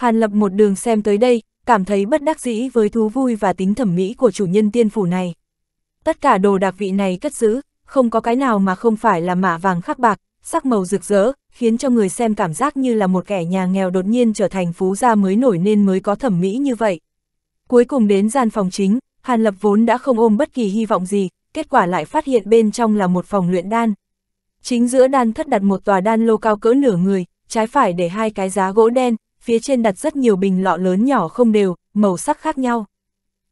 Hàn Lập một đường xem tới đây, cảm thấy bất đắc dĩ với thú vui và tính thẩm mỹ của chủ nhân tiên phủ này. Tất cả đồ đặc vị này cất giữ, không có cái nào mà không phải là mạ vàng khắc bạc, sắc màu rực rỡ, khiến cho người xem cảm giác như là một kẻ nhà nghèo đột nhiên trở thành phú gia mới nổi nên mới có thẩm mỹ như vậy. Cuối cùng đến gian phòng chính, Hàn Lập vốn đã không ôm bất kỳ hy vọng gì, kết quả lại phát hiện bên trong là một phòng luyện đan. Chính giữa đan thất đặt một tòa đan lô cao cỡ nửa người, trái phải để hai cái giá gỗ đen, phía trên đặt rất nhiều bình lọ lớn nhỏ không đều, màu sắc khác nhau.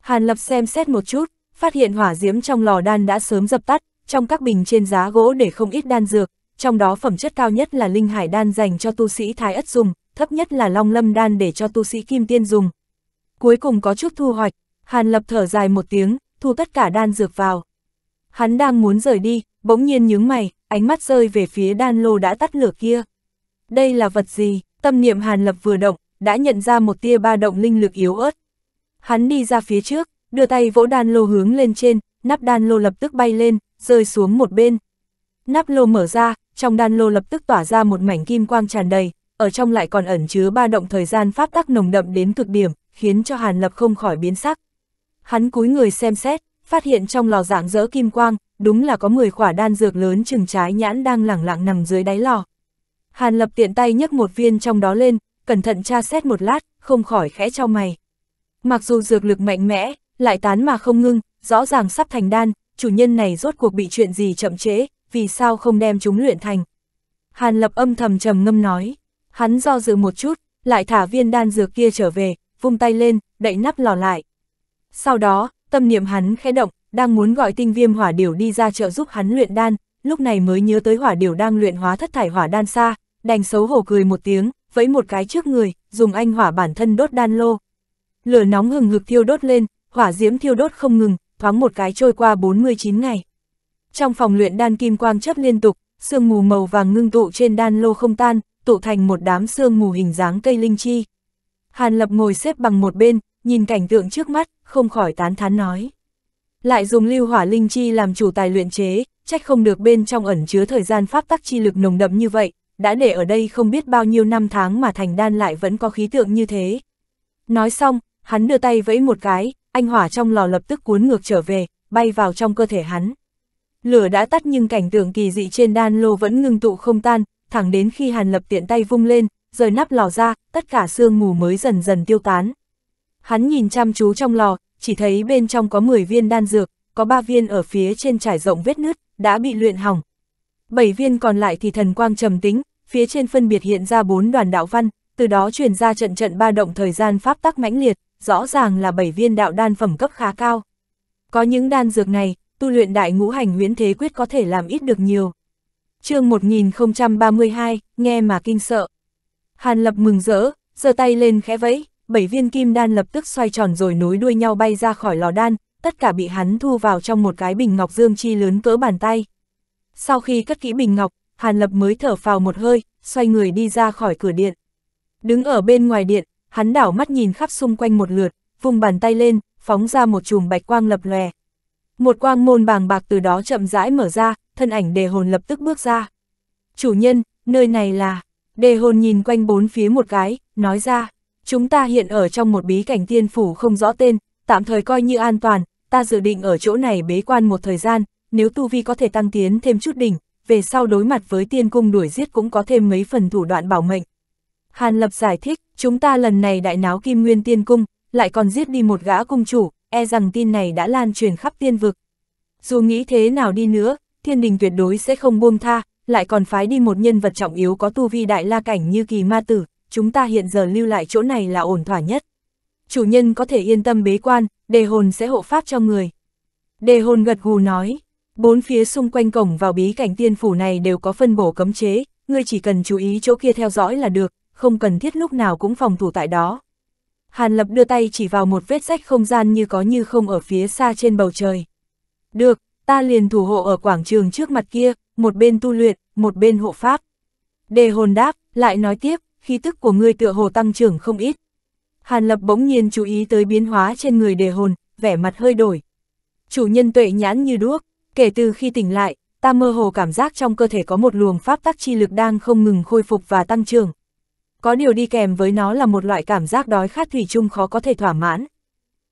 Hàn Lập xem xét một chút, phát hiện hỏa diễm trong lò đan đã sớm dập tắt, trong các bình trên giá gỗ để không ít đan dược, trong đó phẩm chất cao nhất là linh hải đan dành cho tu sĩ Thái Ất dùng, thấp nhất là long lâm đan để cho tu sĩ Kim Tiên dùng. Cuối cùng có chút thu hoạch, Hàn Lập thở dài một tiếng, thu tất cả đan dược vào. Hắn đang muốn rời đi, bỗng nhiên nhướng mày, ánh mắt rơi về phía đan lô đã tắt lửa kia. Đây là vật gì? Tâm niệm Hàn Lập vừa động, đã nhận ra một tia ba động linh lực yếu ớt. Hắn đi ra phía trước, đưa tay vỗ đan lô hướng lên trên, nắp đan lô lập tức bay lên, rơi xuống một bên. Nắp lô mở ra, trong đan lô lập tức tỏa ra một mảnh kim quang tràn đầy, ở trong lại còn ẩn chứa ba động thời gian pháp tắc nồng đậm đến cực điểm, khiến cho Hàn Lập không khỏi biến sắc. Hắn cúi người xem xét, phát hiện trong lò dạng dỡ kim quang, đúng là có 10 quả đan dược lớn chừng trái nhãn đang lẳng lặng nằm dưới đáy lò, Hàn Lập tiện tay nhấc một viên trong đó lên, cẩn thận tra xét một lát, không khỏi khẽ cho mày. Mặc dù dược lực mạnh mẽ, lại tán mà không ngưng, rõ ràng sắp thành đan, chủ nhân này rốt cuộc bị chuyện gì chậm chế, vì sao không đem chúng luyện thành. Hàn Lập âm thầm trầm ngâm nói, hắn do dự một chút, lại thả viên đan dược kia trở về, vung tay lên, đậy nắp lò lại. Sau đó, tâm niệm hắn khẽ động, đang muốn gọi tinh viêm hỏa điểu đi ra trợ giúp hắn luyện đan, lúc này mới nhớ tới hỏa điểu đang luyện hóa thất thải hỏa đan xa, đành xấu hổ cười một tiếng, vẫy một cái trước người, dùng anh hỏa bản thân đốt đan lô. Lửa nóng hừng hực thiêu đốt lên, hỏa diễm thiêu đốt không ngừng, thoáng một cái trôi qua 49 ngày. Trong phòng luyện đan kim quang chấp liên tục, sương mù màu vàng ngưng tụ trên đan lô không tan, tụ thành một đám sương mù hình dáng cây linh chi. Hàn Lập ngồi xếp bằng một bên, nhìn cảnh tượng trước mắt, không khỏi tán thán nói. Lại dùng lưu hỏa linh chi làm chủ tài luyện chế, trách không được bên trong ẩn chứa thời gian pháp tắc chi lực nồng đậm như vậy, đã để ở đây không biết bao nhiêu năm tháng mà thành đan lại vẫn có khí tượng như thế. Nói xong, hắn đưa tay vẫy một cái, anh hỏa trong lò lập tức cuốn ngược trở về, bay vào trong cơ thể hắn. Lửa đã tắt nhưng cảnh tượng kỳ dị trên đan lô vẫn ngưng tụ không tan, thẳng đến khi Hàn Lập tiện tay vung lên, rời nắp lò ra, tất cả sương mù mới dần dần tiêu tán. Hắn nhìn chăm chú trong lò, chỉ thấy bên trong có 10 viên đan dược, có 3 viên ở phía trên trải rộng vết nứt, đã bị luyện hỏng. 7 viên còn lại thì thần quang trầm tính, phía trên phân biệt hiện ra bốn đoàn đạo văn, từ đó truyền ra trận trận ba động thời gian pháp tắc mãnh liệt, rõ ràng là bảy viên đạo đan phẩm cấp khá cao. Có những đan dược này, tu luyện đại ngũ hành huyễn thế quyết có thể làm ít được nhiều. chương 1032, nghe mà kinh sợ. Hàn Lập mừng rỡ, giơ tay lên khẽ vẫy, bảy viên kim đan lập tức xoay tròn rồi nối đuôi nhau bay ra khỏi lò đan, tất cả bị hắn thu vào trong một cái bình ngọc dương chi lớn cỡ bàn tay. Sau khi cất kỹ bình ngọc, Hàn Lập mới thở phào một hơi, xoay người đi ra khỏi cửa điện. Đứng ở bên ngoài điện, hắn đảo mắt nhìn khắp xung quanh một lượt, vùng bàn tay lên, phóng ra một chùm bạch quang lập lòe. Một quang môn bàng bạc từ đó chậm rãi mở ra, thân ảnh đề hồn lập tức bước ra. Chủ nhân, nơi này là... Đề hồn nhìn quanh bốn phía một cái, nói ra, chúng ta hiện ở trong một bí cảnh tiên phủ không rõ tên, tạm thời coi như an toàn, ta dự định ở chỗ này bế quan một thời gian, nếu tu vi có thể tăng tiến thêm chút đỉnh, về sau đối mặt với tiên cung đuổi giết cũng có thêm mấy phần thủ đoạn bảo mệnh. Hàn Lập giải thích, chúng ta lần này đại náo kim nguyên tiên cung, lại còn giết đi một gã cung chủ, e rằng tin này đã lan truyền khắp tiên vực. Dù nghĩ thế nào đi nữa, thiên đình tuyệt đối sẽ không buông tha, lại còn phái đi một nhân vật trọng yếu có tu vi đại la cảnh như kỳ ma tử, chúng ta hiện giờ lưu lại chỗ này là ổn thỏa nhất. Chủ nhân có thể yên tâm bế quan, đề hồn sẽ hộ pháp cho người. Đề hồn gật gù nói, Bốn phía xung quanh cổng vào bí cảnh tiên phủ này đều có phân bổ cấm chế, ngươi chỉ cần chú ý chỗ kia theo dõi là được, không cần thiết lúc nào cũng phòng thủ tại đó. Hàn Lập đưa tay chỉ vào một vết sách không gian như có như không ở phía xa trên bầu trời. Được, ta liền thủ hộ ở quảng trường trước mặt kia, một bên tu luyện, một bên hộ pháp. Đề hồn đáp, lại nói tiếp, khí tức của ngươi tựa hồ tăng trưởng không ít. Hàn Lập bỗng nhiên chú ý tới biến hóa trên người đề hồn, vẻ mặt hơi đổi. Chủ nhân tuệ nhãn như đuốc, Kể từ khi tỉnh lại, ta mơ hồ cảm giác trong cơ thể có một luồng pháp tắc chi lực đang không ngừng khôi phục và tăng trưởng. Có điều đi kèm với nó là một loại cảm giác đói khát thủy chung khó có thể thỏa mãn.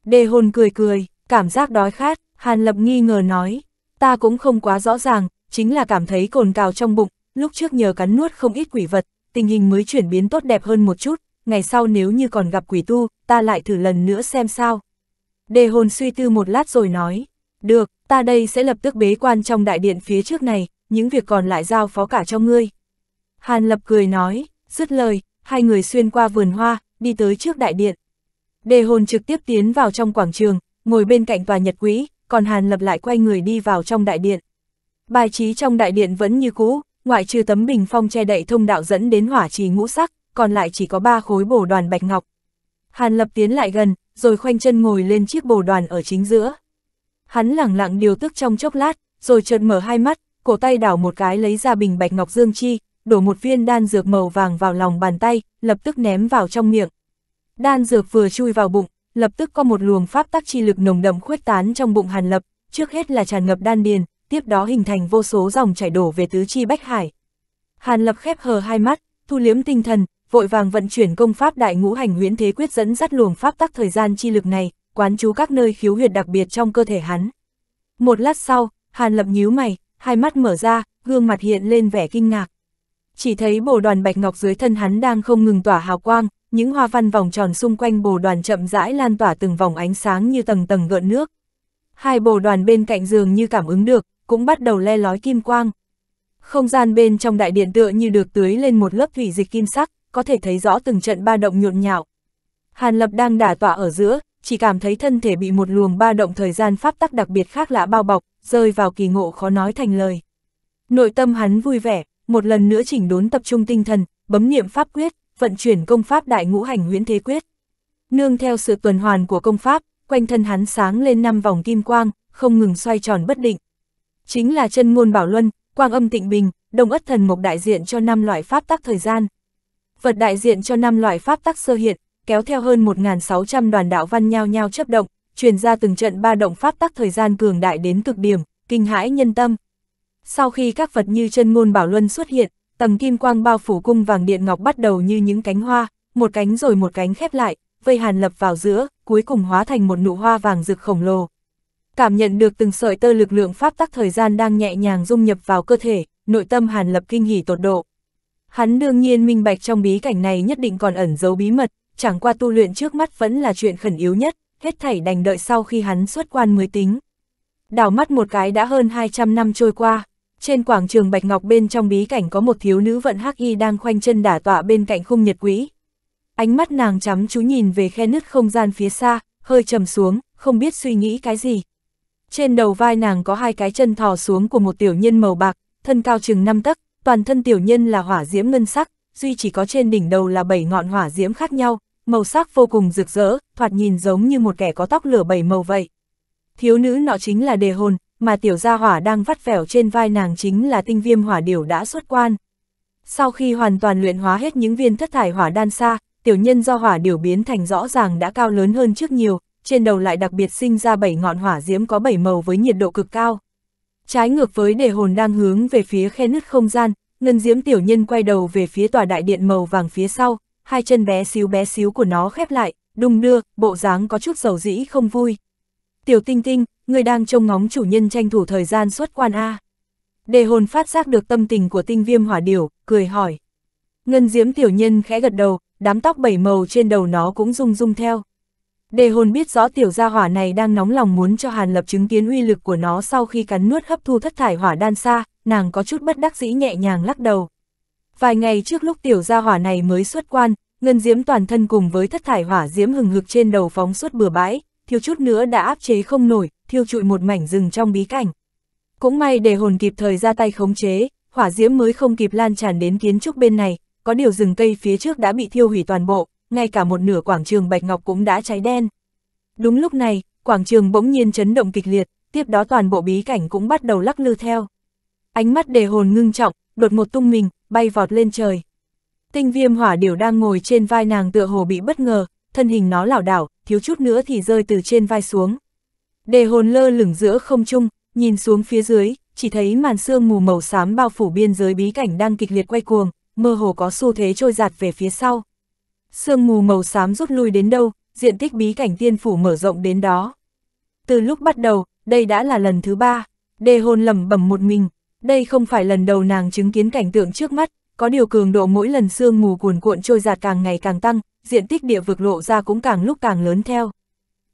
Đề hồn cười cười, cảm giác đói khát, Hàn Lập nghi ngờ nói, ta cũng không quá rõ ràng, chính là cảm thấy cồn cào trong bụng, lúc trước nhờ cắn nuốt không ít quỷ vật, tình hình mới chuyển biến tốt đẹp hơn một chút, ngày sau nếu như còn gặp quỷ tu, ta lại thử lần nữa xem sao. Đề hồn suy tư một lát rồi nói, được, ta đây sẽ lập tức bế quan trong đại điện phía trước này, những việc còn lại giao phó cả cho ngươi. Hàn Lập cười nói, dứt lời, hai người xuyên qua vườn hoa, đi tới trước đại điện. Đề hồn trực tiếp tiến vào trong quảng trường, ngồi bên cạnh tòa nhật quỹ, còn Hàn Lập lại quay người đi vào trong đại điện. Bài trí trong đại điện vẫn như cũ, ngoại trừ tấm bình phong che đậy thông đạo dẫn đến hỏa trì ngũ sắc, còn lại chỉ có ba khối bổ đoàn bạch ngọc. Hàn Lập tiến lại gần, rồi khoanh chân ngồi lên chiếc bổ đoàn ở chính giữa. Hắn lẳng lặng điều tức trong chốc lát, rồi chợt mở hai mắt, cổ tay đảo một cái lấy ra bình bạch ngọc dương chi, đổ một viên đan dược màu vàng vào lòng bàn tay, lập tức ném vào trong miệng. Đan dược vừa chui vào bụng, lập tức có một luồng pháp tắc chi lực nồng đậm khuếch tán trong bụng Hàn Lập, trước hết là tràn ngập đan điền, tiếp đó hình thành vô số dòng chảy đổ về tứ chi bách hải. Hàn Lập khép hờ hai mắt, thu liếm tinh thần, vội vàng vận chuyển công pháp đại ngũ hành huyễn thế quyết dẫn dắt luồng pháp tắc thời gian chi lực này, quán chú các nơi khiếu huyệt đặc biệt trong cơ thể hắn. Một lát sau, Hàn Lập nhíu mày, hai mắt mở ra, gương mặt hiện lên vẻ kinh ngạc. Chỉ thấy bồ đoàn bạch ngọc dưới thân hắn đang không ngừng tỏa hào quang, những hoa văn vòng tròn xung quanh bồ đoàn chậm rãi lan tỏa từng vòng ánh sáng như tầng tầng gợn nước. Hai bồ đoàn bên cạnh giường như cảm ứng được, cũng bắt đầu le lói kim quang. Không gian bên trong đại điện tựa như được tưới lên một lớp thủy dịch kim sắc, có thể thấy rõ từng trận ba động nhộn nhạo. Hàn Lập đang đả tọa ở giữa, chỉ cảm thấy thân thể bị một luồng ba động thời gian pháp tắc đặc biệt khác lạ bao bọc, rơi vào kỳ ngộ khó nói thành lời. Nội tâm hắn vui vẻ, một lần nữa chỉnh đốn tập trung tinh thần, bấm niệm pháp quyết, vận chuyển công pháp đại ngũ hành nguyễn thế quyết. Nương theo sự tuần hoàn của công pháp, quanh thân hắn sáng lên năm vòng kim quang, không ngừng xoay tròn bất định. Chính là chân ngôn bảo luân, quang âm tịnh bình, đồng ất thần mộc đại diện cho năm loại pháp tắc thời gian. Vật đại diện cho năm loại pháp tắc sơ hiện, kéo theo hơn 1.600 đoàn đạo văn nhao nhao chấp động, truyền ra từng trận ba động pháp tắc thời gian cường đại đến cực điểm, kinh hãi nhân tâm. Sau khi các Phật như chân ngôn bảo luân xuất hiện, tầng kim quang bao phủ cung vàng điện ngọc bắt đầu như những cánh hoa, một cánh rồi một cánh khép lại, vây hàn lập vào giữa, cuối cùng hóa thành một nụ hoa vàng rực khổng lồ. Cảm nhận được từng sợi tơ lực lượng pháp tắc thời gian đang nhẹ nhàng dung nhập vào cơ thể, nội tâm hàn lập kinh hỉ tột độ. Hắn đương nhiên minh bạch trong bí cảnh này nhất định còn ẩn giấu bí mật, chẳng qua tu luyện trước mắt vẫn là chuyện khẩn yếu nhất, hết thảy đành đợi sau khi hắn xuất quan mới tính. Đảo mắt một cái đã hơn 200 năm trôi qua, trên quảng trường Bạch Ngọc bên trong bí cảnh có một thiếu nữ vận hắc y đang khoanh chân đả tọa bên cạnh khung nhật quỹ. Ánh mắt nàng chấm chú nhìn về khe nứt không gian phía xa, hơi trầm xuống, không biết suy nghĩ cái gì. Trên đầu vai nàng có hai cái chân thò xuống của một tiểu nhân màu bạc, thân cao chừng năm tấc, toàn thân tiểu nhân là hỏa diễm ngân sắc, duy chỉ có trên đỉnh đầu là bảy ngọn hỏa diễm khác nhau, màu sắc vô cùng rực rỡ, thoạt nhìn giống như một kẻ có tóc lửa bảy màu vậy. Thiếu nữ nọ chính là đề hồn, mà tiểu gia hỏa đang vắt vẻo trên vai nàng chính là tinh viêm hỏa điểu đã xuất quan. Sau khi hoàn toàn luyện hóa hết những viên thất thải hỏa đan xa, tiểu nhân do hỏa điểu biến thành rõ ràng đã cao lớn hơn trước nhiều, trên đầu lại đặc biệt sinh ra bảy ngọn hỏa diễm có bảy màu với nhiệt độ cực cao. Trái ngược với đề hồn đang hướng về phía khe nứt không gian, ngân diễm tiểu nhân quay đầu về phía tòa đại điện màu vàng phía sau, hai chân bé xíu bé xíu của nó khép lại, đung đưa, bộ dáng có chút dầu dĩ không vui. Tiểu tinh tinh, người đang trông ngóng chủ nhân tranh thủ thời gian xuất quan A. Đề hồn phát giác được tâm tình của tinh viêm hỏa điểu, cười hỏi. Ngân diễm tiểu nhân khẽ gật đầu, đám tóc bảy màu trên đầu nó cũng rung rung theo. Đề hồn biết rõ tiểu gia hỏa này đang nóng lòng muốn cho Hàn Lập chứng kiến uy lực của nó sau khi cắn nuốt hấp thu thất thải hỏa đan xa, nàng có chút bất đắc dĩ nhẹ nhàng lắc đầu. Vài ngày trước lúc tiểu gia hỏa này mới xuất quan, ngân diễm toàn thân cùng với thất thải hỏa diễm hừng hực trên đầu phóng suốt bừa bãi, thiếu chút nữa đã áp chế không nổi, thiêu trụi một mảnh rừng trong bí cảnh. Cũng may để hồn kịp thời ra tay khống chế, hỏa diễm mới không kịp lan tràn đến kiến trúc bên này, có điều rừng cây phía trước đã bị thiêu hủy toàn bộ, ngay cả một nửa quảng trường Bạch Ngọc cũng đã cháy đen. Đúng lúc này, quảng trường bỗng nhiên chấn động kịch liệt, tiếp đó toàn bộ bí cảnh cũng bắt đầu lắc lư theo. Ánh mắt đề hồn ngưng trọng, đột một tung mình, bay vọt lên trời. Tinh viêm hỏa điểu đang ngồi trên vai nàng tựa hồ bị bất ngờ, thân hình nó lảo đảo, thiếu chút nữa thì rơi từ trên vai xuống. Đề hồn lơ lửng giữa không trung, nhìn xuống phía dưới, chỉ thấy màn sương mù màu xám bao phủ biên giới bí cảnh đang kịch liệt quay cuồng, mơ hồ có xu thế trôi giạt về phía sau. Sương mù màu xám rút lui đến đâu, diện tích bí cảnh tiên phủ mở rộng đến đó. Từ lúc bắt đầu, đây đã là lần thứ ba, đề hồn lẩm bẩm một mình, đây không phải lần đầu nàng chứng kiến cảnh tượng trước mắt, có điều cường độ mỗi lần sương mù cuồn cuộn trôi giạt càng ngày càng tăng, diện tích địa vực lộ ra cũng càng lúc càng lớn theo.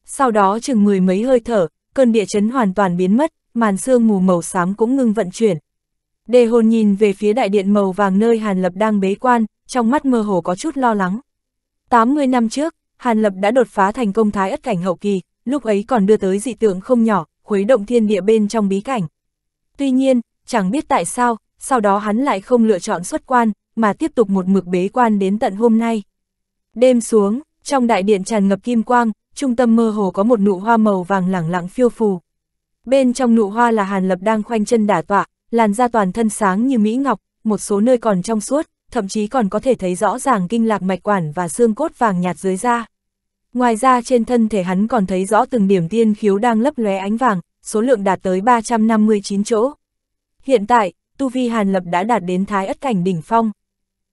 Sau đó chừng mười mấy hơi thở, cơn địa chấn hoàn toàn biến mất, màn sương mù màu xám cũng ngưng vận chuyển. Đề hồn nhìn về phía đại điện màu vàng nơi Hàn Lập đang bế quan, trong mắt mơ hồ có chút lo lắng. 80 năm trước, Hàn Lập đã đột phá thành công thái ất cảnh hậu kỳ, lúc ấy còn đưa tới dị tượng không nhỏ, khuấy động thiên địa bên trong bí cảnh. Tuy nhiên, chẳng biết tại sao, sau đó hắn lại không lựa chọn xuất quan, mà tiếp tục một mực bế quan đến tận hôm nay. Đêm xuống, trong đại điện tràn ngập kim quang, trung tâm mơ hồ có một nụ hoa màu vàng lẳng lặng phiêu phù. Bên trong nụ hoa là Hàn Lập đang khoanh chân đả tọa, làn da toàn thân sáng như mỹ ngọc, một số nơi còn trong suốt, thậm chí còn có thể thấy rõ ràng kinh lạc mạch quản và xương cốt vàng nhạt dưới da. Ngoài ra trên thân thể hắn còn thấy rõ từng điểm tiên khiếu đang lấp lóe ánh vàng, số lượng đạt tới 359 chỗ. Hiện tại, tu vi Hàn Lập đã đạt đến thái ất cảnh đỉnh phong.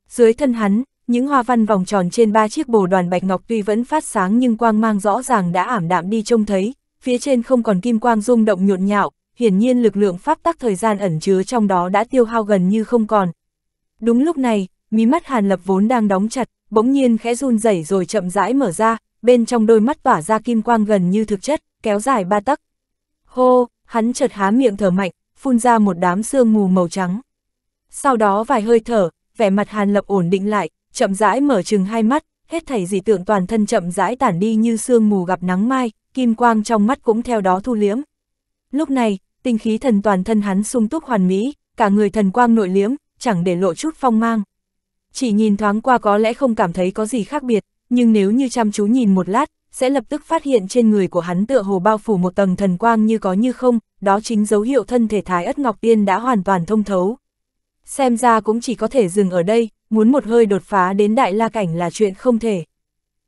Dưới thân hắn, những hoa văn vòng tròn trên ba chiếc bồ đoàn bạch ngọc tuy vẫn phát sáng nhưng quang mang rõ ràng đã ảm đạm đi trông thấy, phía trên không còn kim quang rung động nhộn nhạo, hiển nhiên lực lượng pháp tắc thời gian ẩn chứa trong đó đã tiêu hao gần như không còn. Đúng lúc này, mí mắt Hàn Lập vốn đang đóng chặt, bỗng nhiên khẽ run rẩy rồi chậm rãi mở ra, bên trong đôi mắt tỏa ra kim quang gần như thực chất, kéo dài ba tấc. Hô, hắn chợt há miệng thở mạnh, phun ra một đám sương mù màu trắng. Sau đó vài hơi thở, vẻ mặt Hàn Lập ổn định lại, chậm rãi mở chừng hai mắt, hết thảy dị tượng toàn thân chậm rãi tản đi như sương mù gặp nắng mai, kim quang trong mắt cũng theo đó thu liếm. Lúc này, tinh khí thần toàn thân hắn sung túc hoàn mỹ, cả người thần quang nội liếm, chẳng để lộ chút phong mang. Chỉ nhìn thoáng qua có lẽ không cảm thấy có gì khác biệt, nhưng nếu như chăm chú nhìn một lát, sẽ lập tức phát hiện trên người của hắn tựa hồ bao phủ một tầng thần quang như có như không, đó chính dấu hiệu thân thể Thái Ất Ngọc Tiên đã hoàn toàn thông thấu. Xem ra cũng chỉ có thể dừng ở đây, muốn một hơi đột phá đến đại la cảnh là chuyện không thể.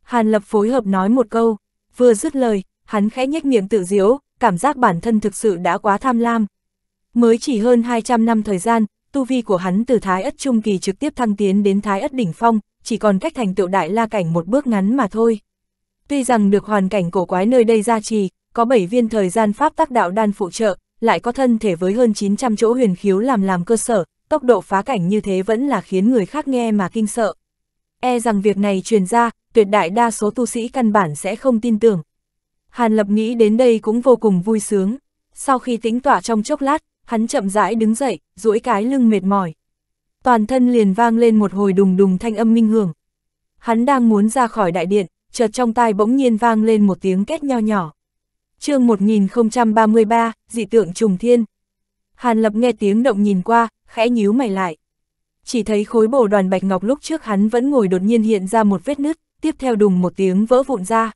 Hàn Lập phối hợp nói một câu, vừa dứt lời, hắn khẽ nhếch miệng tự diễu, cảm giác bản thân thực sự đã quá tham lam. Mới chỉ hơn 200 năm thời gian, tu vi của hắn từ Thái Ất Trung Kỳ trực tiếp thăng tiến đến Thái Ất Đỉnh Phong, chỉ còn cách thành tựu đại la cảnh một bước ngắn mà thôi. Tuy rằng được hoàn cảnh cổ quái nơi đây gia trì, có 7 viên thời gian pháp tác đạo đan phụ trợ, lại có thân thể với hơn 900 chỗ huyền khiếu làm làm cơ sở, tốc độ phá cảnh như thế vẫn là khiến người khác nghe mà kinh sợ. E rằng việc này truyền ra, tuyệt đại đa số tu sĩ căn bản sẽ không tin tưởng. Hàn Lập nghĩ đến đây cũng vô cùng vui sướng. Sau khi tĩnh tỏa trong chốc lát, hắn chậm rãi đứng dậy, duỗi cái lưng mệt mỏi. Toàn thân liền vang lên một hồi đùng đùng thanh âm minh hưởng. Hắn đang muốn ra khỏi đại điện, chợt trong tai bỗng nhiên vang lên một tiếng két nho nhỏ. chương 1033, dị tượng trùng thiên. Hàn Lập nghe tiếng động nhìn qua, khẽ nhíu mày lại. Chỉ thấy khối bồ đoàn bạch ngọc lúc trước hắn vẫn ngồi đột nhiên hiện ra một vết nứt, tiếp theo đùng một tiếng vỡ vụn ra.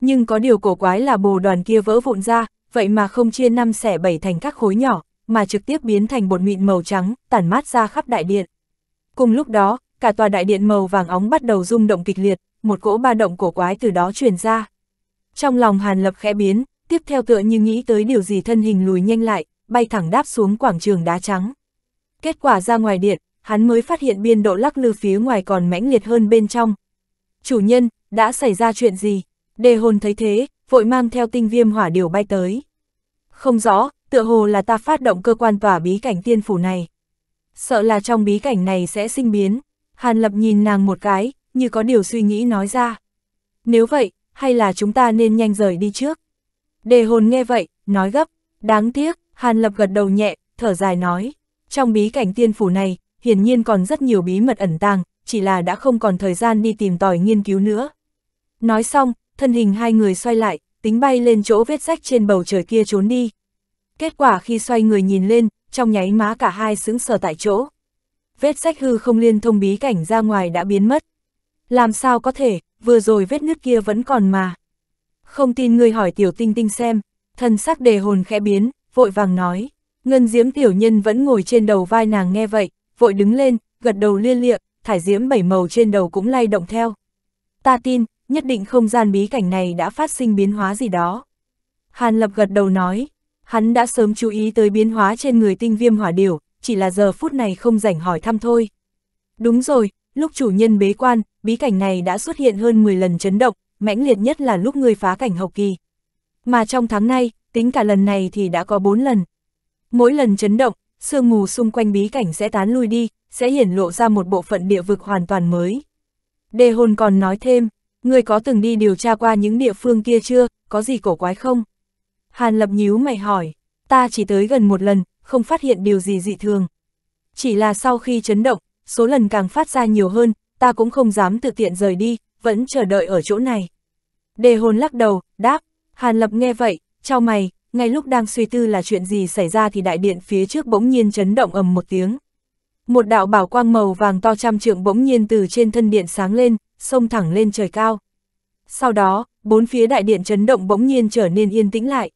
Nhưng có điều cổ quái là bồ đoàn kia vỡ vụn ra, vậy mà không chia năm xẻ bảy thành các khối nhỏ, mà trực tiếp biến thành bột mịn màu trắng, tản mát ra khắp đại điện. Cùng lúc đó, cả tòa đại điện màu vàng óng bắt đầu rung động kịch liệt, một cỗ ba động cổ quái từ đó truyền ra. Trong lòng Hàn Lập khẽ biến, tiếp theo tựa như nghĩ tới điều gì thân hình lùi nhanh lại, bay thẳng đáp xuống quảng trường đá trắng. Kết quả ra ngoài điện, hắn mới phát hiện biên độ lắc lư phía ngoài còn mãnh liệt hơn bên trong. Chủ nhân, đã xảy ra chuyện gì? Đề hồn thấy thế, vội mang theo tinh viêm hỏa điều bay tới. Không rõ, tựa hồ là ta phát động cơ quan tỏa bí cảnh tiên phủ này. Sợ là trong bí cảnh này sẽ sinh biến. Hàn lập nhìn nàng một cái, như có điều suy nghĩ nói ra. Nếu vậy, hay là chúng ta nên nhanh rời đi trước? Đề hồn nghe vậy, nói gấp, đáng tiếc, Hàn Lập gật đầu nhẹ, thở dài nói. Trong bí cảnh tiên phủ này, hiển nhiên còn rất nhiều bí mật ẩn tàng, chỉ là đã không còn thời gian đi tìm tòi nghiên cứu nữa. Nói xong, thân hình hai người xoay lại, tính bay lên chỗ vết rách trên bầu trời kia trốn đi. Kết quả khi xoay người nhìn lên, trong nháy má cả hai sững sờ tại chỗ. Vết rách hư không liên thông bí cảnh ra ngoài đã biến mất, làm sao có thể, vừa rồi vết nước kia vẫn còn mà. Không tin ngươi hỏi tiểu tinh tinh xem, thần sắc đề hồn khẽ biến, vội vàng nói. Ngân diễm tiểu nhân vẫn ngồi trên đầu vai nàng nghe vậy, vội đứng lên, gật đầu liên lịa, thải diễm bảy màu trên đầu cũng lay động theo. Ta tin, nhất định không gian bí cảnh này đã phát sinh biến hóa gì đó. Hàn Lập gật đầu nói, hắn đã sớm chú ý tới biến hóa trên người tinh viêm hỏa điểu, chỉ là giờ phút này không rảnh hỏi thăm thôi. Đúng rồi, lúc chủ nhân bế quan, bí cảnh này đã xuất hiện hơn 10 lần chấn động, mãnh liệt nhất là lúc người phá cảnh hậu kỳ. Mà trong tháng nay, tính cả lần này thì đã có 4 lần. Mỗi lần chấn động, sương mù xung quanh bí cảnh sẽ tán lui đi, sẽ hiển lộ ra một bộ phận địa vực hoàn toàn mới. Đề hồn còn nói thêm, người có từng đi điều tra qua những địa phương kia chưa, có gì cổ quái không? Hàn lập nhíu mày hỏi, ta chỉ tới gần một lần, không phát hiện điều gì dị thường. Chỉ là sau khi chấn động, số lần càng phát ra nhiều hơn, ta cũng không dám tự tiện rời đi, vẫn chờ đợi ở chỗ này. Đề hồn lắc đầu, đáp, Hàn Lập nghe vậy, trao mày, ngay lúc đang suy tư là chuyện gì xảy ra thì đại điện phía trước bỗng nhiên chấn động ầm một tiếng. Một đạo bảo quang màu vàng to trăm trượng bỗng nhiên từ trên thân điện sáng lên, xông thẳng lên trời cao. Sau đó, bốn phía đại điện chấn động bỗng nhiên trở nên yên tĩnh lại.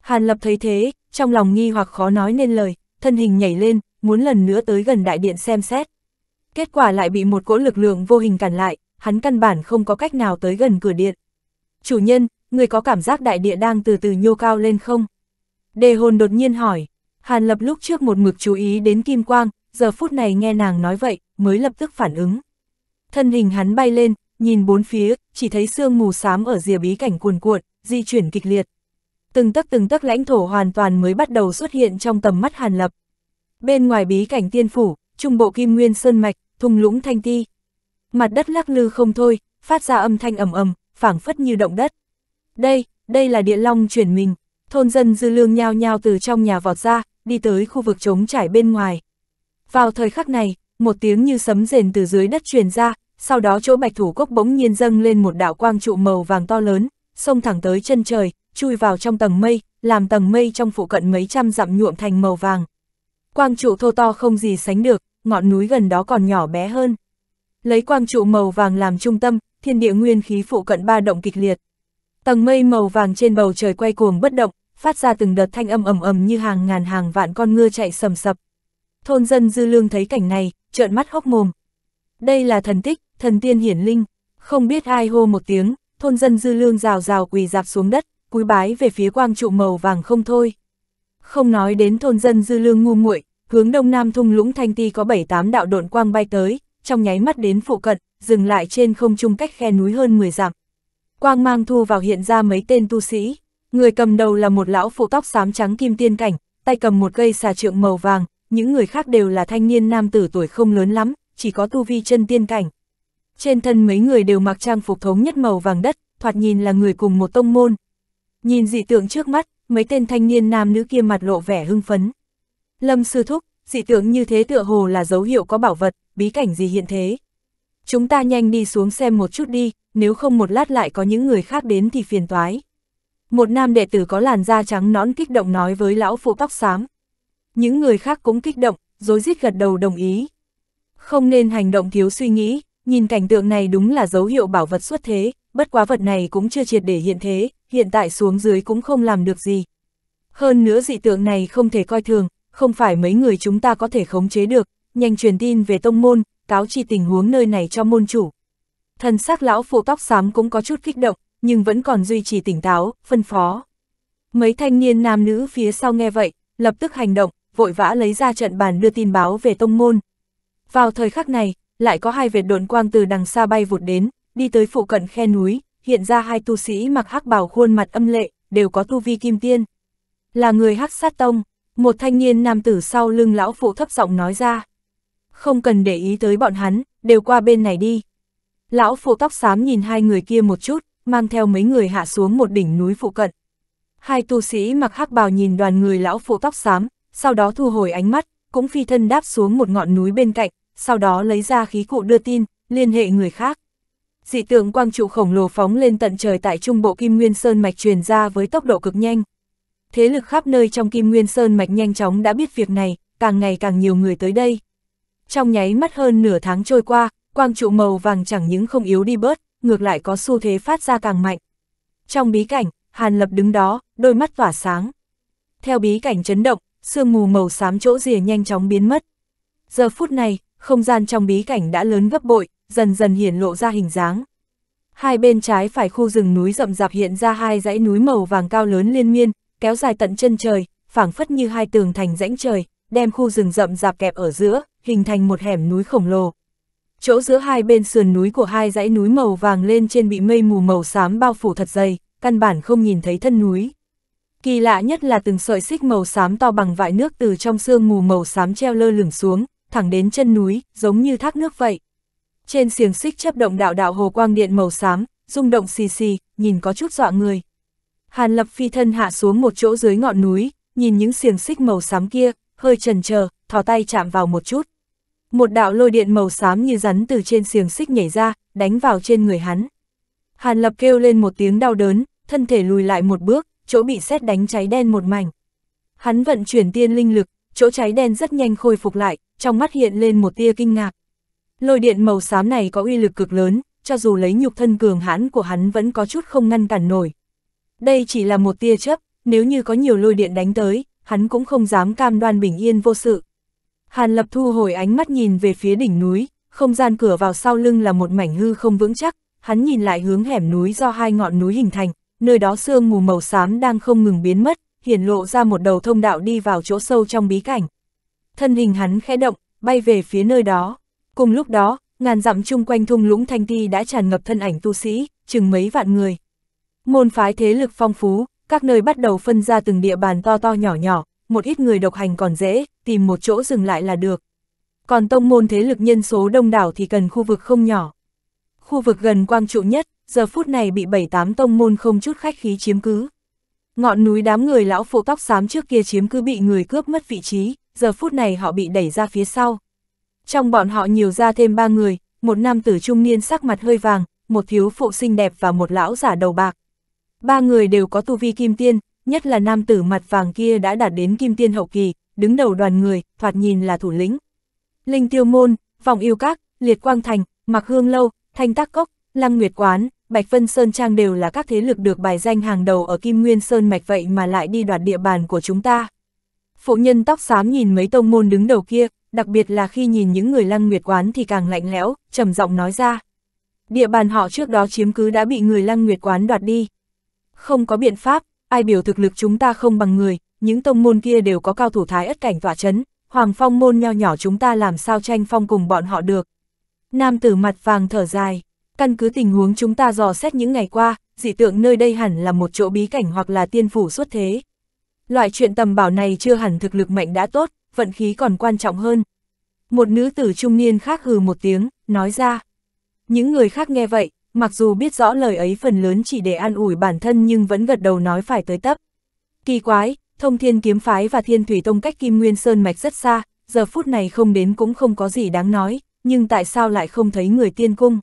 Hàn Lập thấy thế, trong lòng nghi hoặc khó nói nên lời, thân hình nhảy lên, muốn lần nữa tới gần đại điện xem xét kết quả lại bị một cỗ lực lượng vô hình cản lại, hắn căn bản không có cách nào tới gần cửa điện. Chủ nhân, người có cảm giác đại địa đang từ từ nhô cao lên không? Đề hồn đột nhiên hỏi, Hàn Lập lúc trước một mực chú ý đến Kim Quang, giờ phút này nghe nàng nói vậy, mới lập tức phản ứng. Thân hình hắn bay lên, nhìn bốn phía, chỉ thấy sương mù xám ở rìa bí cảnh cuồn cuộn, di chuyển kịch liệt. Từng tấc từng tấc lãnh thổ hoàn toàn mới bắt đầu xuất hiện trong tầm mắt Hàn Lập. Bên ngoài bí cảnh tiên phủ, trung bộ Kim Nguyên Sơn Mạch, thung lũng thanh ti. Mặt đất lắc lư không thôi, phát ra âm thanh ầm ầm, phảng phất như động đất. Đây, đây là địa long chuyển mình, thôn dân dư lương nhao nhao từ trong nhà vọt ra, đi tới khu vực trống trải bên ngoài. Vào thời khắc này, một tiếng như sấm rền từ dưới đất truyền ra, sau đó chỗ bạch thủ cốc bỗng nhiên dâng lên một đạo quang trụ màu vàng to lớn, xông thẳng tới chân trời, chui vào trong tầng mây, làm tầng mây trong phụ cận mấy trăm dặm nhuộm thành màu vàng. Quang trụ thô to không gì sánh được, ngọn núi gần đó còn nhỏ bé hơn. Lấy quang trụ màu vàng làm trung tâm, thiên địa nguyên khí phụ cận ba động kịch liệt. Tầng mây màu vàng trên bầu trời quay cuồng bất động, phát ra từng đợt thanh âm ầm ầm như hàng ngàn hàng vạn con ngựa chạy sầm sập. Thôn dân dư lương thấy cảnh này, trợn mắt hốc mồm. Đây là thần tích, thần tiên hiển linh, không biết ai hô một tiếng, thôn dân dư lương rào rào quỳ dạp xuống đất, cúi bái về phía quang trụ màu vàng không thôi. Không nói đến thôn dân dư lương ngu muội, Hướng đông nam thung lũng thanh ti có 7-8 đạo độn quang bay tới, trong nháy mắt đến phụ cận, dừng lại trên không trung cách khe núi hơn 10 dặm. Quang mang thu vào hiện ra mấy tên tu sĩ, người cầm đầu là một lão phụ tóc xám trắng kim tiên cảnh, tay cầm một cây xà trượng màu vàng, những người khác đều là thanh niên nam tử tuổi không lớn lắm, chỉ có tu vi chân tiên cảnh. Trên thân mấy người đều mặc trang phục thống nhất màu vàng đất, thoạt nhìn là người cùng một tông môn. Nhìn dị tượng trước mắt, mấy tên thanh niên nam nữ kia mặt lộ vẻ hưng phấn. Lâm sư thúc, dị tượng như thế tựa hồ là dấu hiệu có bảo vật, bí cảnh gì hiện thế. Chúng ta nhanh đi xuống xem một chút đi, nếu không một lát lại có những người khác đến thì phiền toái. Một nam đệ tử có làn da trắng nõn kích động nói với lão phụ tóc xám. Những người khác cũng kích động, dối rít gật đầu đồng ý. Không nên hành động thiếu suy nghĩ, nhìn cảnh tượng này đúng là dấu hiệu bảo vật xuất thế, bất quá vật này cũng chưa triệt để hiện thế, hiện tại xuống dưới cũng không làm được gì. Hơn nữa dị tượng này không thể coi thường, không phải mấy người chúng ta có thể khống chế được, nhanh truyền tin về tông môn, cáo chi tình huống nơi này cho môn chủ. Thần sắc lão phụ tóc xám cũng có chút kích động, nhưng vẫn còn duy trì tỉnh táo, phân phó. Mấy thanh niên nam nữ phía sau nghe vậy, lập tức hành động, vội vã lấy ra trận bàn đưa tin báo về tông môn. Vào thời khắc này, lại có hai vệt độn quang từ đằng xa bay vụt đến, đi tới phụ cận khe núi, hiện ra hai tu sĩ mặc hắc bào khuôn mặt âm lệ, đều có tu vi kim tiên. Là người hắc sát tông một thanh niên nam tử sau lưng lão phụ thấp giọng nói ra. Không cần để ý tới bọn hắn, đều qua bên này đi. Lão phụ tóc xám nhìn hai người kia một chút, mang theo mấy người hạ xuống một đỉnh núi phụ cận. Hai tu sĩ mặc hắc bào nhìn đoàn người lão phụ tóc xám, sau đó thu hồi ánh mắt, cũng phi thân đáp xuống một ngọn núi bên cạnh, sau đó lấy ra khí cụ đưa tin, liên hệ người khác. Dị tượng quang trụ khổng lồ phóng lên tận trời tại trung bộ Kim Nguyên Sơn mạch truyền ra với tốc độ cực nhanh thế lực khắp nơi trong Kim Nguyên Sơn Mạch nhanh chóng đã biết việc này, càng ngày càng nhiều người tới đây. Trong nháy mắt hơn nửa tháng trôi qua, quang trụ màu vàng chẳng những không yếu đi bớt, ngược lại có xu thế phát ra càng mạnh. Trong bí cảnh, Hàn Lập đứng đó, đôi mắt tỏa sáng. Theo bí cảnh chấn động, sương mù màu xám chỗ rìa nhanh chóng biến mất. Giờ phút này, không gian trong bí cảnh đã lớn gấp bội, dần dần hiển lộ ra hình dáng. Hai bên trái phải khu rừng núi rậm rạp hiện ra hai dãy núi màu vàng cao lớn liên miên, kéo dài tận chân trời, phảng phất như hai tường thành rãnh trời, đem khu rừng rậm rạp kẹp ở giữa, hình thành một hẻm núi khổng lồ. Chỗ giữa hai bên sườn núi của hai dãy núi màu vàng lên trên bị mây mù màu xám bao phủ thật dày, căn bản không nhìn thấy thân núi. Kỳ lạ nhất là từng sợi xích màu xám to bằng vại nước từ trong sương mù màu xám treo lơ lửng xuống, thẳng đến chân núi, giống như thác nước vậy. Trên xiềng xích chấp động đạo đạo hồ quang điện màu xám, rung động xì xì, nhìn có chút dọa người. Hàn Lập phi thân hạ xuống một chỗ dưới ngọn núi, nhìn những xiềng xích màu xám kia, hơi chần chờ, thò tay chạm vào một chút. Một đạo lôi điện màu xám như rắn từ trên xiềng xích nhảy ra, đánh vào trên người hắn. Hàn Lập kêu lên một tiếng đau đớn, thân thể lùi lại một bước, chỗ bị xét đánh cháy đen một mảnh. Hắn vận chuyển tiên linh lực, chỗ cháy đen rất nhanh khôi phục lại, trong mắt hiện lên một tia kinh ngạc. Lôi điện màu xám này có uy lực cực lớn, cho dù lấy nhục thân cường hãn của hắn vẫn có chút không ngăn cản nổi. Đây chỉ là một tia chớp, nếu như có nhiều lôi điện đánh tới, hắn cũng không dám cam đoan bình yên vô sự. Hàn Lập thu hồi ánh mắt nhìn về phía đỉnh núi, không gian cửa vào sau lưng là một mảnh hư không vững chắc, hắn nhìn lại hướng hẻm núi do hai ngọn núi hình thành, nơi đó sương mù màu xám đang không ngừng biến mất, hiển lộ ra một đầu thông đạo đi vào chỗ sâu trong bí cảnh. Thân hình hắn khẽ động, bay về phía nơi đó. Cùng lúc đó, ngàn dặm chung quanh thung lũng thanh ti đã tràn ngập thân ảnh tu sĩ, chừng mấy vạn người. Môn phái thế lực phong phú, các nơi bắt đầu phân ra từng địa bàn to to nhỏ nhỏ, một ít người độc hành còn dễ, tìm một chỗ dừng lại là được. Còn tông môn thế lực nhân số đông đảo thì cần khu vực không nhỏ. Khu vực gần quang trụ nhất, giờ phút này bị 7-8 tông môn không chút khách khí chiếm cứ. Ngọn núi đám người lão phụ tóc xám trước kia chiếm cứ bị người cướp mất vị trí, giờ phút này họ bị đẩy ra phía sau. Trong bọn họ nhiều ra thêm ba người, một nam tử trung niên sắc mặt hơi vàng, một thiếu phụ xinh đẹp và một lão giả đầu bạc. Ba người đều có tu vi kim tiên, nhất là nam tử mặt vàng kia đã đạt đến kim tiên hậu kỳ, đứng đầu đoàn người, thoạt nhìn là thủ lĩnh. Linh Tiêu Môn, Phòng Yêu Các, Liệt Quang Thành, Mạc Hương Lâu, Thanh Tắc Cốc, Lăng Nguyệt Quán, Bạch Vân Sơn Trang đều là các thế lực được bài danh hàng đầu ở Kim Nguyên Sơn Mạch vậy mà lại đi đoạt địa bàn của chúng ta. Phụ nhân tóc xám nhìn mấy tông môn đứng đầu kia, đặc biệt là khi nhìn những người Lăng Nguyệt Quán thì càng lạnh lẽo, trầm giọng nói ra. Địa bàn họ trước đó chiếm cứ đã bị người Lăng Nguyệt Quán đoạt đi. Không có biện pháp, ai biểu thực lực chúng ta không bằng người, những tông môn kia đều có cao thủ thái ất cảnh tỏa chấn, hoàng phong môn nho nhỏ chúng ta làm sao tranh phong cùng bọn họ được. Nam tử mặt vàng thở dài, căn cứ tình huống chúng ta dò xét những ngày qua, dị tượng nơi đây hẳn là một chỗ bí cảnh hoặc là tiên phủ xuất thế. Loại chuyện tầm bảo này chưa hẳn thực lực mạnh đã tốt, vận khí còn quan trọng hơn. Một nữ tử trung niên khác hừ một tiếng, nói ra. Những người khác nghe vậy, mặc dù biết rõ lời ấy phần lớn chỉ để an ủi bản thân nhưng vẫn gật đầu nói phải tới tấp. Kỳ quái, thông thiên kiếm phái và thiên thủy tông cách Kim Nguyên Sơn Mạch rất xa, giờ phút này không đến cũng không có gì đáng nói, nhưng tại sao lại không thấy người tiên cung?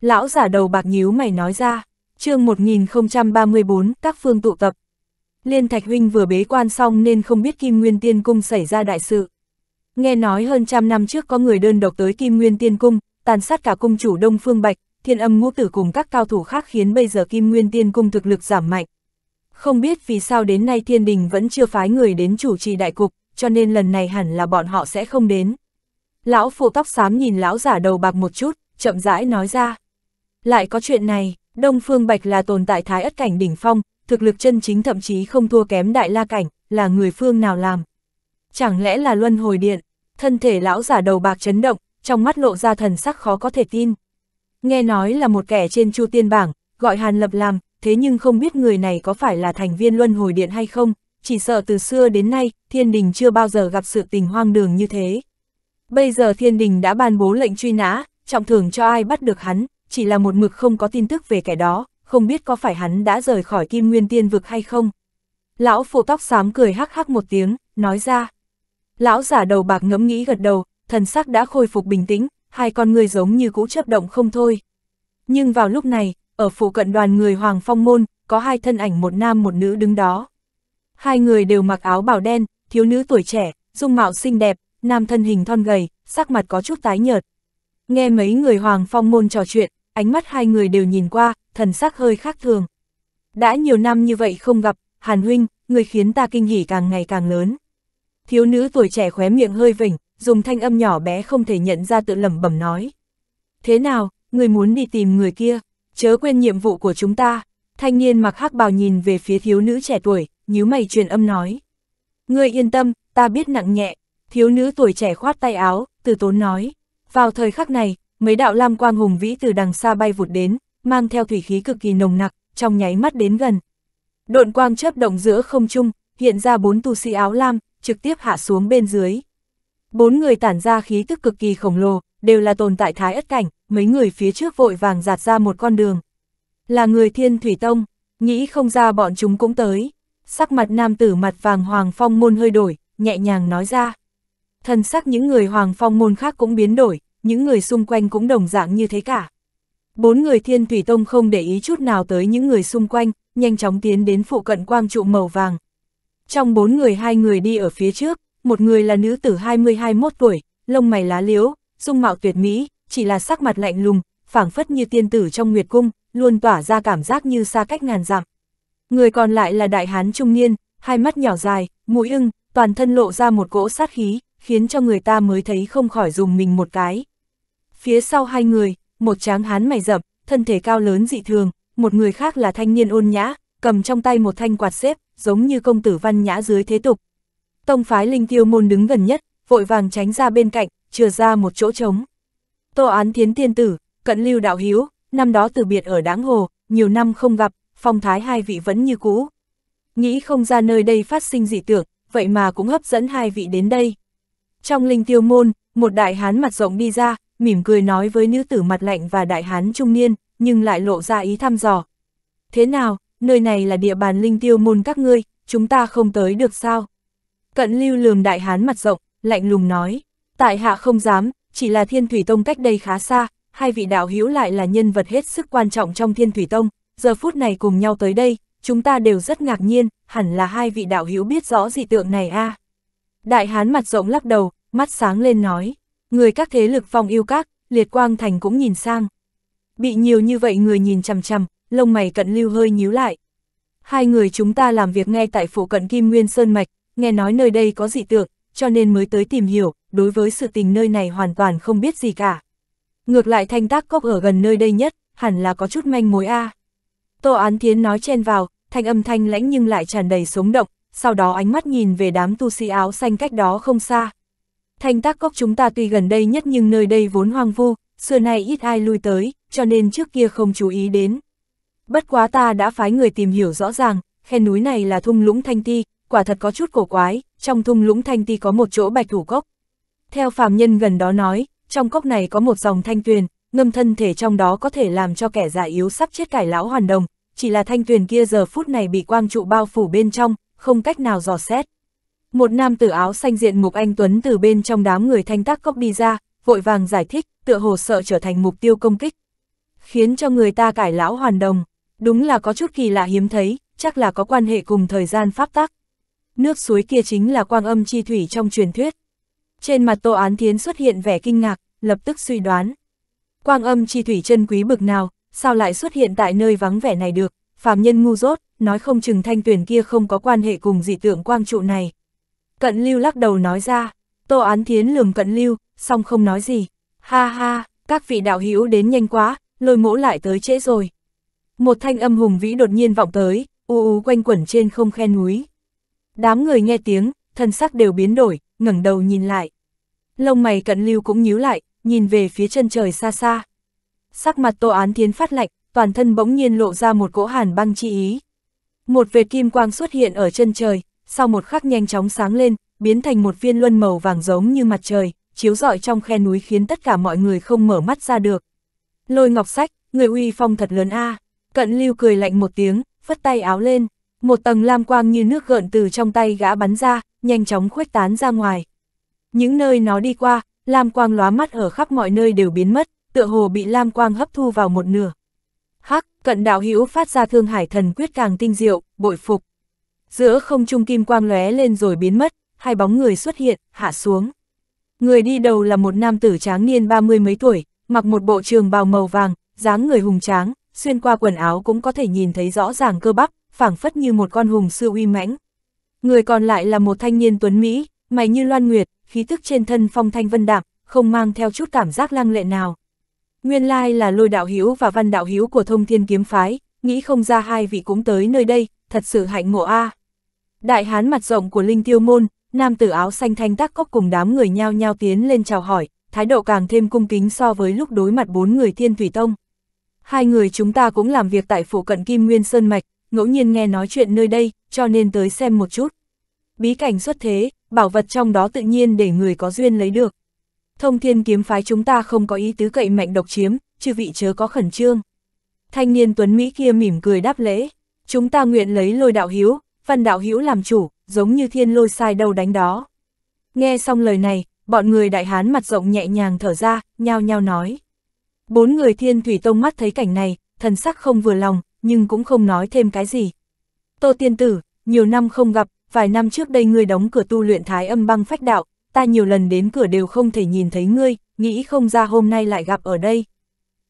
Lão giả đầu bạc nhíu mày nói ra, chương 1034, các phương tụ tập. Liên Thạch Huynh vừa bế quan xong nên không biết Kim Nguyên Tiên Cung xảy ra đại sự. Nghe nói hơn trăm năm trước có người đơn độc tới Kim Nguyên Tiên Cung, tàn sát cả cung chủ Đông Phương Bạch, thiên âm ngũ tử cùng các cao thủ khác khiến bây giờ Kim Nguyên Tiên Cung thực lực giảm mạnh. Không biết vì sao đến nay thiên đình vẫn chưa phái người đến chủ trì đại cục, cho nên lần này hẳn là bọn họ sẽ không đến. Lão phụ tóc xám nhìn lão giả đầu bạc một chút, chậm rãi nói ra. Lại có chuyện này, Đông Phương Bạch là tồn tại thái ất cảnh đỉnh phong, thực lực chân chính thậm chí không thua kém đại la cảnh, là người phương nào làm. Chẳng lẽ là luân hồi điện, thân thể lão giả đầu bạc chấn động, trong mắt lộ ra thần sắc khó có thể tin nghe nói là một kẻ trên chu tiên bảng, gọi Hàn Lập làm, thế nhưng không biết người này có phải là thành viên Luân Hồi Điện hay không, chỉ sợ từ xưa đến nay, thiên đình chưa bao giờ gặp sự tình hoang đường như thế. Bây giờ thiên đình đã ban bố lệnh truy nã, trọng thưởng cho ai bắt được hắn, chỉ là một mực không có tin tức về kẻ đó, không biết có phải hắn đã rời khỏi kim nguyên tiên vực hay không. Lão phụ tóc xám cười hắc hắc một tiếng, nói ra. Lão giả đầu bạc ngẫm nghĩ gật đầu, thần sắc đã khôi phục bình tĩnh, hai con người giống như cũ chấp động không thôi. Nhưng vào lúc này, ở phụ cận đoàn người Hoàng Phong Môn, có hai thân ảnh một nam một nữ đứng đó. Hai người đều mặc áo bào đen, thiếu nữ tuổi trẻ, dung mạo xinh đẹp, nam thân hình thon gầy, sắc mặt có chút tái nhợt. Nghe mấy người Hoàng Phong Môn trò chuyện, ánh mắt hai người đều nhìn qua, thần sắc hơi khác thường. Đã nhiều năm như vậy không gặp, Hàn Huynh, người khiến ta kinh hỉ càng ngày càng lớn. Thiếu nữ tuổi trẻ khóe miệng hơi vỉnh, dùng thanh âm nhỏ bé không thể nhận ra tự lẩm bẩm nói. Thế nào, người muốn đi tìm người kia, chớ quên nhiệm vụ của chúng ta. Thanh niên mặc hắc bào nhìn về phía thiếu nữ trẻ tuổi, nhíu mày truyền âm nói. Ngươi yên tâm, ta biết nặng nhẹ. Thiếu nữ tuổi trẻ khoát tay áo, từ tốn nói. Vào thời khắc này, mấy đạo lam quang hùng vĩ từ đằng xa bay vụt đến, mang theo thủy khí cực kỳ nồng nặc, trong nháy mắt đến gần. Độn quang chớp động giữa không trung, hiện ra bốn tu sĩ áo lam, trực tiếp hạ xuống bên dưới, Bốn người tản ra khí tức cực kỳ khổng lồ, đều là tồn tại thái ất cảnh, mấy người phía trước vội vàng giạt ra một con đường. Là người thiên thủy tông, nghĩ không ra bọn chúng cũng tới. Sắc mặt nam tử mặt vàng hoàng phong môn hơi đổi, nhẹ nhàng nói ra. Thần sắc những người hoàng phong môn khác cũng biến đổi, những người xung quanh cũng đồng dạng như thế cả. Bốn người thiên thủy tông không để ý chút nào tới những người xung quanh, nhanh chóng tiến đến phụ cận quang trụ màu vàng. Trong bốn người hai người đi ở phía trước, một người là nữ tử 20-21 tuổi, lông mày lá liếu, dung mạo tuyệt mỹ, chỉ là sắc mặt lạnh lùng, phảng phất như tiên tử trong nguyệt cung, luôn tỏa ra cảm giác như xa cách ngàn dặm. Người còn lại là đại hán trung niên, hai mắt nhỏ dài, mũi ưng, toàn thân lộ ra một cỗ sát khí, khiến cho người ta mới thấy không khỏi dùng mình một cái. Phía sau hai người, một tráng hán mày rậm, thân thể cao lớn dị thường, một người khác là thanh niên ôn nhã, cầm trong tay một thanh quạt xếp, giống như công tử văn nhã dưới thế tục, Tông phái linh tiêu môn đứng gần nhất, vội vàng tránh ra bên cạnh, chừa ra một chỗ trống. Tô án thiến tiên tử, cận lưu đạo hiếu, năm đó từ biệt ở đáng hồ, nhiều năm không gặp, phong thái hai vị vẫn như cũ. Nghĩ không ra nơi đây phát sinh dị tưởng, vậy mà cũng hấp dẫn hai vị đến đây. Trong linh tiêu môn, một đại hán mặt rộng đi ra, mỉm cười nói với nữ tử mặt lạnh và đại hán trung niên, nhưng lại lộ ra ý thăm dò. Thế nào, nơi này là địa bàn linh tiêu môn các ngươi, chúng ta không tới được sao? Cận lưu lườm đại hán mặt rộng, lạnh lùng nói, tại hạ không dám, chỉ là thiên thủy tông cách đây khá xa, hai vị đạo hữu lại là nhân vật hết sức quan trọng trong thiên thủy tông, giờ phút này cùng nhau tới đây, chúng ta đều rất ngạc nhiên, hẳn là hai vị đạo hữu biết rõ dị tượng này a. À. Đại hán mặt rộng lắc đầu, mắt sáng lên nói, người các thế lực phong yêu các, liệt quang thành cũng nhìn sang. Bị nhiều như vậy người nhìn chằm chằm, lông mày cận lưu hơi nhíu lại. Hai người chúng ta làm việc ngay tại phủ cận Kim Nguyên Sơn Mạch, nghe nói nơi đây có dị tượng, cho nên mới tới tìm hiểu, đối với sự tình nơi này hoàn toàn không biết gì cả. Ngược lại thanh tác cốc ở gần nơi đây nhất, hẳn là có chút manh mối a. Tô Án Thiến nói chen vào, thanh âm thanh lãnh nhưng lại tràn đầy sống động, sau đó ánh mắt nhìn về đám tu sĩ áo xanh cách đó không xa. Thanh tác cốc chúng ta tuy gần đây nhất nhưng nơi đây vốn hoang vu, xưa nay ít ai lui tới, cho nên trước kia không chú ý đến. Bất quá ta đã phái người tìm hiểu rõ ràng, khe núi này là thung lũng thanh ti, quả thật có chút cổ quái, trong thung lũng thanh ti có một chỗ bạch thủ cốc. Theo phàm nhân gần đó nói, trong cốc này có một dòng thanh tuyền, ngâm thân thể trong đó có thể làm cho kẻ già yếu sắp chết cải lão hoàn đồng, chỉ là thanh tuyền kia giờ phút này bị quang trụ bao phủ bên trong, không cách nào dò xét. Một nam tử áo xanh diện mục anh Tuấn từ bên trong đám người thanh tác cốc đi ra, vội vàng giải thích, tựa hồ sợ trở thành mục tiêu công kích. Khiến cho người ta cải lão hoàn đồng, đúng là có chút kỳ lạ hiếm thấy, chắc là có quan hệ cùng thời gian pháp tác nước suối kia chính là quang âm chi thủy trong truyền thuyết. Trên mặt Tô Án Thiến xuất hiện vẻ kinh ngạc, lập tức suy đoán. Quang âm chi thủy chân quý bực nào, sao lại xuất hiện tại nơi vắng vẻ này được, phàm nhân ngu dốt, nói không chừng thanh tuyển kia không có quan hệ cùng dị tượng quang trụ này. Cận lưu lắc đầu nói ra, Tô Án Thiến lườm cận lưu, song không nói gì. Ha ha, các vị đạo hữu đến nhanh quá, lôi mỗ lại tới trễ rồi. Một thanh âm hùng vĩ đột nhiên vọng tới, u u quanh quẩn trên không khen núi. Đám người nghe tiếng, thân sắc đều biến đổi, ngẩng đầu nhìn lại. Lông mày cận lưu cũng nhíu lại, nhìn về phía chân trời xa xa. Sắc mặt tô án thiến phát lạnh, toàn thân bỗng nhiên lộ ra một cỗ hàn băng chi ý. Một vệt kim quang xuất hiện ở chân trời, sau một khắc nhanh chóng sáng lên, biến thành một viên luân màu vàng giống như mặt trời, chiếu rọi trong khe núi khiến tất cả mọi người không mở mắt ra được. Lôi ngọc sách, người uy phong thật lớn a à. Cận lưu cười lạnh một tiếng, phất tay áo lên. Một tầng lam quang như nước gợn từ trong tay gã bắn ra, nhanh chóng khuếch tán ra ngoài. Những nơi nó đi qua, lam quang lóa mắt ở khắp mọi nơi đều biến mất, tựa hồ bị lam quang hấp thu vào một nửa. Hắc, cận đạo hữu phát ra thương hải thần quyết càng tinh diệu, bội phục. Giữa không trung kim quang lóe lên rồi biến mất, hai bóng người xuất hiện, hạ xuống. Người đi đầu là một nam tử tráng niên ba mươi mấy tuổi, mặc một bộ trường bào màu vàng, dáng người hùng tráng, xuyên qua quần áo cũng có thể nhìn thấy rõ ràng cơ bắp, phảng phất như một con hùng sư uy mãnh. Người còn lại là một thanh niên tuấn Mỹ, mày như loan nguyệt, khí tức trên thân phong thanh vân đạm, không mang theo chút cảm giác lăng lệ nào. Nguyên lai là lôi đạo hiếu và văn đạo hiếu của thông thiên kiếm phái, nghĩ không ra hai vị cũng tới nơi đây, thật sự hạnh ngộ a. À. Đại hán mặt rộng của linh tiêu môn, nam tử áo xanh thanh tắc cốc cùng đám người nhao nhao tiến lên chào hỏi, thái độ càng thêm cung kính so với lúc đối mặt bốn người thiên thủy tông. Hai người chúng ta cũng làm việc tại phủ cận Kim Nguyên Sơn Mạch, ngẫu nhiên nghe nói chuyện nơi đây, cho nên tới xem một chút. Bí cảnh xuất thế, bảo vật trong đó tự nhiên để người có duyên lấy được. Thông thiên kiếm phái chúng ta không có ý tứ cậy mạnh độc chiếm, chư vị chớ có khẩn trương. Thanh niên tuấn Mỹ kia mỉm cười đáp lễ, chúng ta nguyện lấy lôi đạo hiếu, văn đạo hiếu làm chủ, giống như thiên lôi sai đầu đánh đó. Nghe xong lời này, bọn người đại hán mặt rộng nhẹ nhàng thở ra, nhao nhao nói. Bốn người thiên thủy tông mắt thấy cảnh này, thần sắc không vừa lòng, nhưng cũng không nói thêm cái gì. Tô tiên tử, nhiều năm không gặp, vài năm trước đây ngươi đóng cửa tu luyện thái âm băng phách đạo, ta nhiều lần đến cửa đều không thể nhìn thấy ngươi, nghĩ không ra hôm nay lại gặp ở đây.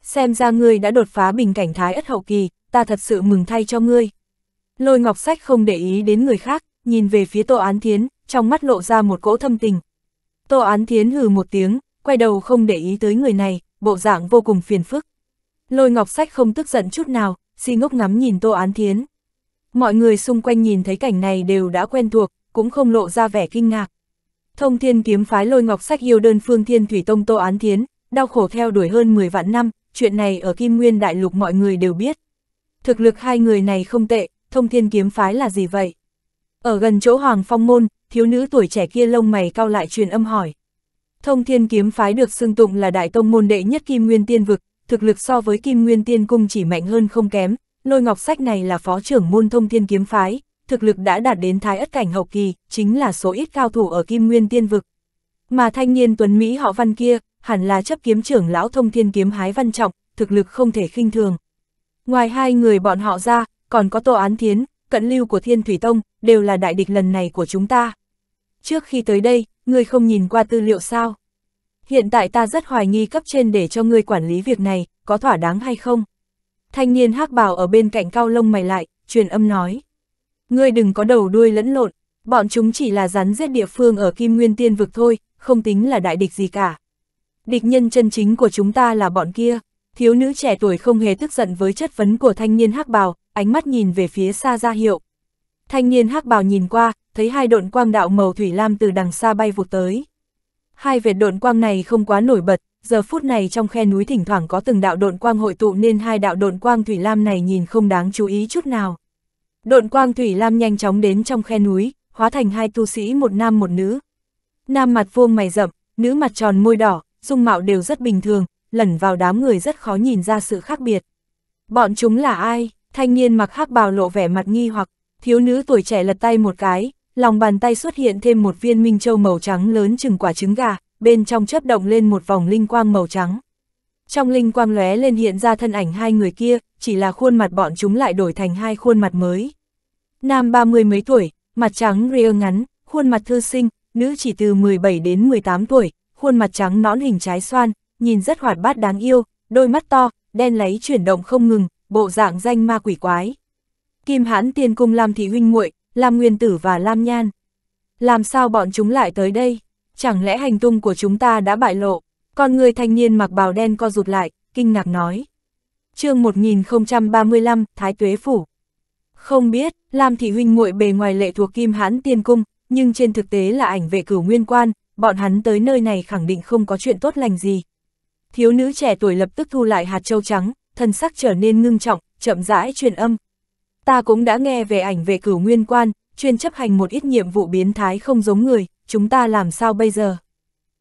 Xem ra ngươi đã đột phá bình cảnh thái ất hậu kỳ, ta thật sự mừng thay cho ngươi. Lôi ngọc sách không để ý đến người khác, nhìn về phía tô án thiến, trong mắt lộ ra một cỗ thâm tình. Tô án thiến hừ một tiếng, quay đầu không để ý tới người này, bộ dạng vô cùng phiền phức. Lôi ngọc sách không tức giận chút nào, si ngốc ngắm nhìn Tô Án Thiến. Mọi người xung quanh nhìn thấy cảnh này đều đã quen thuộc, cũng không lộ ra vẻ kinh ngạc. Thông thiên kiếm phái lôi ngọc sách yêu đơn phương thiên thủy tông Tô Án Thiến, đau khổ theo đuổi hơn 10 vạn năm, chuyện này ở Kim Nguyên Đại Lục mọi người đều biết. Thực lực hai người này không tệ, thông thiên kiếm phái là gì vậy? Ở gần chỗ Hoàng Phong Môn, thiếu nữ tuổi trẻ kia lông mày cao lại truyền âm hỏi. Thông thiên kiếm phái được xưng tụng là đại tông môn đệ nhất Kim Nguyên Tiên Vực, thực lực so với Kim Nguyên Tiên Cung chỉ mạnh hơn không kém, lôi ngọc sách này là phó trưởng môn thông thiên kiếm phái, thực lực đã đạt đến thái ất cảnh hậu kỳ, chính là số ít cao thủ ở Kim Nguyên Tiên Vực. Mà thanh niên tuấn Mỹ họ văn kia, hẳn là chấp kiếm trưởng lão thông thiên kiếm hái văn trọng, thực lực không thể khinh thường. Ngoài hai người bọn họ ra, còn có Tô Án Thiến, cận lưu của Thiên Thủy Tông, đều là đại địch lần này của chúng ta. Trước khi tới đây, ngươi không nhìn qua tư liệu sao? hiện tại ta rất hoài nghi cấp trên để cho ngươi quản lý việc này, có thỏa đáng hay không? Thanh niên hắc bào ở bên cạnh cao lông mày lại, truyền âm nói. Ngươi đừng có đầu đuôi lẫn lộn, bọn chúng chỉ là rắn giết địa phương ở Kim Nguyên Tiên vực thôi, không tính là đại địch gì cả. Địch nhân chân chính của chúng ta là bọn kia. Thiếu nữ trẻ tuổi không hề tức giận với chất vấn của thanh niên hắc bào, ánh mắt nhìn về phía xa ra hiệu. Thanh niên hắc bào nhìn qua, thấy hai độn quang đạo màu thủy lam từ đằng xa bay vụt tới. Hai vệt độn quang này không quá nổi bật, giờ phút này trong khe núi thỉnh thoảng có từng đạo độn quang hội tụ nên hai đạo độn quang thủy lam này nhìn không đáng chú ý chút nào. Độn quang thủy lam nhanh chóng đến trong khe núi, hóa thành hai tu sĩ một nam một nữ. Nam mặt vuông mày rậm, nữ mặt tròn môi đỏ, dung mạo đều rất bình thường, lẩn vào đám người rất khó nhìn ra sự khác biệt. Bọn chúng là ai? Thanh niên mặc hắc bào lộ vẻ mặt nghi hoặc, thiếu nữ tuổi trẻ lật tay một cái, lòng bàn tay xuất hiện thêm một viên minh châu màu trắng lớn chừng quả trứng gà, bên trong chớp động lên một vòng linh quang màu trắng. Trong linh quang lóe lên hiện ra thân ảnh hai người kia, chỉ là khuôn mặt bọn chúng lại đổi thành hai khuôn mặt mới. Nam 30 mấy tuổi, mặt trắng ria ngắn, khuôn mặt thư sinh, nữ chỉ từ 17 đến 18 tuổi, khuôn mặt trắng nõn hình trái xoan, nhìn rất hoạt bát đáng yêu, đôi mắt to, đen lấy chuyển động không ngừng, bộ dạng danh ma quỷ quái. Kim Hãn Tiên Cung Lam Thị huynh muội, Lam Nguyên Tử và Lam Nhan. Làm sao bọn chúng lại tới đây? Chẳng lẽ hành tung của chúng ta đã bại lộ? Con người thanh niên mặc bào đen co rụt lại, kinh ngạc nói. chương 1035, Thái Tuế Phủ. Không biết, Lam Thị Huynh muội bề ngoài lệ thuộc Kim Hãn Tiên Cung, nhưng trên thực tế là ảnh vệ cửu nguyên quan, bọn hắn tới nơi này khẳng định không có chuyện tốt lành gì. Thiếu nữ trẻ tuổi lập tức thu lại hạt châu trắng, thân sắc trở nên ngưng trọng, chậm rãi truyền âm, Ta cũng đã nghe về ảnh về cửu nguyên quan, chuyên chấp hành một ít nhiệm vụ biến thái không giống người, chúng ta làm sao bây giờ?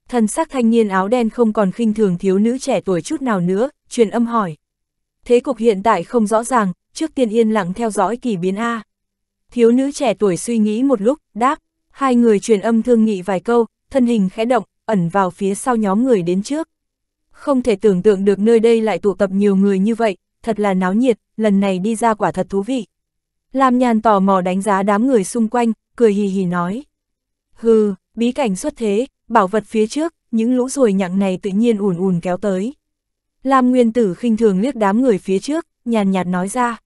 Thần sắc thanh niên áo đen không còn khinh thường thiếu nữ trẻ tuổi chút nào nữa, truyền âm hỏi. Thế cục hiện tại không rõ ràng, trước tiên yên lặng theo dõi kỳ biến A. Thiếu nữ trẻ tuổi suy nghĩ một lúc, đáp, hai người truyền âm thương nghị vài câu, thân hình khẽ động, ẩn vào phía sau nhóm người đến trước. Không thể tưởng tượng được nơi đây lại tụ tập nhiều người như vậy, thật là náo nhiệt, lần này đi ra quả thật thú vị. Lam Nhàn tò mò đánh giá đám người xung quanh, cười hì hì nói. Hừ, bí cảnh xuất thế, bảo vật phía trước, những lũ ruồi nhặng này tự nhiên ùn ùn kéo tới. Lam Nguyên Tử khinh thường liếc đám người phía trước, nhàn nhạt nói ra.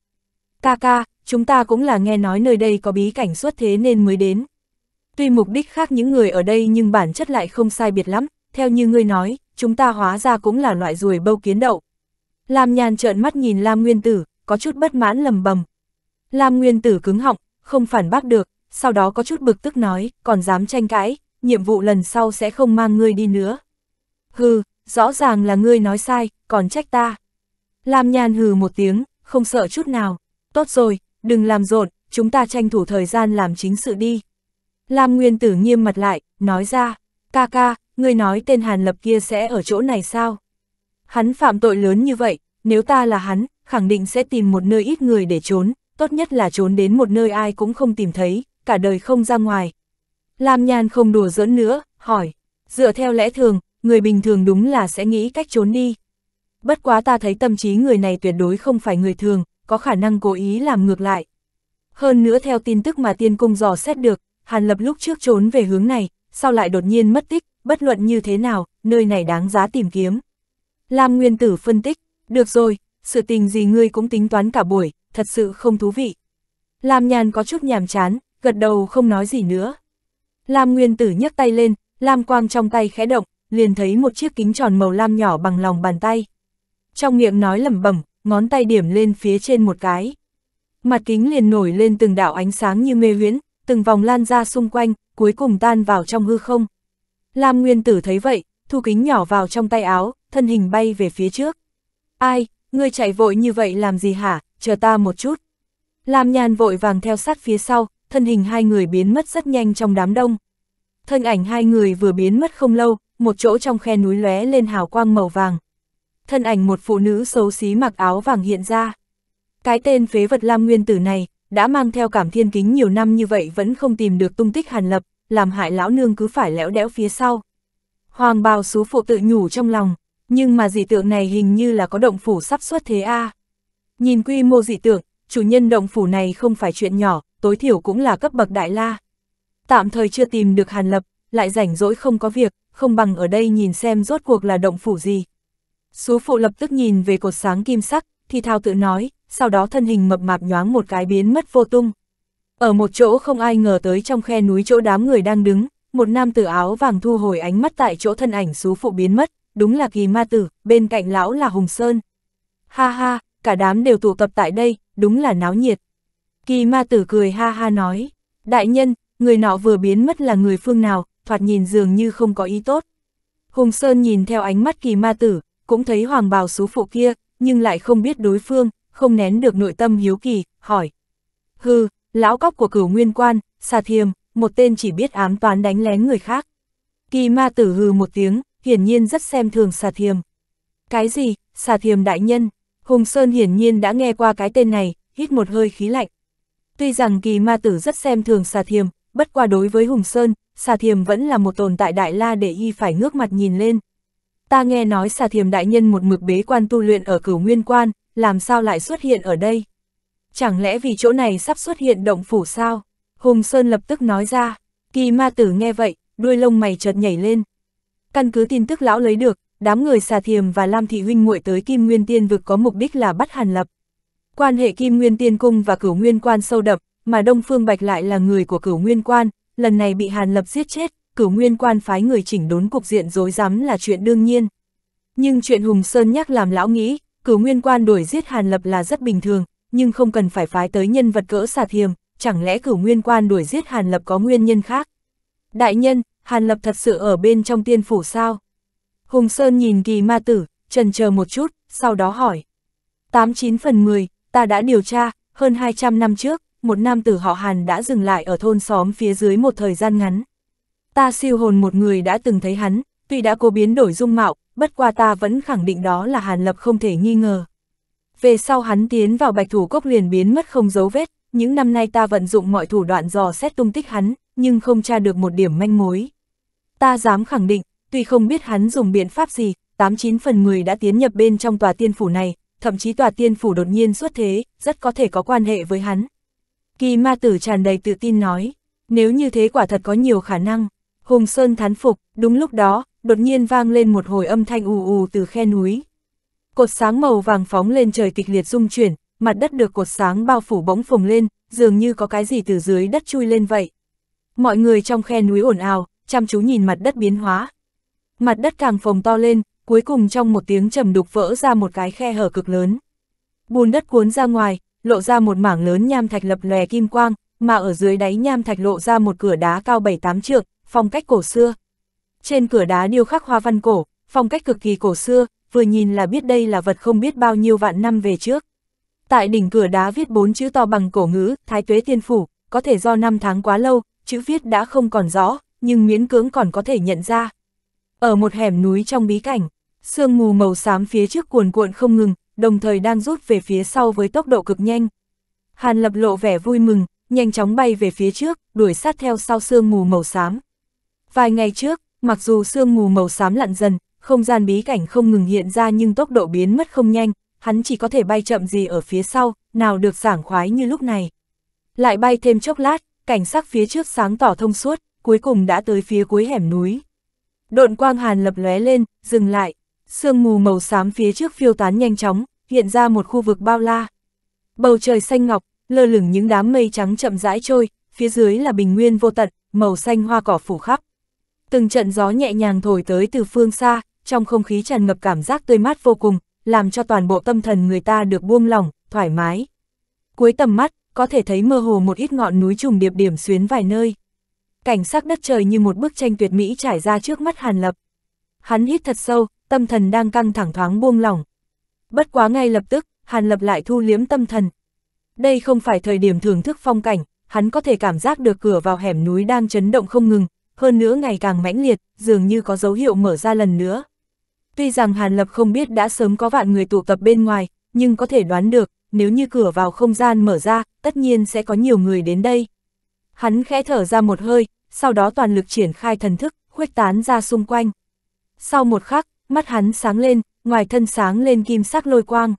Ca ca, chúng ta cũng là nghe nói nơi đây có bí cảnh xuất thế nên mới đến. Tuy mục đích khác những người ở đây nhưng bản chất lại không sai biệt lắm, theo như ngươi nói, chúng ta hóa ra cũng là loại ruồi bâu kiến đậu. Lam nhàn trợn mắt nhìn Lam Nguyên Tử, có chút bất mãn lầm bầm. Lam Nguyên Tử cứng họng, không phản bác được, sau đó có chút bực tức nói, còn dám tranh cãi, nhiệm vụ lần sau sẽ không mang ngươi đi nữa. Hừ, rõ ràng là ngươi nói sai, còn trách ta. Lam Nhan hừ một tiếng, không sợ chút nào. Tốt rồi, đừng làm rộn, chúng ta tranh thủ thời gian làm chính sự đi. Lam Nguyên Tử nghiêm mặt lại, nói ra, ca ca, ngươi nói tên Hàn Lập kia sẽ ở chỗ này sao? Hắn phạm tội lớn như vậy, nếu ta là hắn, khẳng định sẽ tìm một nơi ít người để trốn, tốt nhất là trốn đến một nơi ai cũng không tìm thấy, cả đời không ra ngoài. Lam Nhan không đùa giỡn nữa, hỏi, dựa theo lẽ thường, người bình thường đúng là sẽ nghĩ cách trốn đi. Bất quá ta thấy tâm trí người này tuyệt đối không phải người thường, có khả năng cố ý làm ngược lại. Hơn nữa theo tin tức mà tiên cung dò xét được, Hàn Lập lúc trước trốn về hướng này, sau lại đột nhiên mất tích, bất luận như thế nào, nơi này đáng giá tìm kiếm. Lam Nguyên Tử phân tích, được rồi, sự tình gì ngươi cũng tính toán cả buổi, thật sự không thú vị. Lam Nhàn có chút nhàm chán, gật đầu không nói gì nữa. Lam Nguyên Tử nhấc tay lên, Lam Quang trong tay khẽ động, liền thấy một chiếc kính tròn màu lam nhỏ bằng lòng bàn tay. Trong miệng nói lẩm bẩm, ngón tay điểm lên phía trên một cái. Mặt kính liền nổi lên từng đạo ánh sáng như mê huyễn, từng vòng lan ra xung quanh, cuối cùng tan vào trong hư không. Lam Nguyên Tử thấy vậy, thu kính nhỏ vào trong tay áo, thân hình bay về phía trước. Ai, ngươi chạy vội như vậy làm gì hả, chờ ta một chút. Lam Nhàn vội vàng theo sát phía sau, thân hình hai người biến mất rất nhanh trong đám đông. Thân ảnh hai người vừa biến mất không lâu, một chỗ trong khe núi lóe lên hào quang màu vàng. Thân ảnh một phụ nữ xấu xí mặc áo vàng hiện ra. Cái tên phế vật Lam Nguyên Tử này, đã mang theo cảm thiên kính nhiều năm như vậy vẫn không tìm được tung tích hàn lập, làm hại lão nương cứ phải lẽo đẽo phía sau. Hoàng bào xú phụ tự nhủ trong lòng, nhưng mà dị tượng này hình như là có động phủ sắp xuất thế a à. Nhìn quy mô dị tượng, chủ nhân động phủ này không phải chuyện nhỏ, tối thiểu cũng là cấp bậc đại la. Tạm thời chưa tìm được Hàn Lập, lại rảnh rỗi không có việc, không bằng ở đây nhìn xem rốt cuộc là động phủ gì. Sú phụ lập tức nhìn về cột sáng kim sắc, thì thao tự nói, sau đó thân hình mập mạp nhoáng một cái biến mất vô tung. Ở một chỗ không ai ngờ tới trong khe núi chỗ đám người đang đứng, một nam tử áo vàng thu hồi ánh mắt tại chỗ thân ảnh sú phụ biến mất, đúng là kỳ ma tử, bên cạnh lão là Hùng Sơn. Ha ha, cả đám đều tụ tập tại đây, đúng là náo nhiệt. Kỳ ma tử cười ha ha nói, đại nhân, người nọ vừa biến mất là người phương nào, thoạt nhìn dường như không có ý tốt. Hùng Sơn nhìn theo ánh mắt kỳ ma tử, cũng thấy hoàng bào xú phụ kia, nhưng lại không biết đối phương, không nén được nội tâm hiếu kỳ, hỏi. Hừ, lão cóc của cửu nguyên quan, xà thiềm, một tên chỉ biết ám toán đánh lén người khác. Kỳ ma tử hừ một tiếng, hiển nhiên rất xem thường xà thiềm. Cái gì, xà thiềm đại nhân, Hùng Sơn hiển nhiên đã nghe qua cái tên này, hít một hơi khí lạnh. Tuy rằng kỳ ma tử rất xem thường xà thiềm, bất qua đối với Hùng Sơn, xà thiềm vẫn là một tồn tại đại la để y phải ngước mặt nhìn lên. Ta nghe nói xà thiềm đại nhân một mực bế quan tu luyện ở cửu nguyên quan, làm sao lại xuất hiện ở đây? Chẳng lẽ vì chỗ này sắp xuất hiện động phủ sao? Hùng Sơn lập tức nói ra, kỳ ma tử nghe vậy, đuôi lông mày chợt nhảy lên. Căn cứ tin tức lão lấy được, đám người xà thiềm và Lam Thị Huynh muội tới Kim Nguyên Tiên Vực có mục đích là bắt Hàn Lập. Quan hệ Kim Nguyên Tiên Cung và cửu Nguyên Quan sâu đậm, mà Đông Phương Bạch lại là người của cửu Nguyên Quan, lần này bị Hàn Lập giết chết, cửu Nguyên Quan phái người chỉnh đốn cục diện dối rắm là chuyện đương nhiên. Nhưng chuyện Hùng Sơn nhắc làm lão nghĩ, cửu Nguyên Quan đuổi giết Hàn Lập là rất bình thường, nhưng không cần phải phái tới nhân vật cỡ xà thiềm, chẳng lẽ cửu Nguyên Quan đuổi giết Hàn Lập có nguyên nhân khác? Đại nhân, Hàn Lập thật sự ở bên trong tiên phủ sao? Hùng Sơn nhìn kỳ ma tử, trần chờ một chút, sau đó hỏi. 89 phần 10, ta đã điều tra, hơn 200 năm trước, một nam tử họ Hàn đã dừng lại ở thôn xóm phía dưới một thời gian ngắn. Ta siêu hồn một người đã từng thấy hắn, tuy đã cố biến đổi dung mạo, bất qua ta vẫn khẳng định đó là Hàn Lập không thể nghi ngờ. Về sau hắn tiến vào bạch thủ cốc liền biến mất không dấu vết, những năm nay ta vận dụng mọi thủ đoạn dò xét tung tích hắn, nhưng không tra được một điểm manh mối. Ta dám khẳng định, tuy không biết hắn dùng biện pháp gì, 89 phần 10 đã tiến nhập bên trong tòa tiên phủ này, thậm chí tòa tiên phủ đột nhiên xuất thế, rất có thể có quan hệ với hắn. Kỳ ma tử tràn đầy tự tin nói, nếu như thế quả thật có nhiều khả năng. Hùng Sơn thán phục, đúng lúc đó, đột nhiên vang lên một hồi âm thanh ù ù từ khe núi. Cột sáng màu vàng phóng lên trời kịch liệt rung chuyển, mặt đất được cột sáng bao phủ bỗng phồng lên, dường như có cái gì từ dưới đất chui lên vậy. Mọi người trong khe núi ồn ào, chăm chú nhìn mặt đất biến hóa, mặt đất càng phồng to lên, cuối cùng trong một tiếng trầm đục vỡ ra một cái khe hở cực lớn. Bùn đất cuốn ra ngoài, lộ ra một mảng lớn nham thạch lập lòe kim quang, mà ở dưới đáy nham thạch lộ ra một cửa đá cao 7-8 trượng, phong cách cổ xưa. Trên cửa đá điêu khắc hoa văn cổ, phong cách cực kỳ cổ xưa, vừa nhìn là biết đây là vật không biết bao nhiêu vạn năm về trước. Tại đỉnh cửa đá viết bốn chữ to bằng cổ ngữ, Thái Tuế Tiên Phủ, có thể do năm tháng quá lâu, chữ viết đã không còn rõ, nhưng miễn cưỡng còn có thể nhận ra. Ở một hẻm núi trong bí cảnh, sương mù màu xám phía trước cuồn cuộn không ngừng, đồng thời đang rút về phía sau với tốc độ cực nhanh. Hàn lập lộ vẻ vui mừng, nhanh chóng bay về phía trước, đuổi sát theo sau sương mù màu xám. Vài ngày trước, mặc dù sương mù màu xám lặn dần, không gian bí cảnh không ngừng hiện ra nhưng tốc độ biến mất không nhanh, hắn chỉ có thể bay chậm gì ở phía sau, nào được giảng khoái như lúc này. Lại bay thêm chốc lát, cảnh sắc phía trước sáng tỏ thông suốt, cuối cùng đã tới phía cuối hẻm núi. Độn quang hàn lập lóe lên, dừng lại, sương mù màu xám phía trước phiêu tán nhanh chóng, hiện ra một khu vực bao la. Bầu trời xanh ngọc, lơ lửng những đám mây trắng chậm rãi trôi, phía dưới là bình nguyên vô tận, màu xanh hoa cỏ phủ khắp. Từng trận gió nhẹ nhàng thổi tới từ phương xa, trong không khí tràn ngập cảm giác tươi mát vô cùng, làm cho toàn bộ tâm thần người ta được buông lỏng, thoải mái. Cuối tầm mắt, có thể thấy mơ hồ một ít ngọn núi trùng điệp điểm xuyến vài nơi cảnh sắc đất trời như một bức tranh tuyệt mỹ trải ra trước mắt Hàn Lập. Hắn hít thật sâu, tâm thần đang căng thẳng thoáng buông lỏng. Bất quá ngay lập tức, Hàn Lập lại thu liếm tâm thần. Đây không phải thời điểm thưởng thức phong cảnh, hắn có thể cảm giác được cửa vào hẻm núi đang chấn động không ngừng, hơn nữa ngày càng mãnh liệt, dường như có dấu hiệu mở ra lần nữa. Tuy rằng Hàn Lập không biết đã sớm có vạn người tụ tập bên ngoài, nhưng có thể đoán được, nếu như cửa vào không gian mở ra, tất nhiên sẽ có nhiều người đến đây. Hắn khẽ thở ra một hơi, sau đó toàn lực triển khai thần thức, khuếch tán ra xung quanh. Sau một khắc, mắt hắn sáng lên, ngoài thân sáng lên kim sắc lôi quang.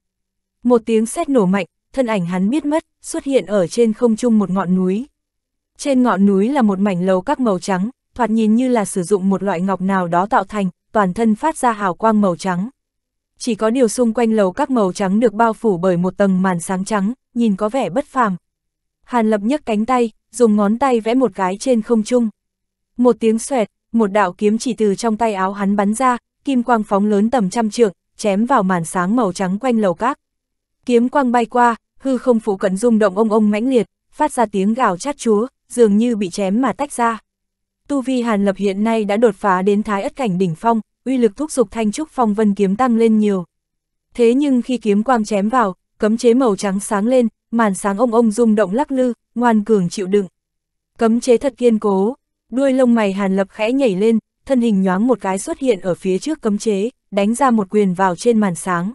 Một tiếng sét nổ mạnh, thân ảnh hắn biết mất, xuất hiện ở trên không trung một ngọn núi. Trên ngọn núi là một mảnh lầu các màu trắng, thoạt nhìn như là sử dụng một loại ngọc nào đó tạo thành, toàn thân phát ra hào quang màu trắng. Chỉ có điều xung quanh lầu các màu trắng được bao phủ bởi một tầng màn sáng trắng, nhìn có vẻ bất phàm. Hàn lập nhấc cánh tay, dùng ngón tay vẽ một cái trên không trung. Một tiếng xoẹt, một đạo kiếm chỉ từ trong tay áo hắn bắn ra, kim quang phóng lớn tầm trăm trượng, chém vào màn sáng màu trắng quanh lầu các. Kiếm quang bay qua, hư không phụ cận rung động ông ông mãnh liệt, phát ra tiếng gào chát chúa, dường như bị chém mà tách ra. Tu vi Hàn Lập hiện nay đã đột phá đến thái ất cảnh đỉnh phong, uy lực thúc dục thanh trúc phong vân kiếm tăng lên nhiều. Thế nhưng khi kiếm quang chém vào, cấm chế màu trắng sáng lên, màn sáng ông ông rung động lắc lư, ngoan cường chịu đựng. Cấm chế thật kiên cố, đuôi lông mày Hàn Lập khẽ nhảy lên, thân hình nhoáng một cái xuất hiện ở phía trước cấm chế, đánh ra một quyền vào trên màn sáng.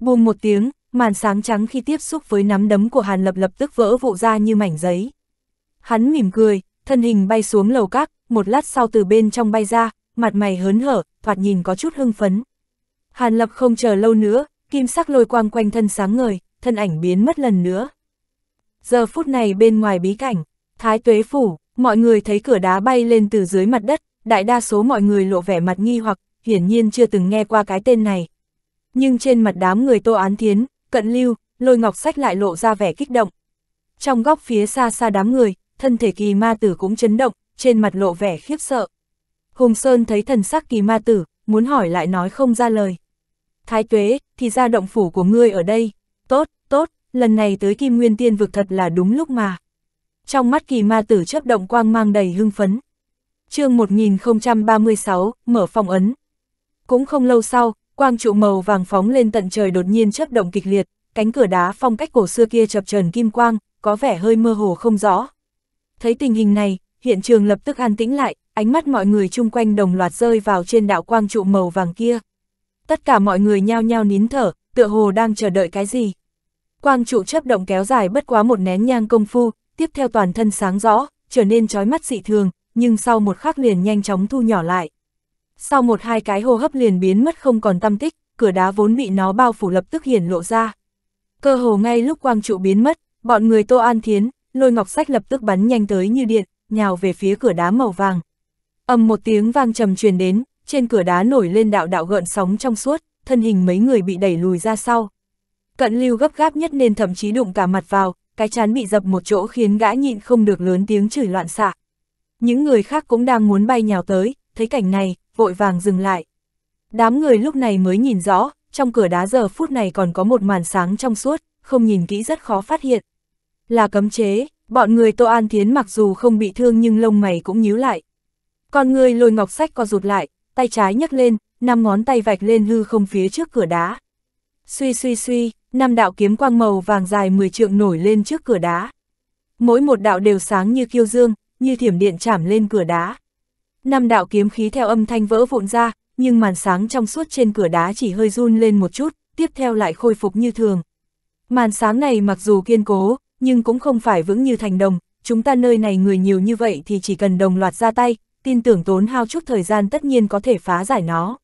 buông một tiếng, màn sáng trắng khi tiếp xúc với nắm đấm của Hàn Lập lập tức vỡ vụ ra như mảnh giấy. Hắn mỉm cười, thân hình bay xuống lầu các, một lát sau từ bên trong bay ra, mặt mày hớn hở, thoạt nhìn có chút hưng phấn. Hàn Lập không chờ lâu nữa, kim sắc lôi quang quanh thân sáng ngời, thân ảnh biến mất lần nữa. Giờ phút này bên ngoài bí cảnh, thái tuế phủ, mọi người thấy cửa đá bay lên từ dưới mặt đất, đại đa số mọi người lộ vẻ mặt nghi hoặc, hiển nhiên chưa từng nghe qua cái tên này. Nhưng trên mặt đám người tô án thiến, cận lưu, lôi ngọc sách lại lộ ra vẻ kích động. Trong góc phía xa xa đám người, thân thể kỳ ma tử cũng chấn động, trên mặt lộ vẻ khiếp sợ. Hùng Sơn thấy thần sắc kỳ ma tử, muốn hỏi lại nói không ra lời. Thái tuế, thì ra động phủ của ngươi ở đây. Tốt, tốt, lần này tới Kim Nguyên Tiên vực thật là đúng lúc mà. Trong mắt kỳ ma tử chấp động quang mang đầy hưng phấn. chương 1036, mở phòng ấn. Cũng không lâu sau, quang trụ màu vàng phóng lên tận trời đột nhiên chấp động kịch liệt, cánh cửa đá phong cách cổ xưa kia chập trần kim quang, có vẻ hơi mơ hồ không rõ. Thấy tình hình này, hiện trường lập tức an tĩnh lại, ánh mắt mọi người chung quanh đồng loạt rơi vào trên đạo quang trụ màu vàng kia. Tất cả mọi người nhao nhao nín thở, tựa hồ đang chờ đợi cái gì. Quang trụ chấp động kéo dài bất quá một nén nhang công phu, tiếp theo toàn thân sáng rõ, trở nên trói mắt dị thường, nhưng sau một khắc liền nhanh chóng thu nhỏ lại. Sau một hai cái hô hấp liền biến mất không còn tâm tích, cửa đá vốn bị nó bao phủ lập tức hiển lộ ra. Cơ hồ ngay lúc quang trụ biến mất, bọn người Tô An Thiến, lôi ngọc sách lập tức bắn nhanh tới như điện, nhào về phía cửa đá màu vàng. Âm một tiếng vang trầm truyền đến, trên cửa đá nổi lên đạo đạo gợn sóng trong suốt thân hình mấy người bị đẩy lùi ra sau. Cận lưu gấp gáp nhất nên thậm chí đụng cả mặt vào, cái chán bị dập một chỗ khiến gã nhịn không được lớn tiếng chửi loạn xạ. Những người khác cũng đang muốn bay nhào tới, thấy cảnh này, vội vàng dừng lại. Đám người lúc này mới nhìn rõ, trong cửa đá giờ phút này còn có một màn sáng trong suốt, không nhìn kỹ rất khó phát hiện. Là cấm chế, bọn người Tô An Thiến mặc dù không bị thương nhưng lông mày cũng nhíu lại. còn người lôi ngọc sách co rụt lại, tay trái nhấc lên, năm ngón tay vạch lên hư không phía trước cửa đá. Suy suy suy, năm đạo kiếm quang màu vàng dài 10 trượng nổi lên trước cửa đá. Mỗi một đạo đều sáng như kiêu dương, như thiểm điện chạm lên cửa đá. Năm đạo kiếm khí theo âm thanh vỡ vụn ra, nhưng màn sáng trong suốt trên cửa đá chỉ hơi run lên một chút, tiếp theo lại khôi phục như thường. Màn sáng này mặc dù kiên cố, nhưng cũng không phải vững như thành đồng, chúng ta nơi này người nhiều như vậy thì chỉ cần đồng loạt ra tay, tin tưởng tốn hao chút thời gian tất nhiên có thể phá giải nó.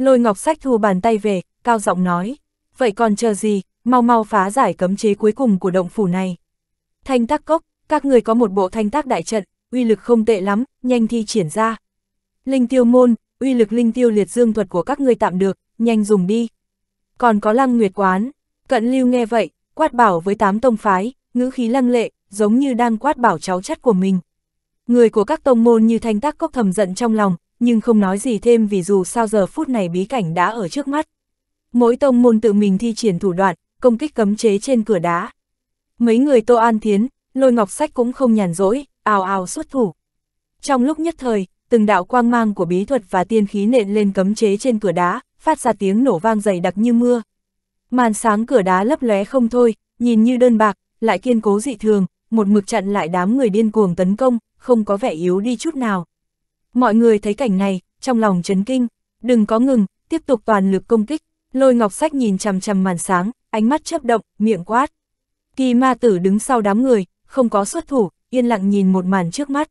Lôi ngọc sách thu bàn tay về, cao giọng nói, vậy còn chờ gì, mau mau phá giải cấm chế cuối cùng của động phủ này. Thanh tác cốc, các người có một bộ thanh tác đại trận, uy lực không tệ lắm, nhanh thi triển ra. Linh tiêu môn, uy lực linh tiêu liệt dương thuật của các người tạm được, nhanh dùng đi. Còn có lăng nguyệt quán, cận lưu nghe vậy, quát bảo với tám tông phái, ngữ khí lăng lệ, giống như đang quát bảo cháu chắt của mình. Người của các tông môn như thanh tác cốc thầm giận trong lòng, nhưng không nói gì thêm vì dù sao giờ phút này bí cảnh đã ở trước mắt. Mỗi tông môn tự mình thi triển thủ đoạn, công kích cấm chế trên cửa đá. Mấy người Tô An Thiến, lôi ngọc sách cũng không nhàn rỗi, ào ào xuất thủ. Trong lúc nhất thời, từng đạo quang mang của bí thuật và tiên khí nện lên cấm chế trên cửa đá, phát ra tiếng nổ vang dày đặc như mưa. Màn sáng cửa đá lấp lóe không thôi, nhìn như đơn bạc, lại kiên cố dị thường, một mực chặn lại đám người điên cuồng tấn công, không có vẻ yếu đi chút nào. Mọi người thấy cảnh này, trong lòng chấn kinh, đừng có ngừng, tiếp tục toàn lực công kích. Lôi ngọc sách nhìn chằm chằm màn sáng, ánh mắt chớp động, miệng quát. Kỳ ma tử đứng sau đám người, không có xuất thủ, yên lặng nhìn một màn trước mắt.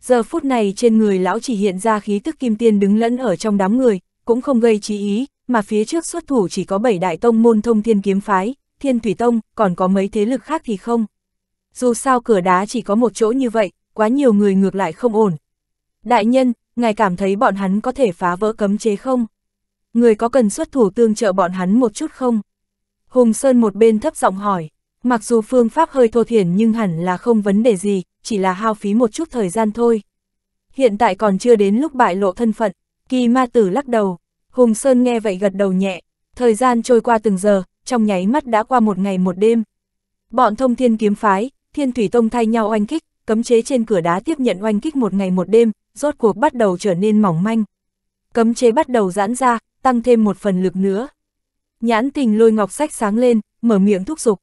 Giờ phút này trên người lão chỉ hiện ra khí tức kim tiên đứng lẫn ở trong đám người, cũng không gây trí ý, mà phía trước xuất thủ chỉ có bảy đại tông môn thông thiên kiếm phái, thiên thủy tông, còn có mấy thế lực khác thì không. Dù sao cửa đá chỉ có một chỗ như vậy, quá nhiều người ngược lại không ổn, Đại nhân, ngài cảm thấy bọn hắn có thể phá vỡ cấm chế không? Người có cần xuất thủ tương trợ bọn hắn một chút không? Hùng Sơn một bên thấp giọng hỏi, mặc dù phương pháp hơi thô thiển nhưng hẳn là không vấn đề gì, chỉ là hao phí một chút thời gian thôi. Hiện tại còn chưa đến lúc bại lộ thân phận, kỳ ma tử lắc đầu, Hùng Sơn nghe vậy gật đầu nhẹ, thời gian trôi qua từng giờ, trong nháy mắt đã qua một ngày một đêm. Bọn thông thiên kiếm phái, thiên thủy tông thay nhau oanh kích, cấm chế trên cửa đá tiếp nhận oanh kích một ngày một đêm, rốt cuộc bắt đầu trở nên mỏng manh. Cấm chế bắt đầu giãn ra, tăng thêm một phần lực nữa. Nhãn tình lôi ngọc sách sáng lên, mở miệng thúc giục.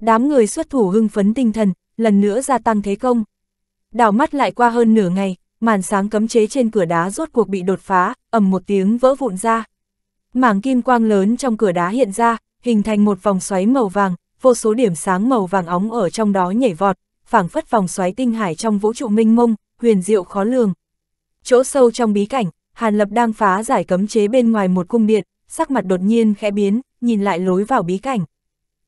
Đám người xuất thủ hưng phấn tinh thần, lần nữa gia tăng thế công. Đảo mắt lại qua hơn nửa ngày, màn sáng cấm chế trên cửa đá rốt cuộc bị đột phá, ầm một tiếng vỡ vụn ra. Mảng kim quang lớn trong cửa đá hiện ra, hình thành một vòng xoáy màu vàng, vô số điểm sáng màu vàng óng ở trong đó nhảy vọt, phảng phất vòng xoáy tinh hải trong vũ trụ minh mông, huyền diệu khó lường. Chỗ sâu trong bí cảnh, Hàn Lập đang phá giải cấm chế bên ngoài một cung điện, sắc mặt đột nhiên khẽ biến, nhìn lại lối vào bí cảnh.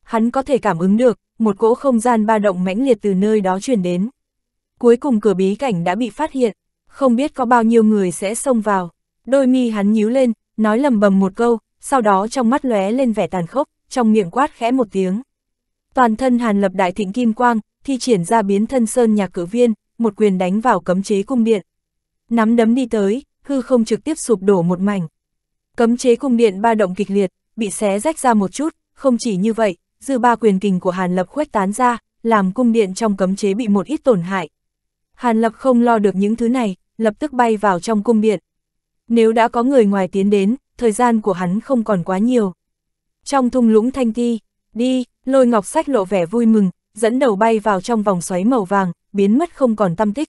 Hắn có thể cảm ứng được, một cỗ không gian ba động mãnh liệt từ nơi đó truyền đến. Cuối cùng cửa bí cảnh đã bị phát hiện, không biết có bao nhiêu người sẽ xông vào. Đôi mi hắn nhíu lên, nói lầm bầm một câu, sau đó trong mắt lóe lên vẻ tàn khốc, trong miệng quát khẽ một tiếng. Toàn thân Hàn Lập đại thịnh kim quang, thi triển ra biến thân sơn nhạc cử viên, một quyền đánh vào cấm chế cung điện. Nắm đấm đi tới, hư không trực tiếp sụp đổ một mảnh. Cấm chế cung điện ba động kịch liệt, bị xé rách ra một chút, không chỉ như vậy, dư ba quyền kình của Hàn Lập khuếch tán ra, làm cung điện trong cấm chế bị một ít tổn hại. Hàn Lập không lo được những thứ này, lập tức bay vào trong cung điện. Nếu đã có người ngoài tiến đến, thời gian của hắn không còn quá nhiều. Trong thung lũng thanh ti, đi, lôi ngọc sách lộ vẻ vui mừng, dẫn đầu bay vào trong vòng xoáy màu vàng, biến mất không còn tâm tích.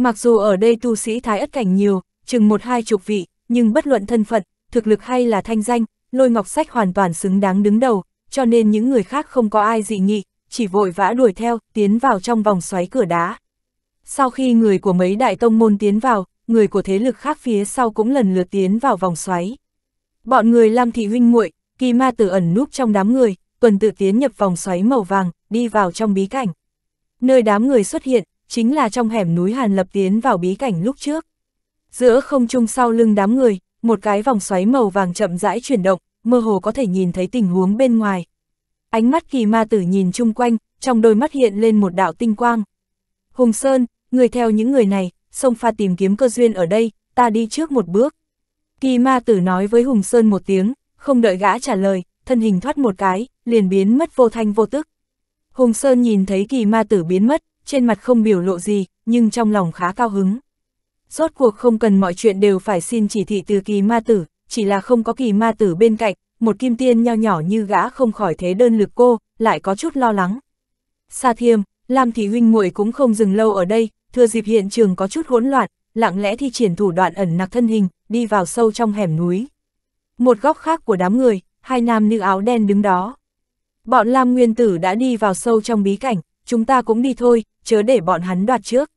Mặc dù ở đây tu sĩ thái ất cảnh nhiều, chừng một hai chục vị, nhưng bất luận thân phận, thực lực hay là thanh danh, lôi ngọc sách hoàn toàn xứng đáng đứng đầu, cho nên những người khác không có ai dị nghị, chỉ vội vã đuổi theo, tiến vào trong vòng xoáy cửa đá. Sau khi người của mấy đại tông môn tiến vào, người của thế lực khác phía sau cũng lần lượt tiến vào vòng xoáy. Bọn người Lam Thị Huynh muội kỳ ma tử ẩn núp trong đám người, tuần tự tiến nhập vòng xoáy màu vàng, đi vào trong bí cảnh. Nơi đám người xuất hiện, chính là trong hẻm núi Hàn Lập tiến vào bí cảnh lúc trước. Giữa không trung sau lưng đám người, một cái vòng xoáy màu vàng chậm rãi chuyển động, mơ hồ có thể nhìn thấy tình huống bên ngoài. Ánh mắt kỳ ma tử nhìn chung quanh, trong đôi mắt hiện lên một đạo tinh quang. Hùng Sơn, người theo những người này, xông pha tìm kiếm cơ duyên ở đây, ta đi trước một bước. Kỳ ma tử nói với Hùng Sơn một tiếng, không đợi gã trả lời, thân hình thoát một cái, liền biến mất vô thanh vô tức. Hùng Sơn nhìn thấy kỳ ma tử biến mất, trên mặt không biểu lộ gì, nhưng trong lòng khá cao hứng. Rốt cuộc không cần mọi chuyện đều phải xin chỉ thị từ kỳ ma tử, chỉ là không có kỳ ma tử bên cạnh, một kim tiên nho nhỏ như gã không khỏi thế đơn lực cô, lại có chút lo lắng. Sa thiêm, Lam Thị Huynh muội cũng không dừng lâu ở đây, thừa dịp hiện trường có chút hỗn loạn, lặng lẽ thi triển thủ đoạn ẩn nặc thân hình, đi vào sâu trong hẻm núi. Một góc khác của đám người, hai nam nữ áo đen đứng đó. Bọn Lam Nguyên Tử đã đi vào sâu trong bí cảnh, chúng ta cũng đi thôi, chớ để bọn hắn đoạt trước.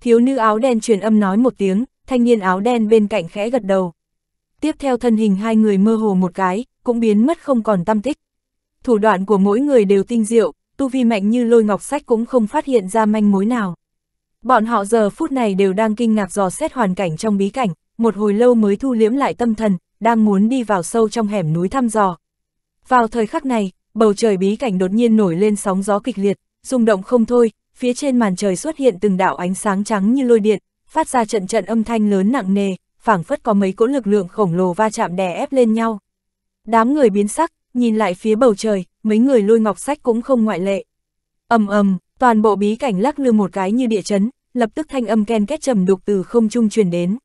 Thiếu nữ áo đen truyền âm nói một tiếng, thanh niên áo đen bên cạnh khẽ gật đầu. Tiếp theo thân hình hai người mơ hồ một cái, cũng biến mất không còn tâm tích. Thủ đoạn của mỗi người đều tinh diệu, tu vi mạnh như lôi ngọc sách cũng không phát hiện ra manh mối nào. Bọn họ giờ phút này đều đang kinh ngạc dò xét hoàn cảnh trong bí cảnh, một hồi lâu mới thu liễm lại tâm thần, đang muốn đi vào sâu trong hẻm núi thăm dò. Vào thời khắc này, bầu trời bí cảnh đột nhiên nổi lên sóng gió kịch liệt, rung động không thôi, phía trên màn trời xuất hiện từng đạo ánh sáng trắng như lôi điện, phát ra trận trận âm thanh lớn nặng nề, phảng phất có mấy cỗ lực lượng khổng lồ va chạm đè ép lên nhau. Đám người biến sắc, nhìn lại phía bầu trời, mấy người lôi ngọc sách cũng không ngoại lệ. Ầm ầm, toàn bộ bí cảnh lắc lư một cái như địa chấn, lập tức thanh âm ken két trầm đục từ không trung truyền đến.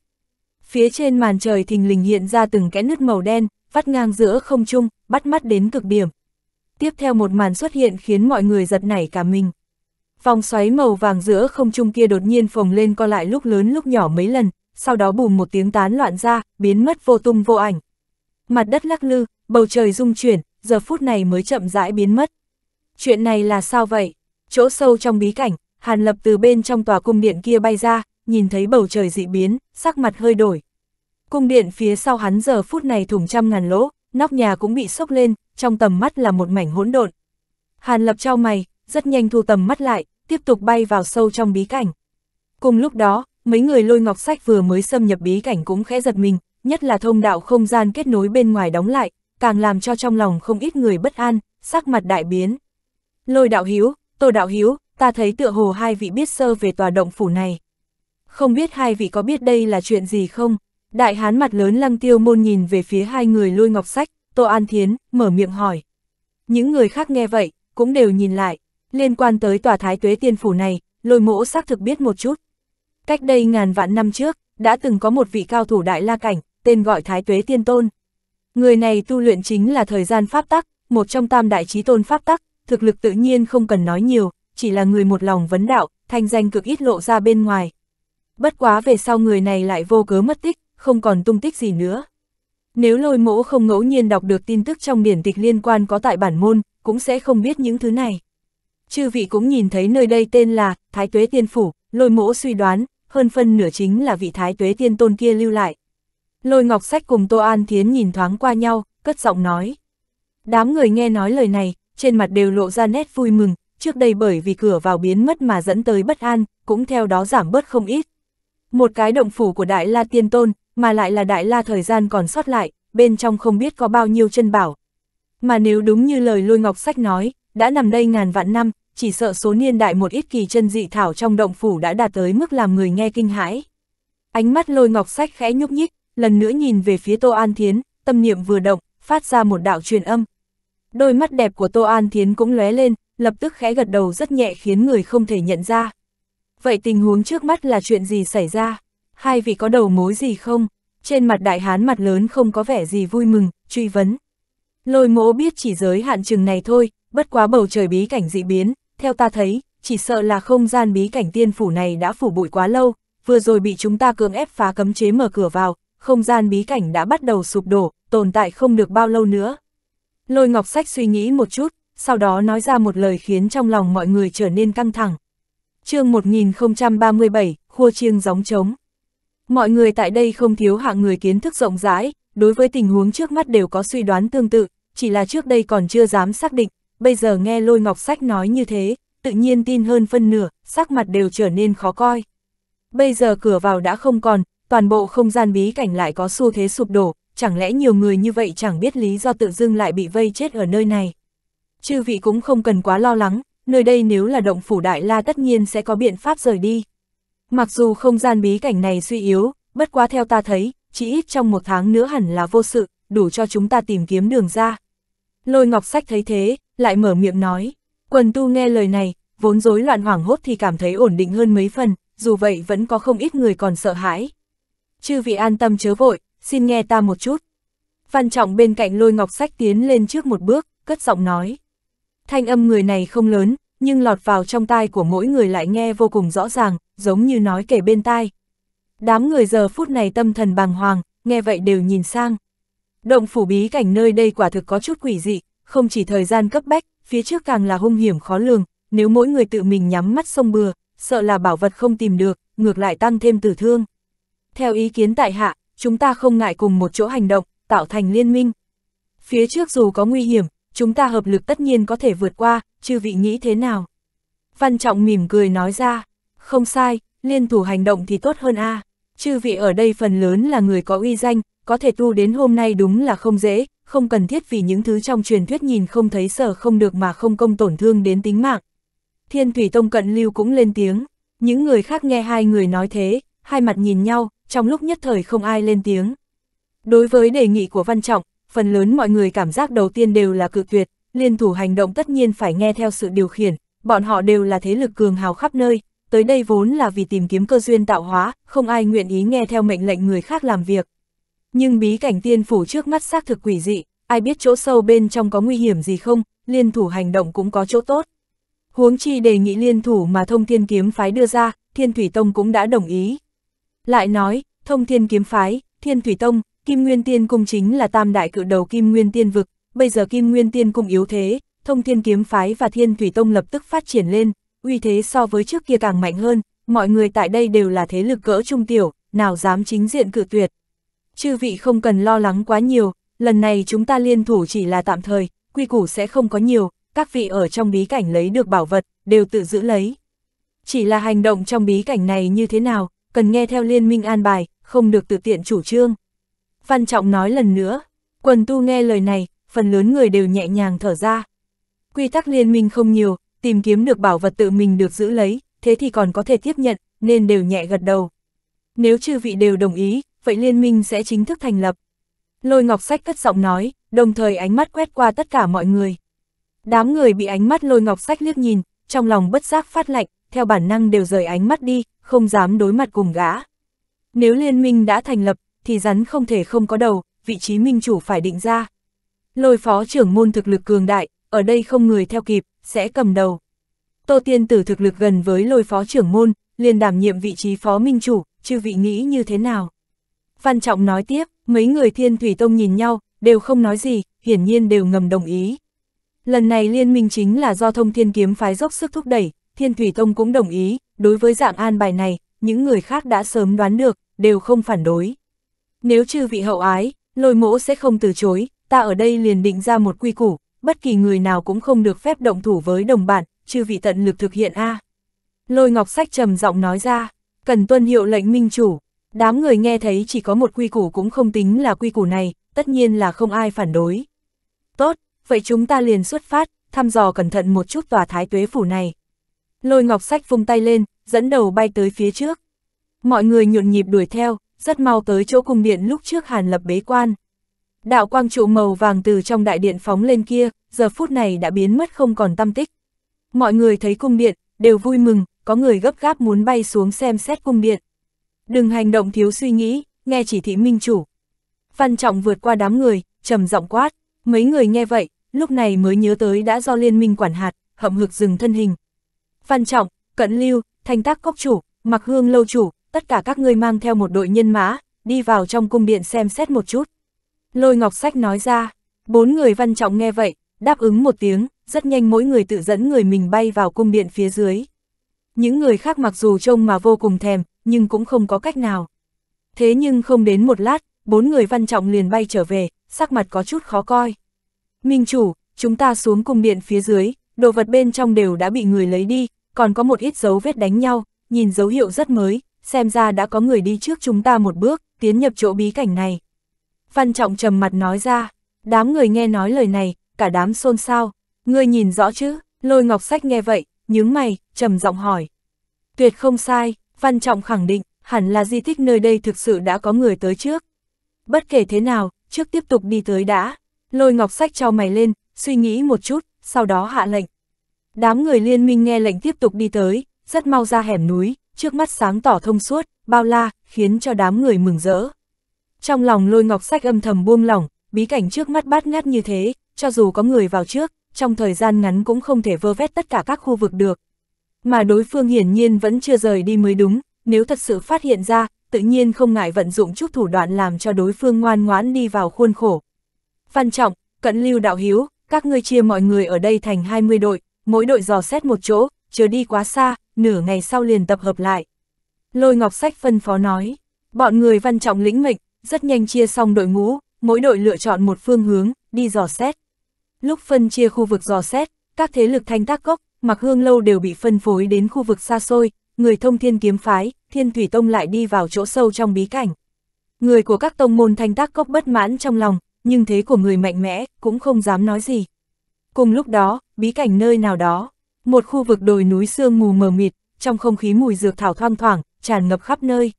Phía trên màn trời thình lình hiện ra từng cái nứt màu đen, vắt ngang giữa không trung, bắt mắt đến cực điểm tiếp theo một màn xuất hiện khiến mọi người giật nảy cả mình. Vòng xoáy màu vàng giữa không trung kia đột nhiên phồng lên co lại lúc lớn lúc nhỏ mấy lần, sau đó bùm một tiếng tán loạn ra, biến mất vô tung vô ảnh. Mặt đất lắc lư, bầu trời rung chuyển, giờ phút này mới chậm rãi biến mất. Chuyện này là sao vậy? Chỗ sâu trong bí cảnh, Hàn Lập từ bên trong tòa cung điện kia bay ra, nhìn thấy bầu trời dị biến, sắc mặt hơi đổi. Cung điện phía sau hắn giờ phút này thủng trăm ngàn lỗ, nóc nhà cũng bị sốc lên, trong tầm mắt là một mảnh hỗn độn. Hàn lập trao mày, rất nhanh thu tầm mắt lại, tiếp tục bay vào sâu trong bí cảnh. Cùng lúc đó, mấy người lôi ngọc sách vừa mới xâm nhập bí cảnh cũng khẽ giật mình, nhất là thông đạo không gian kết nối bên ngoài đóng lại, càng làm cho trong lòng không ít người bất an, sắc mặt đại biến. Lôi đạo hiếu, tô đạo hiếu, ta thấy tựa hồ hai vị biết sơ về tòa động phủ này. Không biết hai vị có biết đây là chuyện gì không? Đại hán mặt lớn lăng tiêu môn nhìn về phía hai người lôi ngọc sách, Tô An Thiến, mở miệng hỏi. Những người khác nghe vậy, cũng đều nhìn lại, liên quan tới tòa thái tuế tiên phủ này, lôi mỗ xác thực biết một chút. Cách đây ngàn vạn năm trước, đã từng có một vị cao thủ đại la cảnh, tên gọi thái tuế tiên tôn. Người này tu luyện chính là thời gian pháp tắc, một trong tam đại trí tôn pháp tắc, thực lực tự nhiên không cần nói nhiều, chỉ là người một lòng vấn đạo, thanh danh cực ít lộ ra bên ngoài. Bất quá về sau người này lại vô cớ mất tích, không còn tung tích gì nữa. Nếu lôi mỗ không ngẫu nhiên đọc được tin tức trong biển tịch liên quan có tại bản môn, cũng sẽ không biết những thứ này. Chư vị cũng nhìn thấy nơi đây tên là Thái Tuế Tiên Phủ, lôi mỗ suy đoán, hơn phân nửa chính là vị Thái Tuế Tiên Tôn kia lưu lại. Lôi Ngọc Sách cùng Tô An Thiến nhìn thoáng qua nhau, cất giọng nói. Đám người nghe nói lời này, trên mặt đều lộ ra nét vui mừng, trước đây bởi vì cửa vào biến mất mà dẫn tới bất an, cũng theo đó giảm bớt không ít. Một cái động phủ của Đại La Tiên Tôn, mà lại là đại la thời gian còn sót lại, bên trong không biết có bao nhiêu chân bảo. Mà nếu đúng như lời lôi ngọc sách nói, đã nằm đây ngàn vạn năm, chỉ sợ số niên đại một ít kỳ chân dị thảo trong động phủ đã đạt tới mức làm người nghe kinh hãi. Ánh mắt lôi ngọc sách khẽ nhúc nhích, lần nữa nhìn về phía Tô An Thiến, tâm niệm vừa động, phát ra một đạo truyền âm. Đôi mắt đẹp của Tô An Thiến cũng lóe lên, lập tức khẽ gật đầu rất nhẹ khiến người không thể nhận ra. Vậy tình huống trước mắt là chuyện gì xảy ra? hai vị có đầu mối gì không? Trên mặt đại hán mặt lớn không có vẻ gì vui mừng, truy vấn. Lôi mỗ biết chỉ giới hạn chừng này thôi, bất quá bầu trời bí cảnh dị biến, theo ta thấy, chỉ sợ là không gian bí cảnh tiên phủ này đã phủ bụi quá lâu, vừa rồi bị chúng ta cưỡng ép phá cấm chế mở cửa vào, không gian bí cảnh đã bắt đầu sụp đổ, tồn tại không được bao lâu nữa. Lôi ngọc sách suy nghĩ một chút, sau đó nói ra một lời khiến trong lòng mọi người trở nên căng thẳng. chương 1037, khua chiêng gióng trống. Mọi người tại đây không thiếu hạng người kiến thức rộng rãi, đối với tình huống trước mắt đều có suy đoán tương tự, chỉ là trước đây còn chưa dám xác định, bây giờ nghe lôi ngọc sách nói như thế, tự nhiên tin hơn phân nửa, sắc mặt đều trở nên khó coi. Bây giờ cửa vào đã không còn, toàn bộ không gian bí cảnh lại có xu thế sụp đổ, chẳng lẽ nhiều người như vậy chẳng biết lý do tự dưng lại bị vây chết ở nơi này. Chư vị cũng không cần quá lo lắng, nơi đây nếu là động phủ đại la tất nhiên sẽ có biện pháp rời đi. Mặc dù không gian bí cảnh này suy yếu, bất quá theo ta thấy, chỉ ít trong một tháng nữa hẳn là vô sự, đủ cho chúng ta tìm kiếm đường ra. Lôi ngọc sách thấy thế, lại mở miệng nói. Quần tu nghe lời này, vốn rối loạn hoảng hốt thì cảm thấy ổn định hơn mấy phần, dù vậy vẫn có không ít người còn sợ hãi. Chư vị an tâm chớ vội, xin nghe ta một chút. Văn trọng bên cạnh lôi ngọc sách tiến lên trước một bước, cất giọng nói. Thanh âm người này không lớn, nhưng lọt vào trong tai của mỗi người lại nghe vô cùng rõ ràng, giống như nói kể bên tai. Đám người giờ phút này tâm thần bàng hoàng, nghe vậy đều nhìn sang. Động phủ bí cảnh nơi đây quả thực có chút quỷ dị, không chỉ thời gian cấp bách, phía trước càng là hung hiểm khó lường, nếu mỗi người tự mình nhắm mắt sông bừa, sợ là bảo vật không tìm được, ngược lại tăng thêm tử thương. Theo ý kiến tại hạ, chúng ta không ngại cùng một chỗ hành động, tạo thành liên minh. Phía trước dù có nguy hiểm, chúng ta hợp lực tất nhiên có thể vượt qua, chư vị nghĩ thế nào? Văn Trọng mỉm cười nói ra, không sai, liên thủ hành động thì tốt hơn a. À. Chư vị ở đây phần lớn là người có uy danh, có thể tu đến hôm nay đúng là không dễ, không cần thiết vì những thứ trong truyền thuyết nhìn không thấy sở không được mà không công tổn thương đến tính mạng. Thiên Thủy Tông Cận Lưu cũng lên tiếng, những người khác nghe hai người nói thế, hai mặt nhìn nhau, trong lúc nhất thời không ai lên tiếng. Đối với đề nghị của Văn Trọng, phần lớn mọi người cảm giác đầu tiên đều là cự tuyệt, liên thủ hành động tất nhiên phải nghe theo sự điều khiển, bọn họ đều là thế lực cường hào khắp nơi, tới đây vốn là vì tìm kiếm cơ duyên tạo hóa, không ai nguyện ý nghe theo mệnh lệnh người khác làm việc. Nhưng bí cảnh tiên phủ trước mắt xác thực quỷ dị, ai biết chỗ sâu bên trong có nguy hiểm gì không, liên thủ hành động cũng có chỗ tốt. Huống chi đề nghị liên thủ mà thông thiên kiếm phái đưa ra, thiên thủy tông cũng đã đồng ý. Lại nói, thông thiên kiếm phái, thiên thủy tông, Kim Nguyên Tiên Cung chính là tam đại cự đầu Kim Nguyên Tiên Vực, bây giờ Kim Nguyên Tiên Cung yếu thế, thông thiên kiếm phái và thiên thủy tông lập tức phát triển lên, uy thế so với trước kia càng mạnh hơn, mọi người tại đây đều là thế lực cỡ trung tiểu, nào dám chính diện cự tuyệt. Chư vị không cần lo lắng quá nhiều, lần này chúng ta liên thủ chỉ là tạm thời, quy củ sẽ không có nhiều, các vị ở trong bí cảnh lấy được bảo vật, đều tự giữ lấy. Chỉ là hành động trong bí cảnh này như thế nào, cần nghe theo liên minh an bài, không được tự tiện chủ trương. Phan Trọng nói lần nữa, quần tu nghe lời này, phần lớn người đều nhẹ nhàng thở ra. Quy tắc liên minh không nhiều, tìm kiếm được bảo vật tự mình được giữ lấy, thế thì còn có thể tiếp nhận, nên đều nhẹ gật đầu. Nếu chư vị đều đồng ý, vậy liên minh sẽ chính thức thành lập. Lôi Ngọc Sách cất giọng nói, đồng thời ánh mắt quét qua tất cả mọi người. Đám người bị ánh mắt Lôi Ngọc Sách liếc nhìn, trong lòng bất giác phát lạnh, theo bản năng đều rời ánh mắt đi, không dám đối mặt cùng gã. Nếu liên minh đã thành lập, thì rắn không thể không có đầu, vị trí minh chủ phải định ra. Lôi phó trưởng môn thực lực cường đại, ở đây không người theo kịp, sẽ cầm đầu. Tô Tiên Tử thực lực gần với lôi phó trưởng môn, liền đảm nhiệm vị trí phó minh chủ, chư vị nghĩ như thế nào? Văn Trọng nói tiếp, mấy người thiên thủy tông nhìn nhau, đều không nói gì, hiển nhiên đều ngầm đồng ý. Lần này liên minh chính là do thông thiên kiếm phái dốc sức thúc đẩy, thiên thủy tông cũng đồng ý, đối với dạng an bài này, những người khác đã sớm đoán được, đều không phản đối. Nếu chư vị hậu ái, lôi mỗ sẽ không từ chối, ta ở đây liền định ra một quy củ, bất kỳ người nào cũng không được phép động thủ với đồng bạn, chư vị tận lực thực hiện a. À. Lôi ngọc sách trầm giọng nói ra, cần tuân hiệu lệnh minh chủ, đám người nghe thấy chỉ có một quy củ cũng không tính là quy củ này, tất nhiên là không ai phản đối. Tốt, vậy chúng ta liền xuất phát, thăm dò cẩn thận một chút tòa thái tuế phủ này. Lôi ngọc sách vung tay lên, dẫn đầu bay tới phía trước. Mọi người nhộn nhịp đuổi theo, rất mau tới chỗ cung điện lúc trước Hàn Lập bế quan. Đạo quang trụ màu vàng từ trong đại điện phóng lên kia, giờ phút này đã biến mất không còn tâm tích. Mọi người thấy cung điện, đều vui mừng, có người gấp gáp muốn bay xuống xem xét cung điện. Đừng hành động thiếu suy nghĩ, nghe chỉ thị minh chủ. Văn Trọng vượt qua đám người, trầm giọng quát, mấy người nghe vậy, lúc này mới nhớ tới đã do liên minh quản hạt, hậm hực dừng thân hình. Văn Trọng, Cận Lưu, Thanh Tác Cốc Chủ, Mặc Hương Lâu Chủ, tất cả các ngươi mang theo một đội nhân mã, đi vào trong cung điện xem xét một chút. Lôi Ngọc Sách nói ra, bốn người văn trọng nghe vậy, đáp ứng một tiếng, rất nhanh mỗi người tự dẫn người mình bay vào cung điện phía dưới. Những người khác mặc dù trông mà vô cùng thèm, nhưng cũng không có cách nào. Thế nhưng không đến một lát, bốn người văn trọng liền bay trở về, sắc mặt có chút khó coi. Minh chủ, chúng ta xuống cung điện phía dưới, đồ vật bên trong đều đã bị người lấy đi, còn có một ít dấu vết đánh nhau, nhìn dấu hiệu rất mới, xem ra đã có người đi trước chúng ta một bước, tiến nhập chỗ bí cảnh này. Văn Trọng trầm mặt nói ra, đám người nghe nói lời này, cả đám xôn xao, ngươi nhìn rõ chứ, lôi ngọc sách nghe vậy, nhướng mày, trầm giọng hỏi. Tuyệt không sai, Văn Trọng khẳng định, hẳn là di tích nơi đây thực sự đã có người tới trước. Bất kể thế nào, trước tiếp tục đi tới đã, lôi ngọc sách trao mày lên, suy nghĩ một chút, sau đó hạ lệnh. Đám người liên minh nghe lệnh tiếp tục đi tới, rất mau ra hẻm núi, trước mắt sáng tỏ thông suốt, bao la, khiến cho đám người mừng rỡ. Trong lòng lôi ngọc sách âm thầm buông lỏng, bí cảnh trước mắt bát ngát như thế, cho dù có người vào trước, trong thời gian ngắn cũng không thể vơ vét tất cả các khu vực được. Mà đối phương hiển nhiên vẫn chưa rời đi mới đúng, nếu thật sự phát hiện ra, tự nhiên không ngại vận dụng chút thủ đoạn làm cho đối phương ngoan ngoãn đi vào khuôn khổ. Văn Trọng, Cận Lưu Đạo Hiếu, các ngươi chia mọi người ở đây thành 20 đội, mỗi đội dò xét một chỗ, chờ đi quá xa, nửa ngày sau liền tập hợp lại. Lôi Ngọc Sách phân phó nói, bọn người văn trọng lĩnh mệnh, rất nhanh chia xong đội ngũ, mỗi đội lựa chọn một phương hướng, đi dò xét. Lúc phân chia khu vực dò xét, các thế lực thanh tác cốc, mặc hương lâu đều bị phân phối đến khu vực xa xôi, người thông thiên kiếm phái, thiên thủy tông lại đi vào chỗ sâu trong bí cảnh. Người của các tông môn thanh tác cốc bất mãn trong lòng, nhưng thế của người mạnh mẽ, cũng không dám nói gì. Cùng lúc đó, bí cảnh nơi nào đó, một khu vực đồi núi sương mù mờ mịt, trong không khí mùi dược thảo thoang thoảng, tràn ngập khắp nơi.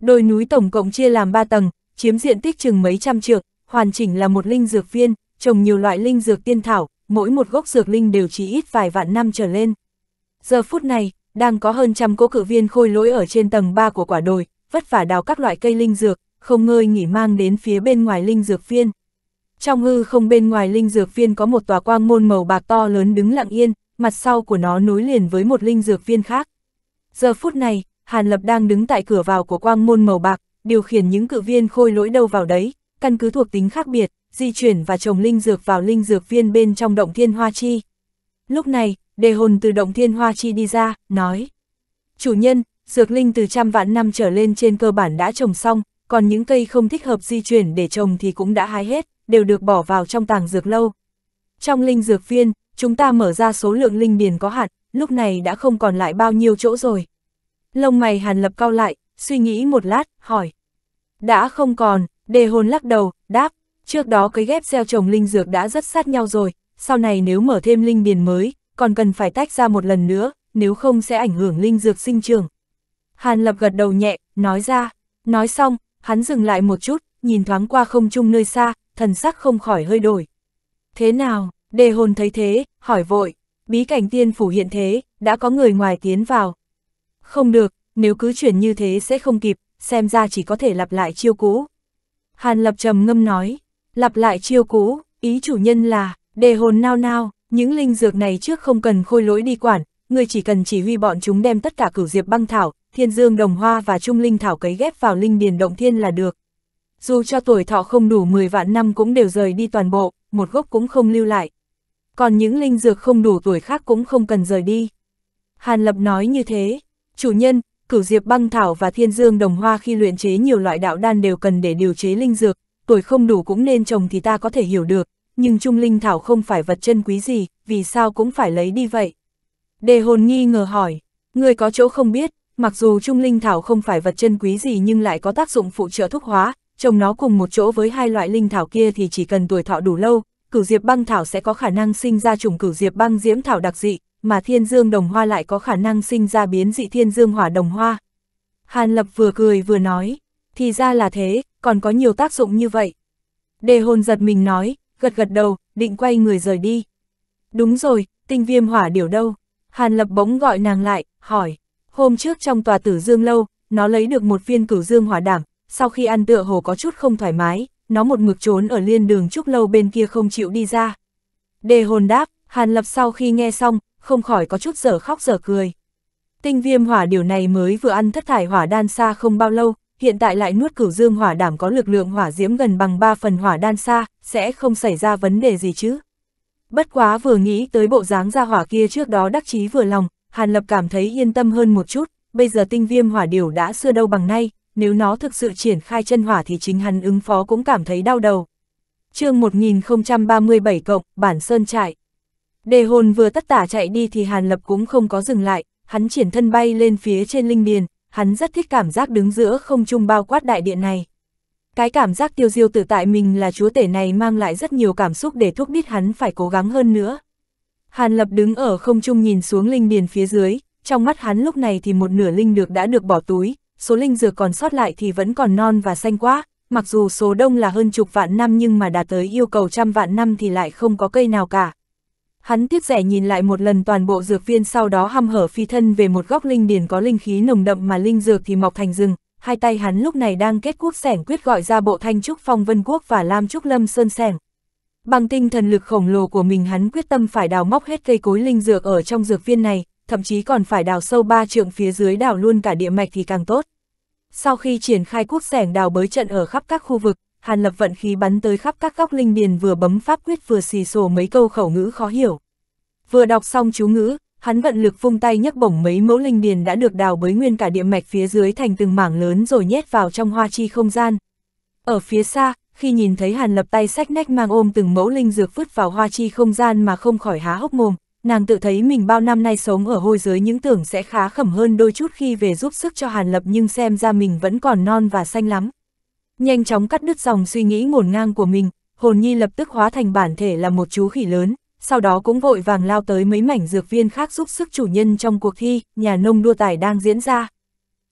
Đồi núi tổng cộng chia làm 3 tầng, chiếm diện tích chừng mấy trăm trượng, hoàn chỉnh là một linh dược viên, trồng nhiều loại linh dược tiên thảo, mỗi một gốc dược linh đều chỉ ít vài vạn năm trở lên. Giờ phút này, đang có hơn trăm cỗ cự viên khôi lỗi ở trên tầng 3 của quả đồi, vất vả đào các loại cây linh dược, không ngơi nghỉ mang đến phía bên ngoài linh dược viên. Trong hư không bên ngoài linh dược viên có một tòa quang môn màu bạc to lớn đứng lặng yên, mặt sau của nó nối liền với một linh dược viên khác. Giờ phút này, Hàn Lập đang đứng tại cửa vào của quang môn màu bạc, điều khiển những cự viên khôi lỗi đâu vào đấy, căn cứ thuộc tính khác biệt, di chuyển và trồng linh dược vào linh dược viên bên trong động thiên hoa chi. Lúc này, đề hồn từ động thiên hoa chi đi ra, nói. Chủ nhân, dược linh từ trăm vạn năm trở lên trên cơ bản đã trồng xong, còn những cây không thích hợp di chuyển để trồng thì cũng đã hái hết, đều được bỏ vào trong tàng dược lâu. Trong linh dược viên, chúng ta mở ra số lượng linh điền có hạn, lúc này đã không còn lại bao nhiêu chỗ rồi. Lông mày Hàn Lập cao lại, suy nghĩ một lát, hỏi. Đã không còn, đề hồn lắc đầu, đáp, trước đó cấy ghép gieo trồng linh dược đã rất sát nhau rồi, sau này nếu mở thêm linh điền mới, còn cần phải tách ra một lần nữa, nếu không sẽ ảnh hưởng linh dược sinh trường. Hàn Lập gật đầu nhẹ, nói ra, nói xong, hắn dừng lại một chút, nhìn thoáng qua không trung nơi xa, thần sắc không khỏi hơi đổi. Thế nào? Đề hồn thấy thế, hỏi vội, bí cảnh tiên phủ hiện thế, đã có người ngoài tiến vào. Không được, nếu cứ chuyển như thế sẽ không kịp, xem ra chỉ có thể lặp lại chiêu cũ. Hàn lập trầm ngâm nói, lặp lại chiêu cũ, ý chủ nhân là, đề hồn nao nao, những linh dược này trước không cần khôi lỗi đi quản, người chỉ cần chỉ huy bọn chúng đem tất cả cửu diệp băng thảo, thiên dương đồng hoa và trung linh thảo cấy ghép vào linh điền động thiên là được. Dù cho tuổi thọ không đủ 10 vạn năm cũng đều rời đi toàn bộ, một gốc cũng không lưu lại còn những linh dược không đủ tuổi khác cũng không cần rời đi. Hàn Lập nói như thế, chủ nhân, cửu diệp băng thảo và thiên dương đồng hoa khi luyện chế nhiều loại đạo đan đều cần để điều chế linh dược, tuổi không đủ cũng nên trồng thì ta có thể hiểu được, nhưng trung linh thảo không phải vật chân quý gì, vì sao cũng phải lấy đi vậy? Đề hồn nghi ngờ hỏi, người có chỗ không biết, mặc dù trung linh thảo không phải vật chân quý gì nhưng lại có tác dụng phụ trợ thuốc hóa, trồng nó cùng một chỗ với hai loại linh thảo kia thì chỉ cần tuổi thọ đủ lâu, cửu diệp băng thảo sẽ có khả năng sinh ra chủng cửu diệp băng diễm thảo đặc dị, mà thiên dương đồng hoa lại có khả năng sinh ra biến dị thiên dương hỏa đồng hoa. Hàn Lập vừa cười vừa nói, thì ra là thế, còn có nhiều tác dụng như vậy. Đề hồn giật mình nói, gật gật đầu, định quay người rời đi. Đúng rồi, tinh viêm hỏa điều đâu? Hàn Lập bỗng gọi nàng lại, hỏi, hôm trước trong tòa tử dương lâu, nó lấy được một viên cửu dương hỏa đảm, sau khi ăn tựa hồ có chút không thoải mái, nó một mực trốn ở liên đường trúc lâu bên kia không chịu đi ra. Đề hồn đáp, Hàn Lập sau khi nghe xong, không khỏi có chút giở khóc giở cười. Tinh viêm hỏa điều này mới vừa ăn thất thải hỏa đan xa không bao lâu, hiện tại lại nuốt cửu dương hỏa đảm có lực lượng hỏa diễm gần bằng 3 phần hỏa đan xa, sẽ không xảy ra vấn đề gì chứ. Bất quá vừa nghĩ tới bộ dáng ra hỏa kia trước đó đắc chí vừa lòng, Hàn Lập cảm thấy yên tâm hơn một chút, bây giờ tinh viêm hỏa điều đã xưa đâu bằng nay, nếu nó thực sự triển khai chân hỏa thì chính hắn ứng phó cũng cảm thấy đau đầu. chương 1037 cộng, bản sơn trại. Đề hồn vừa tất tả chạy đi thì Hàn Lập cũng không có dừng lại, hắn triển thân bay lên phía trên linh điền, hắn rất thích cảm giác đứng giữa không trung bao quát đại điện này. Cái cảm giác tiêu diêu tự tại mình là chúa tể này mang lại rất nhiều cảm xúc để thúc đít hắn phải cố gắng hơn nữa. Hàn Lập đứng ở không trung nhìn xuống linh điền phía dưới, trong mắt hắn lúc này thì một nửa linh được đã được bỏ túi, số linh dược còn sót lại thì vẫn còn non và xanh quá, mặc dù số đông là hơn chục vạn năm nhưng mà đạt tới yêu cầu trăm vạn năm thì lại không có cây nào cả. Hắn tiếc rẻ nhìn lại một lần toàn bộ dược viên sau đó hăm hở phi thân về một góc linh điển có linh khí nồng đậm mà linh dược thì mọc thành rừng, hai tay hắn lúc này đang kết quốc sẻng quyết gọi ra bộ thanh trúc phong vân quốc và lam trúc lâm sơn sẻng. Bằng tinh thần lực khổng lồ của mình hắn quyết tâm phải đào móc hết cây cối linh dược ở trong dược viên này, thậm chí còn phải đào sâu ba trượng phía dưới đào luôn cả địa mạch thì càng tốt. Sau khi triển khai quốc sẻng đào bới trận ở khắp các khu vực, Hàn Lập vận khí bắn tới khắp các góc linh điền vừa bấm pháp quyết vừa xì xồ mấy câu khẩu ngữ khó hiểu. Vừa đọc xong chú ngữ, hắn vận lực vung tay nhấc bổng mấy mẫu linh điền đã được đào bới nguyên cả địa mạch phía dưới thành từng mảng lớn rồi nhét vào trong hoa chi không gian. Ở phía xa, khi nhìn thấy Hàn Lập tay sách nách mang ôm từng mẫu linh dược vứt vào hoa chi không gian mà không khỏi há hốc mồm, nàng tự thấy mình bao năm nay sống ở hôi giới những tưởng sẽ khá khẩm hơn đôi chút khi về giúp sức cho Hàn Lập nhưng xem ra mình vẫn còn non và xanh lắm. Nhanh chóng cắt đứt dòng suy nghĩ ngổn ngang của mình, hồn nhi lập tức hóa thành bản thể là một chú khỉ lớn, sau đó cũng vội vàng lao tới mấy mảnh dược viên khác giúp sức chủ nhân trong cuộc thi, nhà nông đua tài đang diễn ra.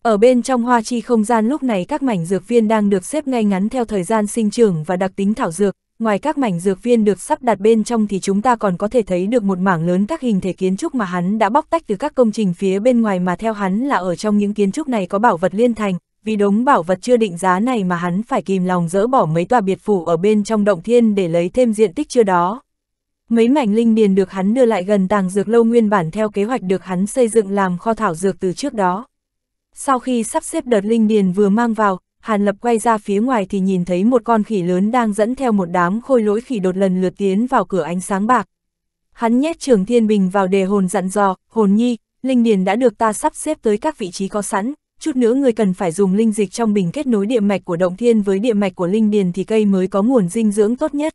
Ở bên trong hoa chi không gian lúc này các mảnh dược viên đang được xếp ngay ngắn theo thời gian sinh trưởng và đặc tính thảo dược, ngoài các mảnh dược viên được sắp đặt bên trong thì chúng ta còn có thể thấy được một mảng lớn các hình thể kiến trúc mà hắn đã bóc tách từ các công trình phía bên ngoài mà theo hắn là ở trong những kiến trúc này có bảo vật liên thành, vì đống bảo vật chưa định giá này mà hắn phải kìm lòng dỡ bỏ mấy tòa biệt phủ ở bên trong động thiên để lấy thêm diện tích chưa đó. Mấy mảnh linh điền được hắn đưa lại gần tàng dược lâu nguyên bản theo kế hoạch được hắn xây dựng làm kho thảo dược từ trước đó. Sau khi sắp xếp đợt linh điền vừa mang vào, Hàn Lập quay ra phía ngoài thì nhìn thấy một con khỉ lớn đang dẫn theo một đám khôi lỗi khỉ đột lần lượt tiến vào cửa ánh sáng bạc. Hắn nhét trường thiên bình vào đề hồn dặn dò, hồn nhi, linh điền đã được ta sắp xếp tới các vị trí có sẵn, chút nữa người cần phải dùng linh dịch trong bình kết nối địa mạch của động thiên với địa mạch của linh điền thì cây mới có nguồn dinh dưỡng tốt nhất.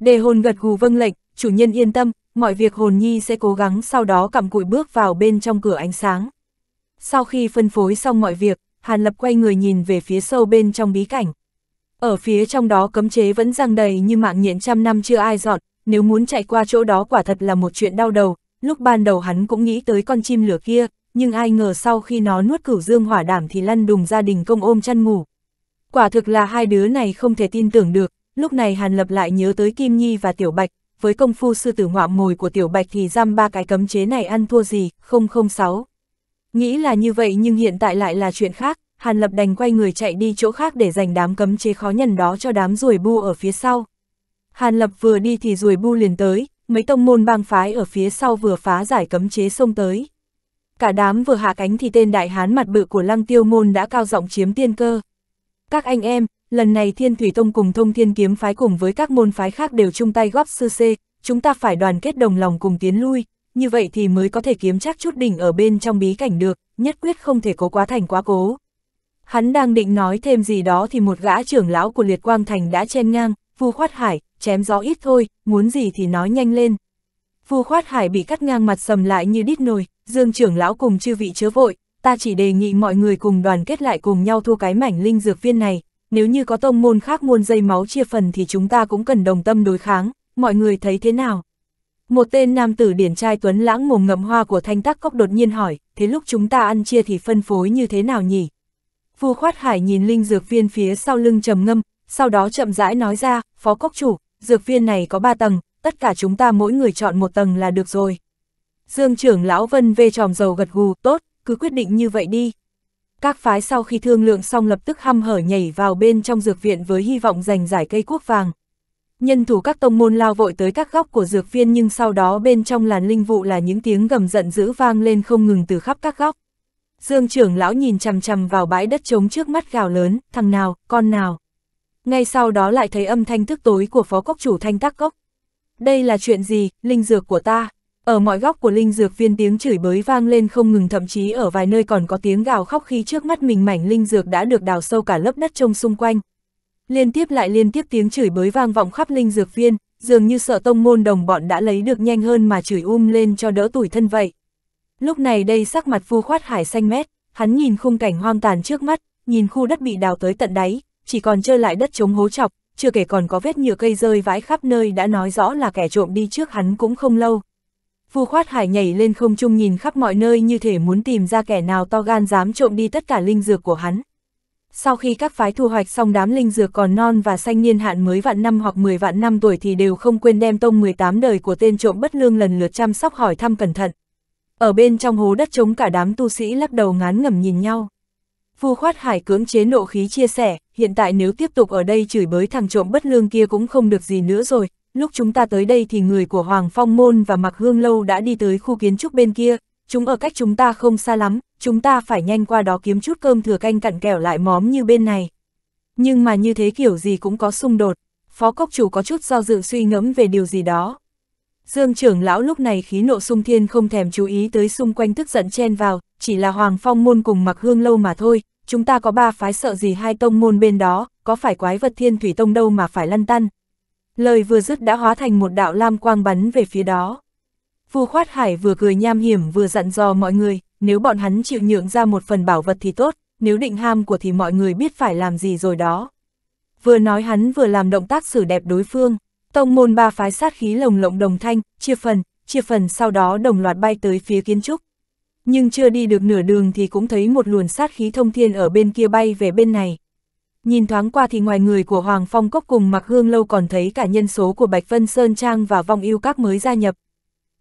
Đề hồn gật gù vâng lệnh, chủ nhân yên tâm, mọi việc hồn nhi sẽ cố gắng sau đó cặm cụi bước vào bên trong cửa ánh sáng. Sau khi phân phối xong mọi việc, Hàn Lập quay người nhìn về phía sâu bên trong bí cảnh. Ở phía trong đó cấm chế vẫn răng đầy như mạng nhện trăm năm chưa ai dọn, nếu muốn chạy qua chỗ đó quả thật là một chuyện đau đầu, lúc ban đầu hắn cũng nghĩ tới con chim lửa kia, nhưng ai ngờ sau khi nó nuốt cửu dương hỏa đảm thì lăn đùng gia đình công ôm chăn ngủ. Quả thực là hai đứa này không thể tin tưởng được, lúc này Hàn Lập lại nhớ tới Kim Nhi và Tiểu Bạch, với công phu sư tử họa mồi của Tiểu Bạch thì giam ba cái cấm chế này ăn thua gì, 006. Nghĩ là như vậy nhưng hiện tại lại là chuyện khác, Hàn Lập đành quay người chạy đi chỗ khác để dành đám cấm chế khó nhằn đó cho đám ruồi bu ở phía sau. Hàn Lập vừa đi thì ruồi bu liền tới, mấy tông môn bang phái ở phía sau vừa phá giải cấm chế xông tới. Cả đám vừa hạ cánh thì tên đại hán mặt bự của lăng tiêu môn đã cao giọng chiếm tiên cơ. Các anh em, lần này thiên thủy tông cùng thông thiên kiếm phái cùng với các môn phái khác đều chung tay góp sư xê, chúng ta phải đoàn kết đồng lòng cùng tiến lui, như vậy thì mới có thể kiếm chắc chút đỉnh ở bên trong bí cảnh được, nhất quyết không thể cố quá thành quá cố. Hắn đang định nói thêm gì đó thì một gã trưởng lão của Liệt Quang Thành đã chen ngang, Vu Khoát Hải, chém gió ít thôi, muốn gì thì nói nhanh lên. Vu Khoát Hải bị cắt ngang mặt sầm lại như đít nồi, Dương trưởng lão cùng chư vị chớ vội, ta chỉ đề nghị mọi người cùng đoàn kết lại cùng nhau thu cái mảnh linh dược viên này, nếu như có tông môn khác muôn dây máu chia phần thì chúng ta cũng cần đồng tâm đối kháng, mọi người thấy thế nào? Một tên nam tử điển trai tuấn lãng mồm ngậm hoa của thanh tác cốc đột nhiên hỏi, thế lúc chúng ta ăn chia thì phân phối như thế nào nhỉ? Vu khoát hải nhìn linh dược viên phía sau lưng trầm ngâm, sau đó chậm rãi nói ra, phó cốc chủ, dược viên này có ba tầng, tất cả chúng ta mỗi người chọn một tầng là được rồi. Dương trưởng lão vân vê tròm dầu gật gù, tốt, cứ quyết định như vậy đi. Các phái sau khi thương lượng xong lập tức hăm hở nhảy vào bên trong dược viện với hy vọng giành giải cây quốc vàng nhân thủ các tông môn lao vội tới các góc của dược viên nhưng sau đó bên trong làn linh vụ là những tiếng gầm giận dữ vang lên không ngừng từ khắp các góc. Dương trưởng lão nhìn chằm chằm vào bãi đất trống trước mắt gào lớn, thằng nào, con nào. Ngay sau đó lại thấy âm thanh thức tối của phó cốc chủ thanh tác cốc. Đây là chuyện gì, linh dược của ta. Ở mọi góc của linh dược viên tiếng chửi bới vang lên không ngừng thậm chí ở vài nơi còn có tiếng gào khóc khi trước mắt mình mảnh linh dược đã được đào sâu cả lớp đất trông xung quanh, Liên tiếp lại liên tiếp tiếng chửi bới vang vọng khắp linh dược viên, dường như sợ tông môn đồng bọn đã lấy được nhanh hơn mà chửi um lên cho đỡ tủi thân vậy. Lúc này đây sắc mặt phu khoát hải xanh mét, hắn nhìn khung cảnh hoang tàn trước mắt, nhìn khu đất bị đào tới tận đáy, chỉ còn trơ lại đất chống hố chọc, chưa kể còn có vết nhựa cây rơi vãi khắp nơi đã nói rõ là kẻ trộm đi trước hắn cũng không lâu. Phu khoát hải nhảy lên không trung nhìn khắp mọi nơi như thể muốn tìm ra kẻ nào to gan dám trộm đi tất cả linh dược của hắn sau khi các phái thu hoạch xong đám linh dược còn non và xanh niên hạn mới vạn năm hoặc 10 vạn năm tuổi thì đều không quên đem tông 18 đời của tên trộm bất lương lần lượt chăm sóc hỏi thăm cẩn thận. Ở bên trong hố đất trống cả đám tu sĩ lắc đầu ngán ngẩm nhìn nhau. Vu khoát hải cưỡng chế nộ khí chia sẻ, hiện tại nếu tiếp tục ở đây chửi bới thằng trộm bất lương kia cũng không được gì nữa rồi, lúc chúng ta tới đây thì người của Hoàng Phong Môn và Mạc Hương Lâu đã đi tới khu kiến trúc bên kia, chúng ở cách chúng ta không xa lắm, chúng ta phải nhanh qua đó kiếm chút cơm thừa canh cặn kẻo lại móm như bên này. Nhưng mà như thế kiểu gì cũng có xung đột, phó cốc chủ có chút do dự suy ngẫm về điều gì đó. Dương trưởng lão lúc này khí nộ sung thiên không thèm chú ý tới xung quanh tức giận chen vào, chỉ là Hoàng Phong môn cùng mặc hương lâu mà thôi, chúng ta có ba phái sợ gì hai tông môn bên đó, có phải quái vật thiên thủy tông đâu mà phải lăn tăn. Lời vừa dứt đã hóa thành một đạo lam quang bắn về phía đó. Vua Khoát Hải vừa cười nham hiểm vừa dặn dò mọi người, nếu bọn hắn chịu nhượng ra một phần bảo vật thì tốt, nếu định ham của thì mọi người biết phải làm gì rồi đó. Vừa nói hắn vừa làm động tác xử đẹp đối phương, tông môn ba phái sát khí lồng lộng đồng thanh, chia phần, chia phần sau đó đồng loạt bay tới phía kiến trúc. Nhưng chưa đi được nửa đường thì cũng thấy một luồng sát khí thông thiên ở bên kia bay về bên này. Nhìn thoáng qua thì ngoài người của Hoàng Phong Cốc cùng Mạc Hương Lâu còn thấy cả nhân số của Bạch Vân Sơn Trang và Vong Yêu Các mới gia nhập,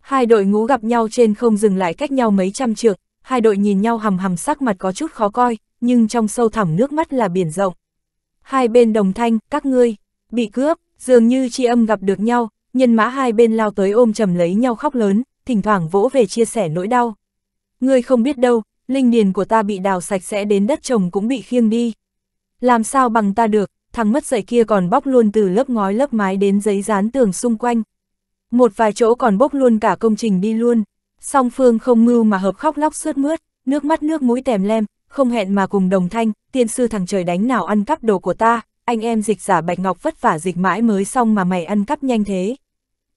Hai đội ngũ gặp nhau trên không dừng lại cách nhau mấy trăm trượng, hai đội nhìn nhau hầm hầm sắc mặt có chút khó coi, nhưng trong sâu thẳm nước mắt là biển rộng. Hai bên đồng thanh, các ngươi, bị cướp, dường như chi âm gặp được nhau, nhân mã hai bên lao tới ôm chầm lấy nhau khóc lớn, thỉnh thoảng vỗ về chia sẻ nỗi đau. Ngươi không biết đâu, linh điền của ta bị đào sạch sẽ đến đất trồng cũng bị khiêng đi. Làm sao bằng ta được, thằng mất dạy kia còn bóc luôn từ lớp ngói lớp mái đến giấy dán tường xung quanh, một vài chỗ còn bốc luôn cả công trình đi luôn. Song phương không mưu mà hợp khóc lóc sướt mướt, nước mắt nước mũi tèm lem, không hẹn mà cùng đồng thanh, tiên sư thằng trời đánh nào ăn cắp đồ của ta, anh em dịch giả Bạch Ngọc vất vả dịch mãi mới xong mà mày ăn cắp nhanh thế.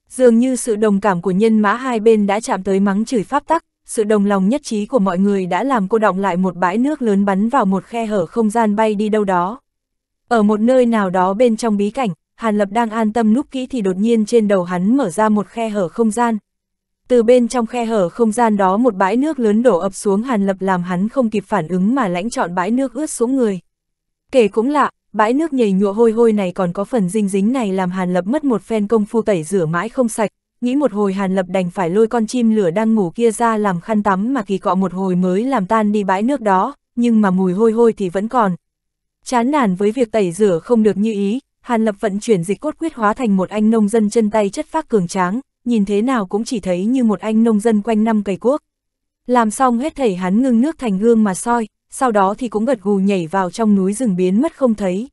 Dường như sự đồng cảm của nhân mã hai bên đã chạm tới mắng chửi pháp tắc, sự đồng lòng nhất trí của mọi người đã làm cô động lại một bãi nước lớn bắn vào một khe hở không gian bay đi đâu đó. Ở một nơi nào đó bên trong bí cảnh, Hàn Lập đang an tâm núp kỹ thì đột nhiên trên đầu hắn mở ra một khe hở không gian. Từ bên trong khe hở không gian đó một bãi nước lớn đổ ập xuống Hàn Lập làm hắn không kịp phản ứng mà lãnh trọn bãi nước ướt xuống người. Kể cũng lạ, bãi nước nhầy nhụa hôi hôi này còn có phần dinh dính này làm Hàn Lập mất một phen công phu tẩy rửa mãi không sạch, nghĩ một hồi Hàn Lập đành phải lôi con chim lửa đang ngủ kia ra làm khăn tắm mà kỳ cọ một hồi mới làm tan đi bãi nước đó, nhưng mà mùi hôi hôi thì vẫn còn. Chán nản với việc tẩy rửa không được như ý, Hàn Lập vận chuyển dịch cốt quyết hóa thành một anh nông dân chân tay chất phác cường tráng, nhìn thế nào cũng chỉ thấy như một anh nông dân quanh năm cày cuốc. Làm xong hết thảy hắn ngưng nước thành gương mà soi, sau đó thì cũng gật gù nhảy vào trong núi rừng biến mất không thấy.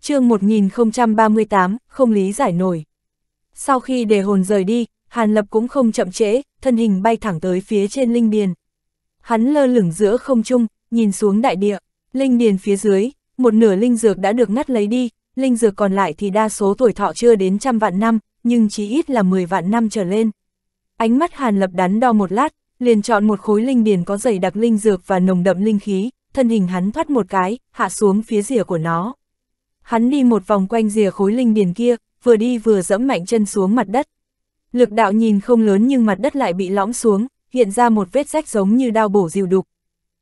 chương 1038, không lý giải nổi. Sau khi đề hồn rời đi, Hàn Lập cũng không chậm trễ, thân hình bay thẳng tới phía trên linh điền. Hắn lơ lửng giữa không trung, nhìn xuống đại địa, linh điền phía dưới, một nửa linh dược đã được ngắt lấy đi, linh dược còn lại thì đa số tuổi thọ chưa đến trăm vạn năm, nhưng chí ít là 10 vạn năm trở lên. Ánh mắt Hàn Lập đắn đo một lát, liền chọn một khối linh điền có dày đặc linh dược và nồng đậm linh khí, thân hình hắn thoát một cái, hạ xuống phía rìa của nó. Hắn đi một vòng quanh rìa khối linh điền kia, vừa đi vừa dẫm mạnh chân xuống mặt đất. Lực đạo nhìn không lớn nhưng mặt đất lại bị lõm xuống, hiện ra một vết rách giống như đao bổ dìu đục.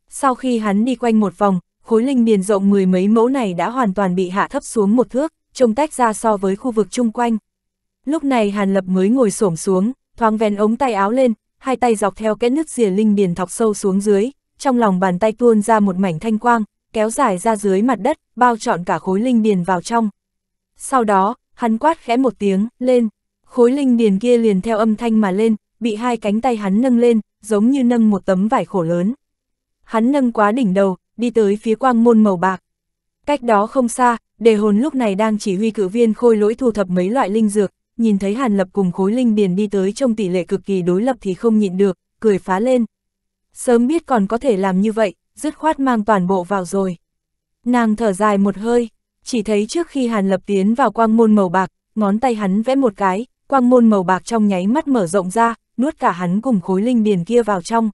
Sau khi hắn đi quanh một vòng, khối linh điền rộng mười mấy mẫu này đã hoàn toàn bị hạ thấp xuống một thước, trông tách ra so với khu vực chung quanh. Lúc này Hàn Lập mới ngồi xổm xuống, thoáng vén ống tay áo lên, hai tay dọc theo kẽ nước rìa linh điền thọc sâu xuống dưới, trong lòng bàn tay tuôn ra một mảnh thanh quang, kéo dài ra dưới mặt đất, bao trọn cả khối linh điền vào trong. Sau đó, hắn quát khẽ một tiếng, lên, khối linh điền kia liền theo âm thanh mà lên, bị hai cánh tay hắn nâng lên, giống như nâng một tấm vải khổ lớn. Hắn nâng quá đỉnh đầu, đi tới phía quang môn màu bạc. Cách đó không xa, đề hồn lúc này đang chỉ huy cử viên khôi lỗi thu thập mấy loại linh dược, nhìn thấy Hàn Lập cùng khối linh điền đi tới trong tỷ lệ cực kỳ đối lập thì không nhịn được, cười phá lên. Sớm biết còn có thể làm như vậy, dứt khoát mang toàn bộ vào rồi. Nàng thở dài một hơi, chỉ thấy trước khi Hàn Lập tiến vào quang môn màu bạc, ngón tay hắn vẽ một cái, quang môn màu bạc trong nháy mắt mở rộng ra, nuốt cả hắn cùng khối linh điền kia vào trong.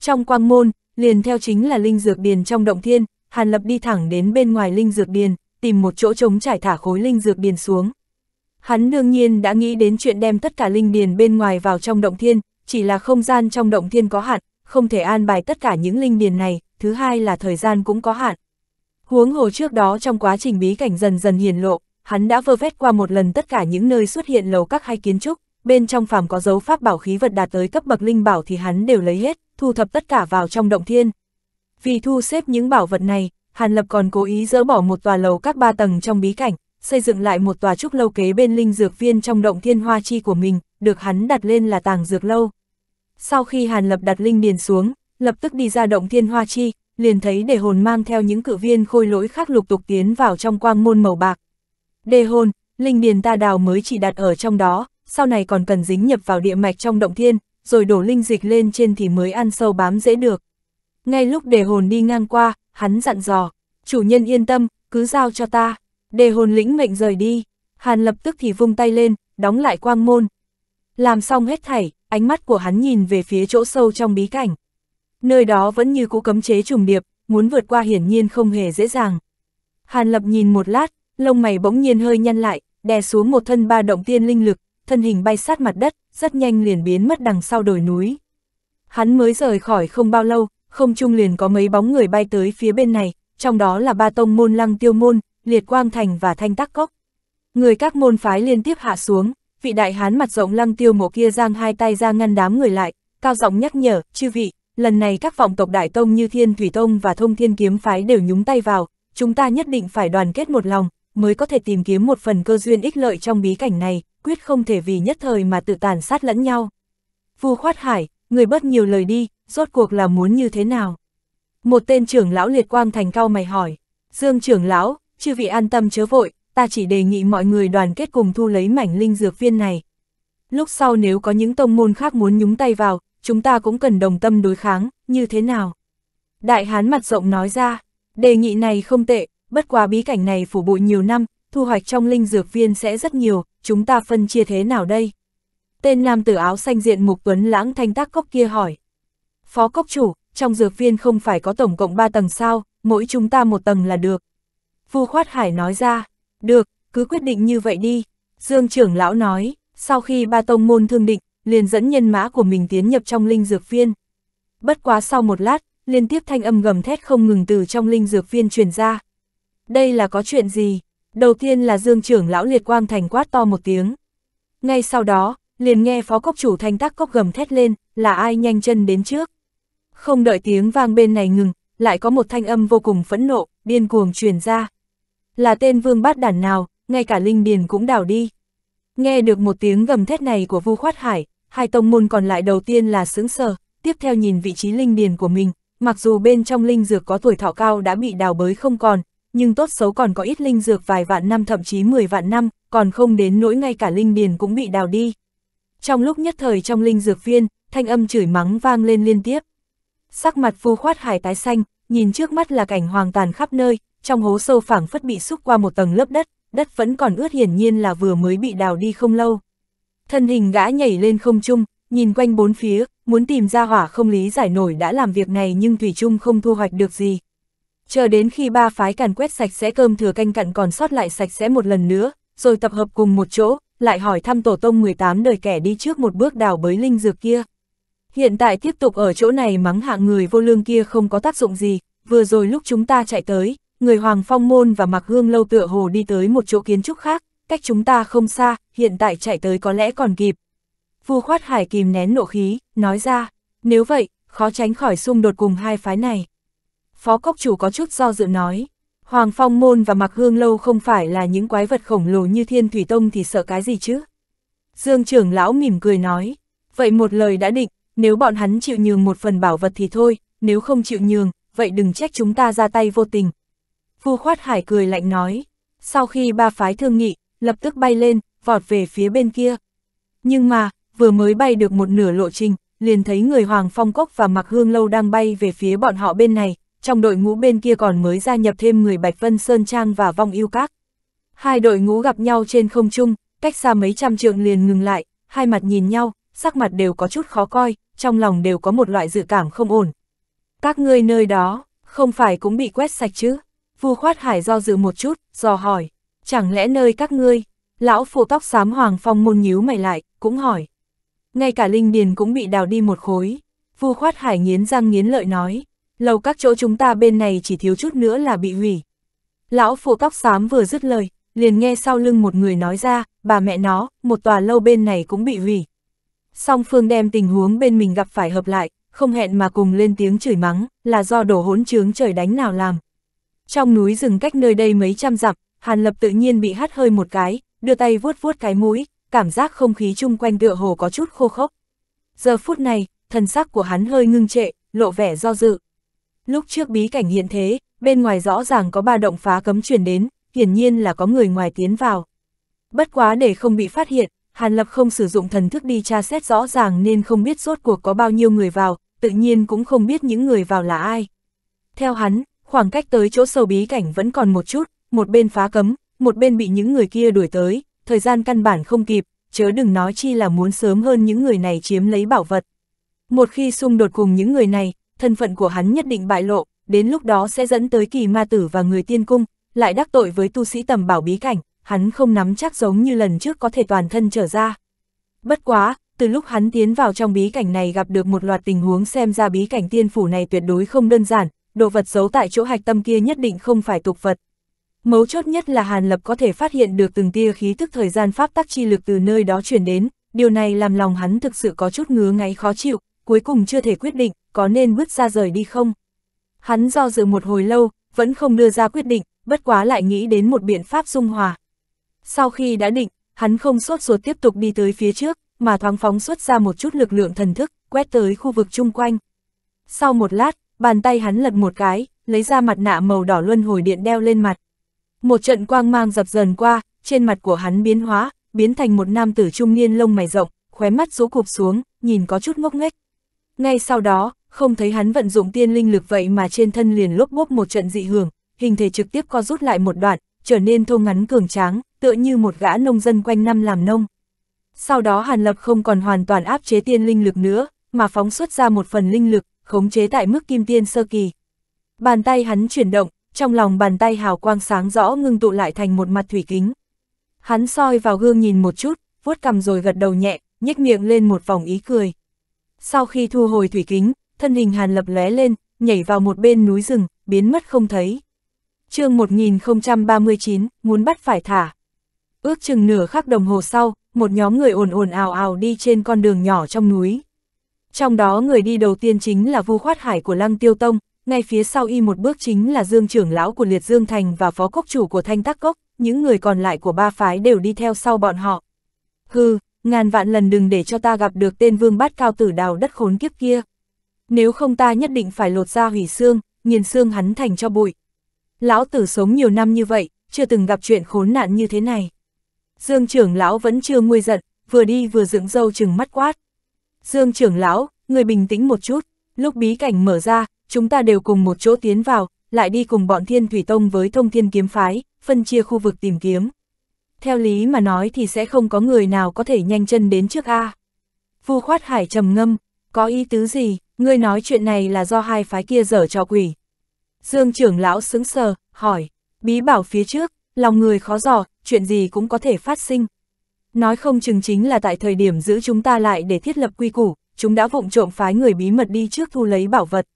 Trong quang môn, liền theo chính là linh dược điền trong động thiên, Hàn Lập đi thẳng đến bên ngoài linh dược điền, tìm một chỗ trống trải thả khối linh dược điền xuống. Hắn đương nhiên đã nghĩ đến chuyện đem tất cả linh điền bên ngoài vào trong động thiên, chỉ là không gian trong động thiên có hạn, không thể an bài tất cả những linh điền này, thứ hai là thời gian cũng có hạn. Huống hồ trước đó trong quá trình bí cảnh dần dần hiển lộ, hắn đã vơ vét qua một lần tất cả những nơi xuất hiện lầu các hay kiến trúc, bên trong phàm có dấu pháp bảo khí vật đạt tới cấp bậc linh bảo thì hắn đều lấy hết thu thập tất cả vào trong động thiên. Vì thu xếp những bảo vật này, Hàn Lập còn cố ý dỡ bỏ một tòa lầu các ba tầng trong bí cảnh, xây dựng lại một tòa trúc lâu kế bên linh dược viên trong động thiên hoa chi của mình, được hắn đặt lên là tàng dược lâu. Sau khi Hàn Lập đặt linh điền xuống, lập tức đi ra động thiên hoa chi, liền thấy đề hồn mang theo những cự viên khôi lỗi khác lục tục tiến vào trong quang môn màu bạc. Đề hồn, linh điền ta đào mới chỉ đặt ở trong đó, sau này còn cần dính nhập vào địa mạch trong động thiên, rồi đổ linh dịch lên trên thì mới ăn sâu bám dễ được. Ngay lúc đề hồn đi ngang qua, hắn dặn dò, chủ nhân yên tâm, cứ giao cho ta, đề hồn lĩnh mệnh rời đi, hàn lập tức thì vung tay lên, đóng lại quang môn. Làm xong hết thảy, ánh mắt của hắn nhìn về phía chỗ sâu trong bí cảnh. Nơi đó vẫn như cũ cấm chế trùng điệp, muốn vượt qua hiển nhiên không hề dễ dàng. Hàn lập nhìn một lát, lông mày bỗng nhiên hơi nhăn lại, đè xuống một thân ba động tiên linh lực, thân hình bay sát mặt đất, rất nhanh liền biến mất đằng sau đồi núi. Hắn mới rời khỏi không bao lâu, không trung liền có mấy bóng người bay tới phía bên này, trong đó là ba tông môn lăng tiêu môn, liệt quang thành và thanh tắc cốc. Người các môn phái liên tiếp hạ xuống, vị đại hán mặt rộng lăng tiêu mộ kia giang hai tay ra ngăn đám người lại, cao giọng nhắc nhở, chư vị, lần này các vọng tộc đại tông như thiên thủy tông và thông thiên kiếm phái đều nhúng tay vào, chúng ta nhất định phải đoàn kết một lòng, mới có thể tìm kiếm một phần cơ duyên ích lợi trong bí cảnh này, quyết không thể vì nhất thời mà tự tàn sát lẫn nhau. Vu khoát hải, người bớt nhiều lời đi, rốt cuộc là muốn như thế nào? Một tên trưởng lão liệt quang thành cao mày hỏi, Dương trưởng lão, chư vị an tâm chớ vội, ta chỉ đề nghị mọi người đoàn kết cùng thu lấy mảnh linh dược viên này. Lúc sau nếu có những tông môn khác muốn nhúng tay vào, chúng ta cũng cần đồng tâm đối kháng, như thế nào? Đại hán mặt rộng nói ra, đề nghị này không tệ, bất quá bí cảnh này phủ bụi nhiều năm, thu hoạch trong linh dược viên sẽ rất nhiều, chúng ta phân chia thế nào đây? Tên nam tử áo xanh diện mục tuấn lãng thanh tác cốc kia hỏi. Phó cốc chủ, trong dược viên không phải có tổng cộng 3 tầng sao, mỗi chúng ta một tầng là được. Vu khoát hải nói ra, được, cứ quyết định như vậy đi. Dương trưởng lão nói, sau khi ba tông môn thương định, liền dẫn nhân mã của mình tiến nhập trong linh dược viên. Bất quá sau một lát, liên tiếp thanh âm gầm thét không ngừng từ trong linh dược viên truyền ra. Đây là có chuyện gì? Đầu tiên là Dương trưởng lão liệt quang thành quát to một tiếng. Ngay sau đó, liền nghe phó cốc chủ thanh tác cốc gầm thét lên, là ai nhanh chân đến trước. Không đợi tiếng vang bên này ngừng, lại có một thanh âm vô cùng phẫn nộ, điên cuồng truyền ra. Là tên vương bát đản nào, ngay cả linh điền cũng đảo đi. Nghe được một tiếng gầm thét này của Vu Khoát Hải, hai tông môn còn lại đầu tiên là sững sờ, tiếp theo nhìn vị trí linh điền của mình, mặc dù bên trong linh dược có tuổi thọ cao đã bị đào bới không còn, nhưng tốt xấu còn có ít linh dược vài vạn năm thậm chí 10 vạn năm, còn không đến nỗi ngay cả linh điền cũng bị đào đi. Trong lúc nhất thời trong linh dược viên, thanh âm chửi mắng vang lên liên tiếp. Sắc mặt phu khoát hải tái xanh, nhìn trước mắt là cảnh hoàng tàn khắp nơi, trong hố sâu phẳng phất bị xúc qua một tầng lớp đất, đất vẫn còn ướt hiển nhiên là vừa mới bị đào đi không lâu. Thân hình gã nhảy lên không trung, nhìn quanh bốn phía, muốn tìm ra hỏa không lý giải nổi đã làm việc này nhưng Thủy Trung không thu hoạch được gì chờ đến khi ba phái càn quét sạch sẽ cơm thừa canh cặn còn sót lại sạch sẽ một lần nữa, rồi tập hợp cùng một chỗ, lại hỏi thăm tổ tông 18 đời kẻ đi trước một bước đào bới linh dược kia. Hiện tại tiếp tục ở chỗ này mắng hạng người vô lương kia không có tác dụng gì, vừa rồi lúc chúng ta chạy tới, người Hoàng Phong Môn và Mạc Hương Lâu tựa hồ đi tới một chỗ kiến trúc khác, cách chúng ta không xa, hiện tại chạy tới có lẽ còn kịp. Vua khoát hải kìm nén nộ khí, nói ra, nếu vậy, khó tránh khỏi xung đột cùng hai phái này phó cốc chủ có chút do dự nói. Hoàng Phong Môn và Mạc Hương Lâu không phải là những quái vật khổng lồ như Thiên Thủy Tông thì sợ cái gì chứ? Dương trưởng lão mỉm cười nói, vậy một lời đã định, nếu bọn hắn chịu nhường một phần bảo vật thì thôi, nếu không chịu nhường, vậy đừng trách chúng ta ra tay vô tình. Vu Khoát Hải cười lạnh nói, sau khi ba phái thương nghị, lập tức bay lên, vọt về phía bên kia. Nhưng mà, vừa mới bay được một nửa lộ trình, liền thấy người Hoàng Phong Cốc và Mạc Hương Lâu đang bay về phía bọn họ bên này, trong đội ngũ bên kia còn mới gia nhập thêm người Bạch Vân Sơn Trang và Vong Yêu Các. Hai đội ngũ gặp nhau trên không trung, cách xa mấy trăm trượng liền ngừng lại, hai mặt nhìn nhau, sắc mặt đều có chút khó coi, trong lòng đều có một loại dự cảm không ổn. Các ngươi nơi đó, không phải cũng bị quét sạch chứ? Vu Khoát Hải do dự một chút, dò hỏi, chẳng lẽ nơi các ngươi? Lão phụ tóc xám Hoàng Phong môn nhíu mày lại, cũng hỏi. Ngay cả linh điền cũng bị đào đi một khối. Vu Khoát Hải nghiến răng nghiến lợi nói, lầu các chỗ chúng ta bên này chỉ thiếu chút nữa là bị hủy. Lão phụ tóc xám vừa dứt lời, liền nghe sau lưng một người nói ra, bà mẹ nó, một tòa lâu bên này cũng bị hủy. Song phương đem tình huống bên mình gặp phải hợp lại, không hẹn mà cùng lên tiếng chửi mắng, là do đổ hỗn trướng trời đánh nào làm. Trong núi rừng cách nơi đây mấy trăm dặm, Hàn Lập tự nhiên bị hắt hơi một cái, đưa tay vuốt vuốt cái mũi, cảm giác không khí chung quanh tựa hồ có chút khô khốc. Giờ phút này, thần sắc của hắn hơi ngưng trệ, lộ vẻ do dự, Lúc trước bí cảnh hiện thế, bên ngoài rõ ràng có ba động phá cấm chuyển đến, hiển nhiên là có người ngoài tiến vào. Bất quá để không bị phát hiện, Hàn Lập không sử dụng thần thức đi tra xét rõ ràng nên không biết rốt cuộc có bao nhiêu người vào, tự nhiên cũng không biết những người vào là ai. Theo hắn, khoảng cách tới chỗ sâu bí cảnh vẫn còn một chút, một bên phá cấm, một bên bị những người kia đuổi tới, thời gian căn bản không kịp, chớ đừng nói chi là muốn sớm hơn những người này chiếm lấy bảo vật. Một khi xung đột cùng những người này, thân phận của hắn nhất định bại lộ, đến lúc đó sẽ dẫn tới kỳ ma tử và người tiên cung, lại đắc tội với tu sĩ tầm bảo bí cảnh, hắn không nắm chắc giống như lần trước có thể toàn thân trở ra. Bất quá, từ lúc hắn tiến vào trong bí cảnh này gặp được một loạt tình huống xem ra bí cảnh tiên phủ này tuyệt đối không đơn giản, đồ vật giấu tại chỗ hạch tâm kia nhất định không phải tục vật. Mấu chốt nhất là Hàn Lập có thể phát hiện được từng tia khí thức thời gian pháp tắc chi lực từ nơi đó chuyển đến, điều này làm lòng hắn thực sự có chút ngứa ngáy khó chịu, cuối cùng chưa thể quyết định, có nên bước ra rời đi không. Hắn do dự một hồi lâu, vẫn không đưa ra quyết định, bất quá lại nghĩ đến một biện pháp dung hòa. Sau khi đã định, hắn không sốt ruột tiếp tục đi tới phía trước, mà thoáng phóng xuất ra một chút lực lượng thần thức, quét tới khu vực chung quanh. Sau một lát, bàn tay hắn lật một cái, lấy ra mặt nạ màu đỏ luân hồi điện đeo lên mặt. Một trận quang mang dập dần qua, trên mặt của hắn biến hóa, biến thành một nam tử trung niên lông mày rộng, khóe mắt rũ cụp xuống, nhìn có chút ngốc nghếch. Ngay sau đó, không thấy hắn vận dụng tiên linh lực vậy mà trên thân liền lốp bốp một trận dị hưởng, hình thể trực tiếp co rút lại một đoạn, trở nên thô ngắn cường tráng, tựa như một gã nông dân quanh năm làm nông. Sau đó Hàn Lập không còn hoàn toàn áp chế tiên linh lực nữa, mà phóng xuất ra một phần linh lực, khống chế tại mức kim tiên sơ kỳ. Bàn tay hắn chuyển động, trong lòng bàn tay hào quang sáng rõ ngưng tụ lại thành một mặt thủy kính. Hắn soi vào gương nhìn một chút, vuốt cầm rồi gật đầu nhẹ, nhếch miệng lên một vòng ý cười. Sau khi thu hồi thủy kính, thân hình Hàn Lập lóe lên, nhảy vào một bên núi rừng, biến mất không thấy. chương 1039, muốn bắt phải thả. Ước chừng nửa khắc đồng hồ sau, một nhóm người ồn ồn ào ào đi trên con đường nhỏ trong núi. Trong đó người đi đầu tiên chính là Vu Khoát Hải của Lăng Tiêu Tông, ngay phía sau y một bước chính là Dương trưởng lão của Liệt Dương Thành và Phó Cốc chủ của Thanh Tắc Cốc, những người còn lại của ba phái đều đi theo sau bọn họ. Hừ, ngàn vạn lần đừng để cho ta gặp được tên vương bát cao tử đào đất khốn kiếp kia. Nếu không ta nhất định phải lột ra hủy xương, nghiền xương hắn thành cho bụi. Lão tử sống nhiều năm như vậy, chưa từng gặp chuyện khốn nạn như thế này. Dương trưởng lão vẫn chưa nguôi giận, vừa đi vừa dựng râu chừng mắt quát. Dương trưởng lão, người bình tĩnh một chút, lúc bí cảnh mở ra, chúng ta đều cùng một chỗ tiến vào, lại đi cùng bọn thiên thủy tông với thông thiên kiếm phái, phân chia khu vực tìm kiếm. Theo lý mà nói thì sẽ không có người nào có thể nhanh chân đến trước A. Vu khoát hải trầm ngâm, có ý tứ gì, ngươi nói chuyện này là do hai phái kia dở trò quỷ. Dương trưởng lão sững sờ, hỏi, bí bảo phía trước, lòng người khó dò, chuyện gì cũng có thể phát sinh. Nói không chừng chính là tại thời điểm giữ chúng ta lại để thiết lập quy củ, chúng đã vụng trộm phái người bí mật đi trước thu lấy bảo vật.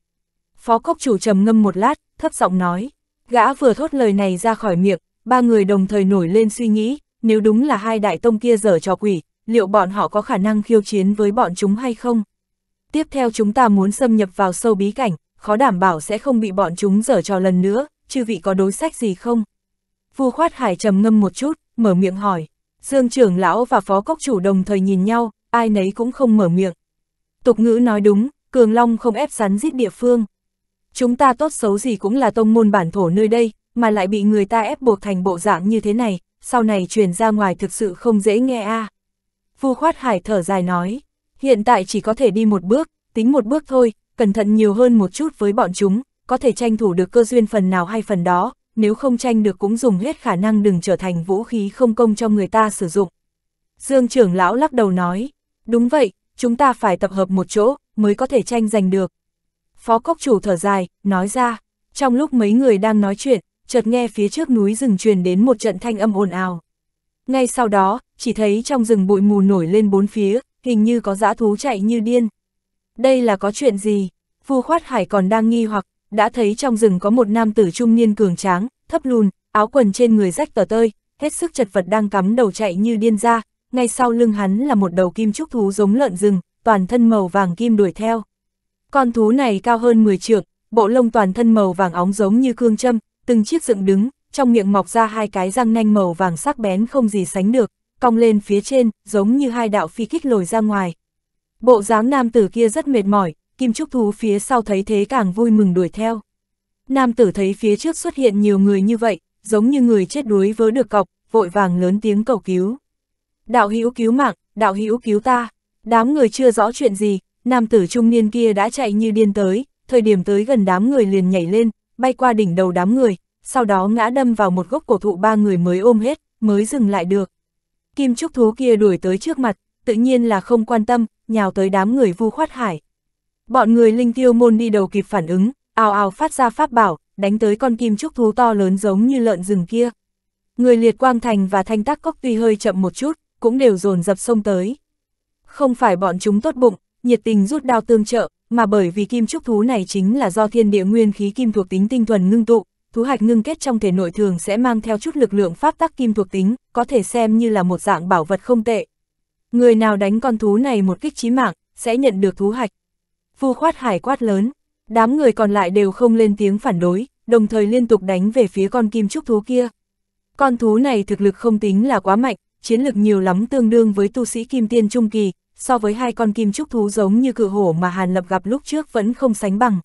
Phó cốc chủ trầm ngâm một lát, thấp giọng nói. Gã vừa thốt lời này ra khỏi miệng, ba người đồng thời nổi lên suy nghĩ, nếu đúng là hai đại tông kia dở trò quỷ, liệu bọn họ có khả năng khiêu chiến với bọn chúng hay không? Tiếp theo chúng ta muốn xâm nhập vào sâu bí cảnh, khó đảm bảo sẽ không bị bọn chúng dở trò lần nữa, chư vị có đối sách gì không? Vua khoát hải trầm ngâm một chút, mở miệng hỏi. Dương trưởng lão và phó cốc chủ đồng thời nhìn nhau, ai nấy cũng không mở miệng. Tục ngữ nói đúng, cường long không ép sắn giết địa phương. Chúng ta tốt xấu gì cũng là tông môn bản thổ nơi đây, mà lại bị người ta ép buộc thành bộ dạng như thế này, sau này truyền ra ngoài thực sự không dễ nghe a. À. Vu khoát hải thở dài nói, hiện tại chỉ có thể đi một bước, tính một bước thôi, cẩn thận nhiều hơn một chút với bọn chúng, có thể tranh thủ được cơ duyên phần nào hay phần đó, nếu không tranh được cũng dùng hết khả năng đừng trở thành vũ khí không công cho người ta sử dụng. Dương trưởng lão lắc đầu nói, đúng vậy, chúng ta phải tập hợp một chỗ, mới có thể tranh giành được. Phó cốc chủ thở dài, nói ra, trong lúc mấy người đang nói chuyện, chợt nghe phía trước núi rừng truyền đến một trận thanh âm ồn ào. Ngay sau đó, chỉ thấy trong rừng bụi mù nổi lên bốn phía, hình như có dã thú chạy như điên. Đây là có chuyện gì? Vu Khoát Hải còn đang nghi hoặc, đã thấy trong rừng có một nam tử trung niên cường tráng, thấp lùn, áo quần trên người rách tờ tơi, hết sức chật vật đang cắm đầu chạy như điên ra, ngay sau lưng hắn là một đầu kim trúc thú giống lợn rừng, toàn thân màu vàng kim đuổi theo. Con thú này cao hơn 10 trượng, bộ lông toàn thân màu vàng óng giống như cương châm, từng chiếc dựng đứng, trong miệng mọc ra hai cái răng nanh màu vàng sắc bén không gì sánh được, cong lên phía trên, giống như hai đạo phi kích lồi ra ngoài. Bộ dáng nam tử kia rất mệt mỏi, Kim Trúc Thú phía sau thấy thế càng vui mừng đuổi theo. Nam tử thấy phía trước xuất hiện nhiều người như vậy, giống như người chết đuối vớ được cọc, vội vàng lớn tiếng cầu cứu. Đạo hữu cứu mạng, đạo hữu cứu ta. Đám người chưa rõ chuyện gì, nam tử trung niên kia đã chạy như điên tới, thời điểm tới gần đám người liền nhảy lên, bay qua đỉnh đầu đám người, sau đó ngã đâm vào một gốc cổ thụ ba người mới ôm hết, mới dừng lại được. Kim trúc thú kia đuổi tới trước mặt, tự nhiên là không quan tâm, nhào tới đám người vu khoát hải. Bọn người linh tiêu môn đi đầu kịp phản ứng, ào ào phát ra pháp bảo, đánh tới con kim trúc thú to lớn giống như lợn rừng kia. Người liệt quang thành và thanh tác cốc tuy hơi chậm một chút, cũng đều dồn dập sông tới. Không phải bọn chúng tốt bụng, nhiệt tình rút đao tương trợ, mà bởi vì kim trúc thú này chính là do thiên địa nguyên khí kim thuộc tính tinh thuần ngưng tụ, thú hạch ngưng kết trong thể nội thường sẽ mang theo chút lực lượng pháp tắc kim thuộc tính, có thể xem như là một dạng bảo vật không tệ. Người nào đánh con thú này một kích chí mạng, sẽ nhận được thú hạch. Phu khoát hải quát lớn, đám người còn lại đều không lên tiếng phản đối, đồng thời liên tục đánh về phía con kim trúc thú kia. Con thú này thực lực không tính là quá mạnh, chiến lực nhiều lắm tương đương với tu sĩ kim tiên trung kỳ, so với hai con kim trúc thú giống như cự hổ mà Hàn Lập gặp lúc trước vẫn không sánh bằng.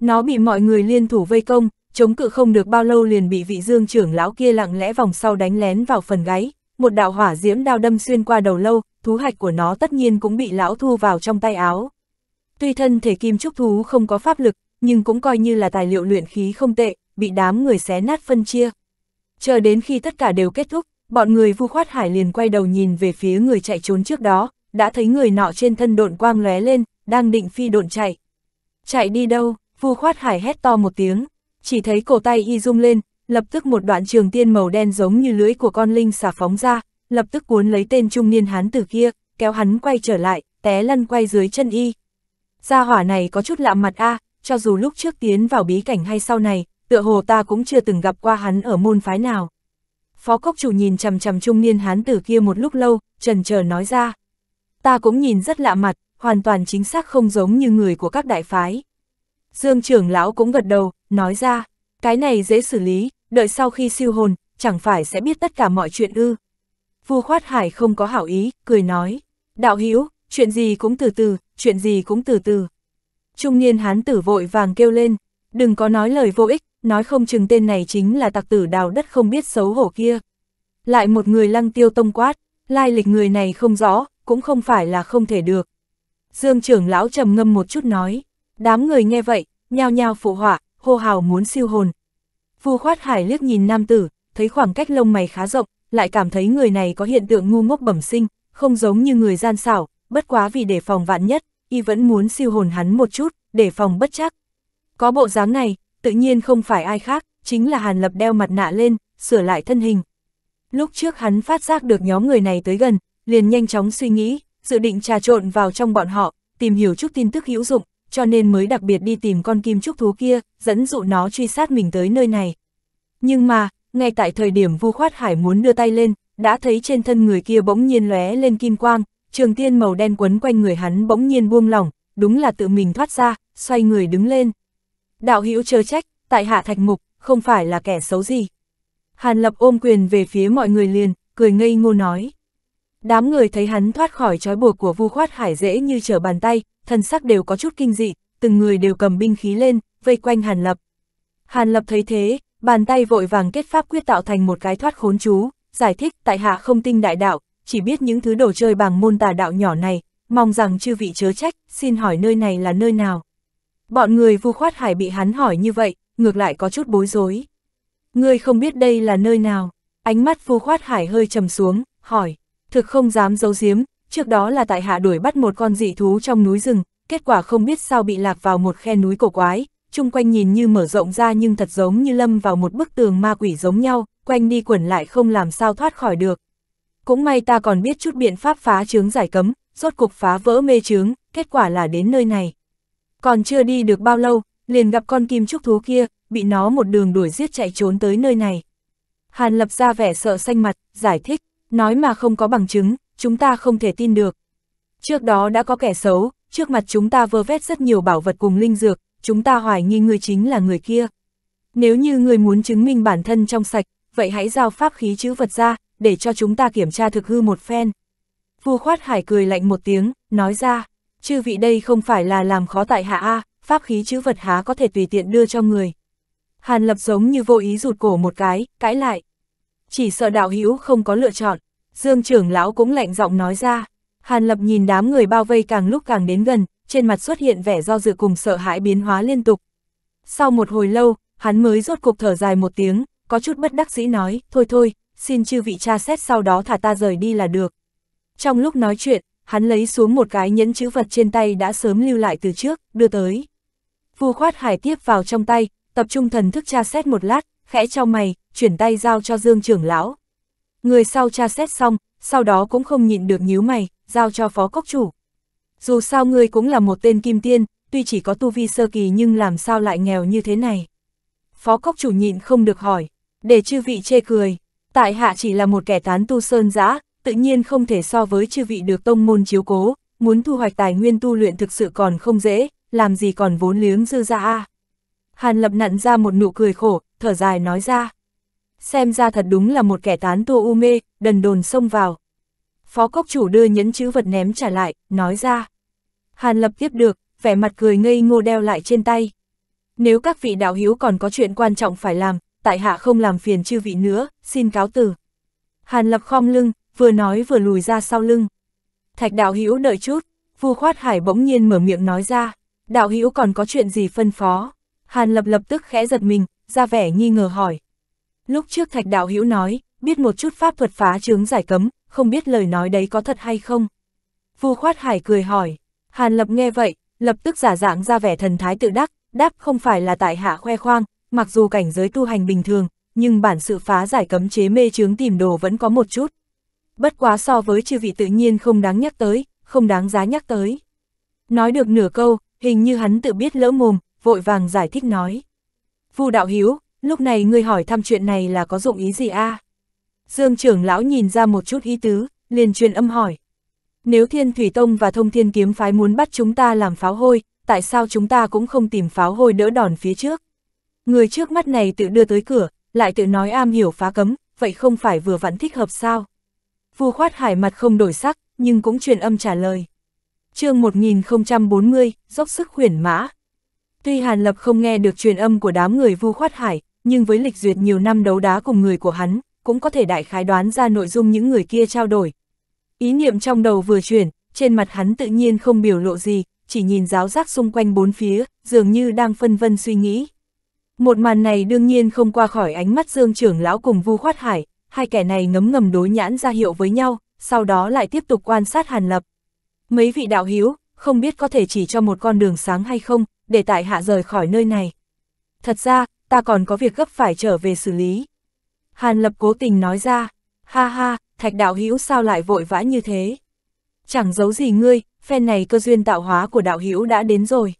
Nó bị mọi người liên thủ vây công, chống cự không được bao lâu liền bị vị dương trưởng lão kia lặng lẽ vòng sau đánh lén vào phần gáy, một đạo hỏa diễm đao đâm xuyên qua đầu lâu, thú hạch của nó tất nhiên cũng bị lão thu vào trong tay áo. Tuy thân thể kim trúc thú không có pháp lực, nhưng cũng coi như là tài liệu luyện khí không tệ, bị đám người xé nát phân chia. Chờ đến khi tất cả đều kết thúc, bọn người vu khoát hải liền quay đầu nhìn về phía người chạy trốn trước đó, đã thấy người nọ trên thân độn quang lóe lên, đang định phi độn chạy. Chạy đi đâu, Vu Khoát Hải hét to một tiếng, chỉ thấy cổ tay y rung lên, lập tức một đoạn trường tiên màu đen giống như lưới của con linh xả phóng ra, lập tức cuốn lấy tên trung niên hán tử kia, kéo hắn quay trở lại, té lăn quay dưới chân y. Gia hỏa này có chút lạ mặt a, à, cho dù lúc trước tiến vào bí cảnh hay sau này, tựa hồ ta cũng chưa từng gặp qua hắn ở môn phái nào. Phó cốc chủ nhìn chằm chằm trung niên hán tử kia một lúc lâu, trần chờ nói ra ta cũng nhìn rất lạ mặt, hoàn toàn chính xác không giống như người của các đại phái. Dương trưởng lão cũng gật đầu, nói ra, cái này dễ xử lý, đợi sau khi siêu hồn, chẳng phải sẽ biết tất cả mọi chuyện ư. Vu khoát hải không có hảo ý, cười nói, đạo hữu chuyện gì cũng từ từ, chuyện gì cũng từ từ. Trung niên hán tử vội vàng kêu lên, đừng có nói lời vô ích, nói không chừng tên này chính là tặc tử đào đất không biết xấu hổ kia. Lại một người lăng tiêu tông quát, lai lịch người này không rõ, cũng không phải là không thể được. Dương trưởng lão trầm ngâm một chút nói, đám người nghe vậy, nhao nhao phụ họa, hô hào muốn siêu hồn. Vu khoát hải liếc nhìn nam tử, thấy khoảng cách lông mày khá rộng, lại cảm thấy người này có hiện tượng ngu ngốc bẩm sinh, không giống như người gian xảo, bất quá vì để phòng vạn nhất, y vẫn muốn siêu hồn hắn một chút, để phòng bất chắc. Có bộ dáng này, tự nhiên không phải ai khác, chính là Hàn Lập đeo mặt nạ lên, sửa lại thân hình. Lúc trước hắn phát giác được nhóm người này tới gần, liền nhanh chóng suy nghĩ, dự định trà trộn vào trong bọn họ, tìm hiểu chút tin tức hữu dụng, cho nên mới đặc biệt đi tìm con kim trúc thú kia, dẫn dụ nó truy sát mình tới nơi này. Nhưng mà, ngay tại thời điểm Vu Khoát Hải muốn đưa tay lên, đã thấy trên thân người kia bỗng nhiên lóe lên kim quang, trường tiên màu đen quấn quanh người hắn bỗng nhiên buông lỏng, đúng là tự mình thoát ra, xoay người đứng lên. Đạo hữu chớ trách, tại hạ thạch mục, không phải là kẻ xấu gì. Hàn Lập ôm quyền về phía mọi người liền, cười ngây ngô nói. Đám người thấy hắn thoát khỏi trói buộc của Vu Khoát Hải dễ như trở bàn tay, thần sắc đều có chút kinh dị, từng người đều cầm binh khí lên, vây quanh Hàn Lập. Hàn Lập thấy thế, bàn tay vội vàng kết pháp quyết tạo thành một cái thoát khốn chú, giải thích tại hạ không tinh đại đạo, chỉ biết những thứ đồ chơi bằng môn tà đạo nhỏ này, mong rằng chư vị chớ trách, xin hỏi nơi này là nơi nào. Bọn người Vu Khoát Hải bị hắn hỏi như vậy, ngược lại có chút bối rối. Ngươi không biết đây là nơi nào? Ánh mắt Vu Khoát Hải hơi trầm xuống, hỏi, thực không dám giấu giếm, trước đó là tại hạ đuổi bắt một con dị thú trong núi rừng, kết quả không biết sao bị lạc vào một khe núi cổ quái, chung quanh nhìn như mở rộng ra nhưng thật giống như lâm vào một bức tường ma quỷ giống nhau, quanh đi quẩn lại không làm sao thoát khỏi được. Cũng may ta còn biết chút biện pháp phá chướng giải cấm, rốt cục phá vỡ mê chướng, kết quả là đến nơi này. Còn chưa đi được bao lâu, liền gặp con kim trúc thú kia, bị nó một đường đuổi giết chạy trốn tới nơi này. Hàn lập ra vẻ sợ xanh mặt, giải thích. Nói mà không có bằng chứng, chúng ta không thể tin được. Trước đó đã có kẻ xấu, trước mặt chúng ta vơ vét rất nhiều bảo vật cùng linh dược, chúng ta hoài nghi người chính là người kia. Nếu như người muốn chứng minh bản thân trong sạch, vậy hãy giao pháp khí chữ vật ra, để cho chúng ta kiểm tra thực hư một phen. Vua khoát hải cười lạnh một tiếng, nói ra, chư vị đây không phải là làm khó tại hạ A, pháp khí chữ vật há có thể tùy tiện đưa cho người. Hàn lập giống như vô ý rụt cổ một cái, cãi lại chỉ sợ đạo hữu không có lựa chọn, Dương trưởng lão cũng lạnh giọng nói ra. Hàn Lập nhìn đám người bao vây càng lúc càng đến gần, trên mặt xuất hiện vẻ do dự cùng sợ hãi biến hóa liên tục. Sau một hồi lâu, hắn mới rốt cục thở dài một tiếng, có chút bất đắc dĩ nói, thôi thôi, xin chư vị cha xét sau đó thả ta rời đi là được. Trong lúc nói chuyện, hắn lấy xuống một cái nhẫn chữ vật trên tay đã sớm lưu lại từ trước, đưa tới. Vu khoát hải tiếp vào trong tay, tập trung thần thức tra xét một lát, khẽ cho mày, chuyển tay giao cho Dương trưởng lão. Người sau tra xét xong, sau đó cũng không nhịn được nhíu mày, giao cho phó cốc chủ. Dù sao ngươi cũng là một tên kim tiên, tuy chỉ có tu vi sơ kỳ nhưng làm sao lại nghèo như thế này. Phó cốc chủ nhịn không được hỏi, để chư vị chê cười, tại hạ chỉ là một kẻ tán tu sơn giã, tự nhiên không thể so với chư vị được tông môn chiếu cố, muốn thu hoạch tài nguyên tu luyện thực sự còn không dễ, làm gì còn vốn liếng dư ra a. Hàn lập nặn ra một nụ cười khổ, thở dài nói ra xem ra thật đúng là một kẻ tán tua u mê, đần đồn xông vào. Phó cốc chủ đưa nhẫn chữ vật ném trả lại, nói ra. Hàn lập tiếp được, vẻ mặt cười ngây ngô đeo lại trên tay. Nếu các vị đạo hiếu còn có chuyện quan trọng phải làm, tại hạ không làm phiền chư vị nữa, xin cáo từ. Hàn lập khom lưng, vừa nói vừa lùi ra sau lưng. Thạch đạo hiếu đợi chút, Vu Khoát Hải bỗng nhiên mở miệng nói ra, đạo hiếu còn có chuyện gì phân phó? Hàn Lập lập tức khẽ giật mình, ra vẻ nghi ngờ hỏi. Lúc trước Thạch Đạo Hữu nói, biết một chút pháp thuật phá chướng giải cấm, không biết lời nói đấy có thật hay không. Vu Khoát Hải cười hỏi, Hàn Lập nghe vậy, lập tức giả dạng ra vẻ thần thái tự đắc, đáp không phải là tại hạ khoe khoang, mặc dù cảnh giới tu hành bình thường, nhưng bản sự phá giải cấm chế mê chướng tìm đồ vẫn có một chút. Bất quá so với chư vị tự nhiên không đáng nhắc tới, không đáng giá nhắc tới. Nói được nửa câu, hình như hắn tự biết lỡ mồm, vội vàng giải thích nói. Vu đạo hiếu, lúc này ngươi hỏi thăm chuyện này là có dụng ý gì a à? Dương trưởng lão nhìn ra một chút ý tứ, liền truyền âm hỏi. Nếu Thiên Thủy Tông và Thông Thiên Kiếm Phái muốn bắt chúng ta làm pháo hôi, tại sao chúng ta cũng không tìm pháo hôi đỡ đòn phía trước? Người trước mắt này tự đưa tới cửa, lại tự nói am hiểu phá cấm, vậy không phải vừa vẫn thích hợp sao? Vu khoát hải mặt không đổi sắc, nhưng cũng truyền âm trả lời. chương 1040, dốc sức huyền mã. Tuy Hàn Lập không nghe được truyền âm của đám người vu khoát hải, nhưng với lịch duyệt nhiều năm đấu đá cùng người của hắn, cũng có thể đại khái đoán ra nội dung những người kia trao đổi. Ý niệm trong đầu vừa chuyển, trên mặt hắn tự nhiên không biểu lộ gì, chỉ nhìn giáo giác xung quanh bốn phía, dường như đang phân vân suy nghĩ. Một màn này đương nhiên không qua khỏi ánh mắt Dương trưởng lão cùng Vu Khoát Hải, hai kẻ này ngấm ngầm đối nhãn ra hiệu với nhau, sau đó lại tiếp tục quan sát Hàn Lập. Mấy vị đạo hiếu, không biết có thể chỉ cho một con đường sáng hay không, để tại hạ rời khỏi nơi này. Thật ra, ta còn có việc gấp phải trở về xử lý. Hàn Lập cố tình nói ra, ha ha, thạch đạo hữu sao lại vội vã như thế? Chẳng giấu gì ngươi, phen này cơ duyên tạo hóa của đạo hữu đã đến rồi.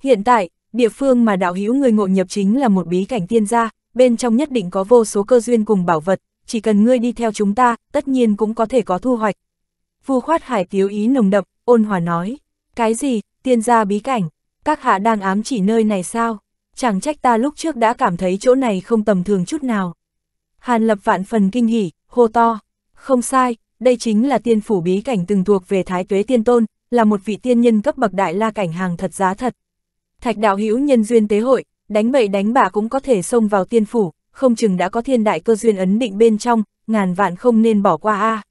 Hiện tại, địa phương mà đạo hữu người ngộ nhập chính là một bí cảnh tiên gia, bên trong nhất định có vô số cơ duyên cùng bảo vật, chỉ cần ngươi đi theo chúng ta, tất nhiên cũng có thể có thu hoạch. Vu khoát hải tiếu ý nồng đậm, ôn hòa nói, cái gì, tiên gia bí cảnh, các hạ đang ám chỉ nơi này sao? chẳng trách ta lúc trước đã cảm thấy chỗ này không tầm thường chút nào. Hàn lập vạn phần kinh hỉ, hô to, không sai, đây chính là tiên phủ bí cảnh từng thuộc về Thái Tuế Tiên Tôn, là một vị tiên nhân cấp bậc đại la cảnh hàng thật giá thật. Thạch đạo hữu nhân duyên tế hội, đánh bậy đánh bạ cũng có thể xông vào tiên phủ, không chừng đã có thiên đại cơ duyên ấn định bên trong, ngàn vạn không nên bỏ qua a. À.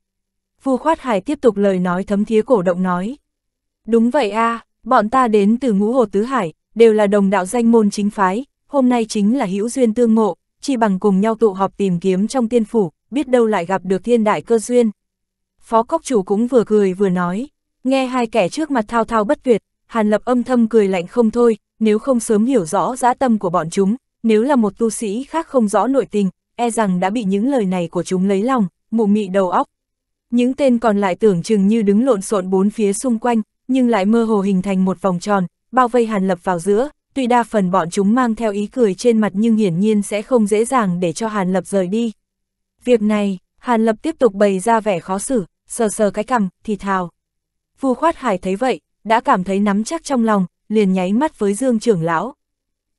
Khoát Hải tiếp tục lời nói thấm thía cổ động nói. Đúng vậy a, bọn ta đến từ ngũ hồ tứ hải, đều là đồng đạo danh môn chính phái, hôm nay chính là hữu duyên tương ngộ, chi bằng cùng nhau tụ họp tìm kiếm trong tiên phủ, biết đâu lại gặp được thiên đại cơ duyên. Phó cốc chủ cũng vừa cười vừa nói, nghe hai kẻ trước mặt thao thao bất tuyệt, Hàn Lập âm thâm cười lạnh không thôi, nếu không sớm hiểu rõ giá tâm của bọn chúng, nếu là một tu sĩ khác không rõ nội tình, e rằng đã bị những lời này của chúng lấy lòng, mụ mị đầu óc. Những tên còn lại tưởng chừng như đứng lộn xộn bốn phía xung quanh, nhưng lại mơ hồ hình thành một vòng tròn, bao vây Hàn Lập vào giữa, tuy đa phần bọn chúng mang theo ý cười trên mặt nhưng hiển nhiên sẽ không dễ dàng để cho Hàn Lập rời đi. Việc này, Hàn Lập tiếp tục bày ra vẻ khó xử, sờ sờ cái cằm, thì thào. Vu khoát hải thấy vậy, đã cảm thấy nắm chắc trong lòng, liền nháy mắt với Dương trưởng lão.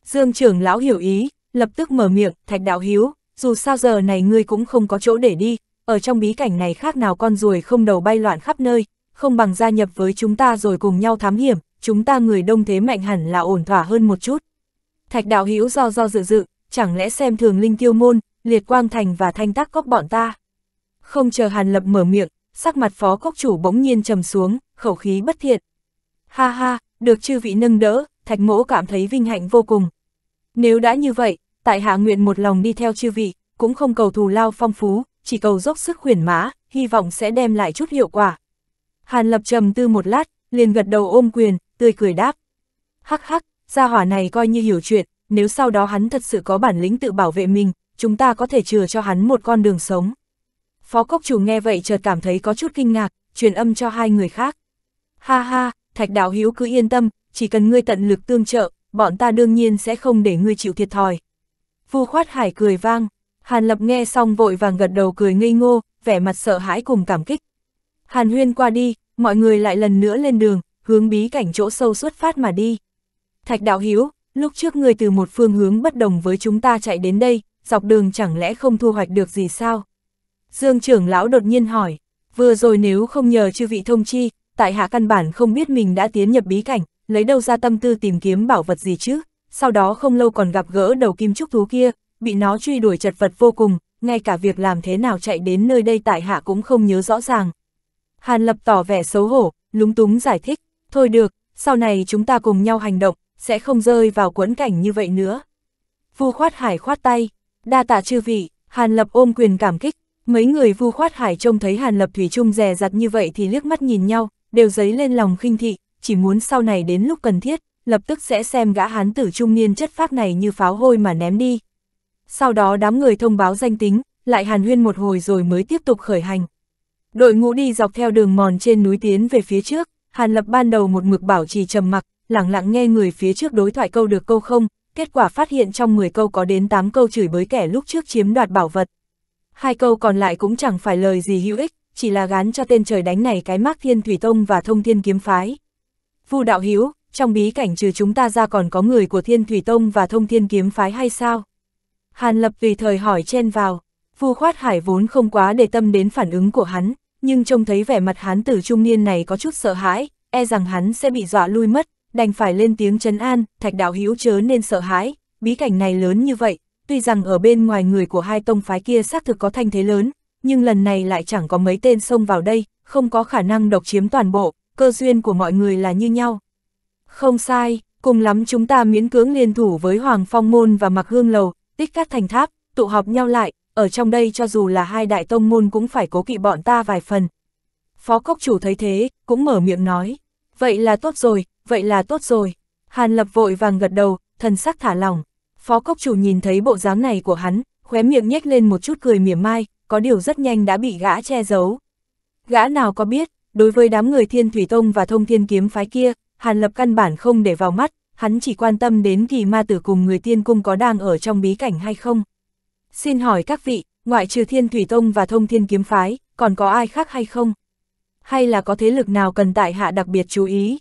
Dương trưởng lão hiểu ý, lập tức mở miệng, thạch đạo hiếu, dù sao giờ này ngươi cũng không có chỗ để đi, ở trong bí cảnh này khác nào con ruồi không đầu bay loạn khắp nơi, không bằng gia nhập với chúng ta rồi cùng nhau thám hiểm, chúng ta người đông thế mạnh hẳn là ổn thỏa hơn một chút. Thạch đạo hữu do do dự dự, chẳng lẽ xem thường linh tiêu môn, liệt quang thành và thanh tác cốc bọn ta. Không chờ Hàn Lập mở miệng, sắc mặt phó cốc chủ bỗng nhiên trầm xuống, khẩu khí bất thiện. Ha ha, được chư vị nâng đỡ, thạch mỗ cảm thấy vinh hạnh vô cùng. Nếu đã như vậy, tại hạ nguyện một lòng đi theo chư vị, cũng không cầu thù lao phong phú, chỉ cầu dốc sức khuyển mã, hy vọng sẽ đem lại chút hiệu quả. Hàn Lập trầm tư một lát, liền gật đầu ôm quyền, tươi cười đáp. Hắc hắc, gia hỏa này coi như hiểu chuyện, nếu sau đó hắn thật sự có bản lĩnh tự bảo vệ mình, chúng ta có thể chừa cho hắn một con đường sống. Phó cốc chủ nghe vậy chợt cảm thấy có chút kinh ngạc, truyền âm cho hai người khác. Ha ha, thạch đạo hữu cứ yên tâm, chỉ cần ngươi tận lực tương trợ, bọn ta đương nhiên sẽ không để ngươi chịu thiệt thòi. Vu khoát hải cười vang, Hàn Lập nghe xong vội vàng gật đầu cười ngây ngô, vẻ mặt sợ hãi cùng cảm kích. Hàn huyên qua đi, mọi người lại lần nữa lên đường, hướng bí cảnh chỗ sâu xuất phát mà đi. Thạch đạo hiếu, lúc trước người từ một phương hướng bất đồng với chúng ta chạy đến đây, dọc đường chẳng lẽ không thu hoạch được gì sao? Dương trưởng lão đột nhiên hỏi, vừa rồi nếu không nhờ chư vị thông chi, tại hạ căn bản không biết mình đã tiến nhập bí cảnh, lấy đâu ra tâm tư tìm kiếm bảo vật gì chứ, sau đó không lâu còn gặp gỡ đầu kim trúc thú kia, bị nó truy đuổi chật vật vô cùng, ngay cả việc làm thế nào chạy đến nơi đây tại hạ cũng không nhớ rõ ràng. Hàn Lập tỏ vẻ xấu hổ, lúng túng giải thích, Thôi được, sau này chúng ta cùng nhau hành động, sẽ không rơi vào quẫn cảnh như vậy nữa. Vu khoát hải khoát tay, đa tạ chư vị, Hàn Lập ôm quyền cảm kích, mấy người vu khoát hải trông thấy Hàn Lập Thủy Trung rè rặt như vậy thì liếc mắt nhìn nhau, đều dấy lên lòng khinh thị, chỉ muốn sau này đến lúc cần thiết, lập tức sẽ xem gã hán tử trung niên chất phác này như pháo hôi mà ném đi. Sau đó đám người thông báo danh tính, lại hàn huyên một hồi rồi mới tiếp tục khởi hành. Đội ngũ đi dọc theo đường mòn trên núi tiến về phía trước. Hàn Lập ban đầu một mực bảo trì trầm mặc, lặng lặng nghe người phía trước đối thoại câu được câu không, kết quả phát hiện trong 10 câu có đến 8 câu chửi bới kẻ lúc trước chiếm đoạt bảo vật. Hai câu còn lại cũng chẳng phải lời gì hữu ích, chỉ là gán cho tên trời đánh này cái mác thiên thủy tông và thông thiên kiếm phái. Vu đạo hiếu, trong bí cảnh trừ chúng ta ra còn có người của thiên thủy tông và thông thiên kiếm phái hay sao? Hàn lập tùy thời hỏi chen vào, vu khoát hải vốn không quá để tâm đến phản ứng của hắn, nhưng trông thấy vẻ mặt hán tử trung niên này có chút sợ hãi, e rằng hắn sẽ bị dọa lui mất, đành phải lên tiếng trấn an, thạch đạo hữu chớ nên sợ hãi, bí cảnh này lớn như vậy, tuy rằng ở bên ngoài người của hai tông phái kia xác thực có thanh thế lớn, nhưng lần này lại chẳng có mấy tên xông vào đây, không có khả năng độc chiếm toàn bộ, cơ duyên của mọi người là như nhau. Không sai, cùng lắm chúng ta miễn cưỡng liên thủ với Hoàng Phong Môn và Mạc Hương Lầu, tích các thành tháp, tụ họp nhau lại, ở trong đây cho dù là hai đại tông môn cũng phải cố kỵ bọn ta vài phần. Phó cốc chủ thấy thế, cũng mở miệng nói, vậy là tốt rồi, vậy là tốt rồi. Hàn lập vội vàng gật đầu, thần sắc thả lòng Phó cốc chủ nhìn thấy bộ dáng này của hắn, khóe miệng nhếch lên một chút cười mỉa mai, có điều rất nhanh đã bị gã che giấu. Gã nào có biết, đối với đám người thiên thủy tông và thông thiên kiếm phái kia, Hàn lập căn bản không để vào mắt, hắn chỉ quan tâm đến kỳ ma tử cùng người tiên cung có đang ở trong bí cảnh hay không. Xin hỏi các vị, ngoại trừ Thiên Thủy Tông và Thông Thiên Kiếm Phái, còn có ai khác hay không? Hay là có thế lực nào cần tại hạ đặc biệt chú ý?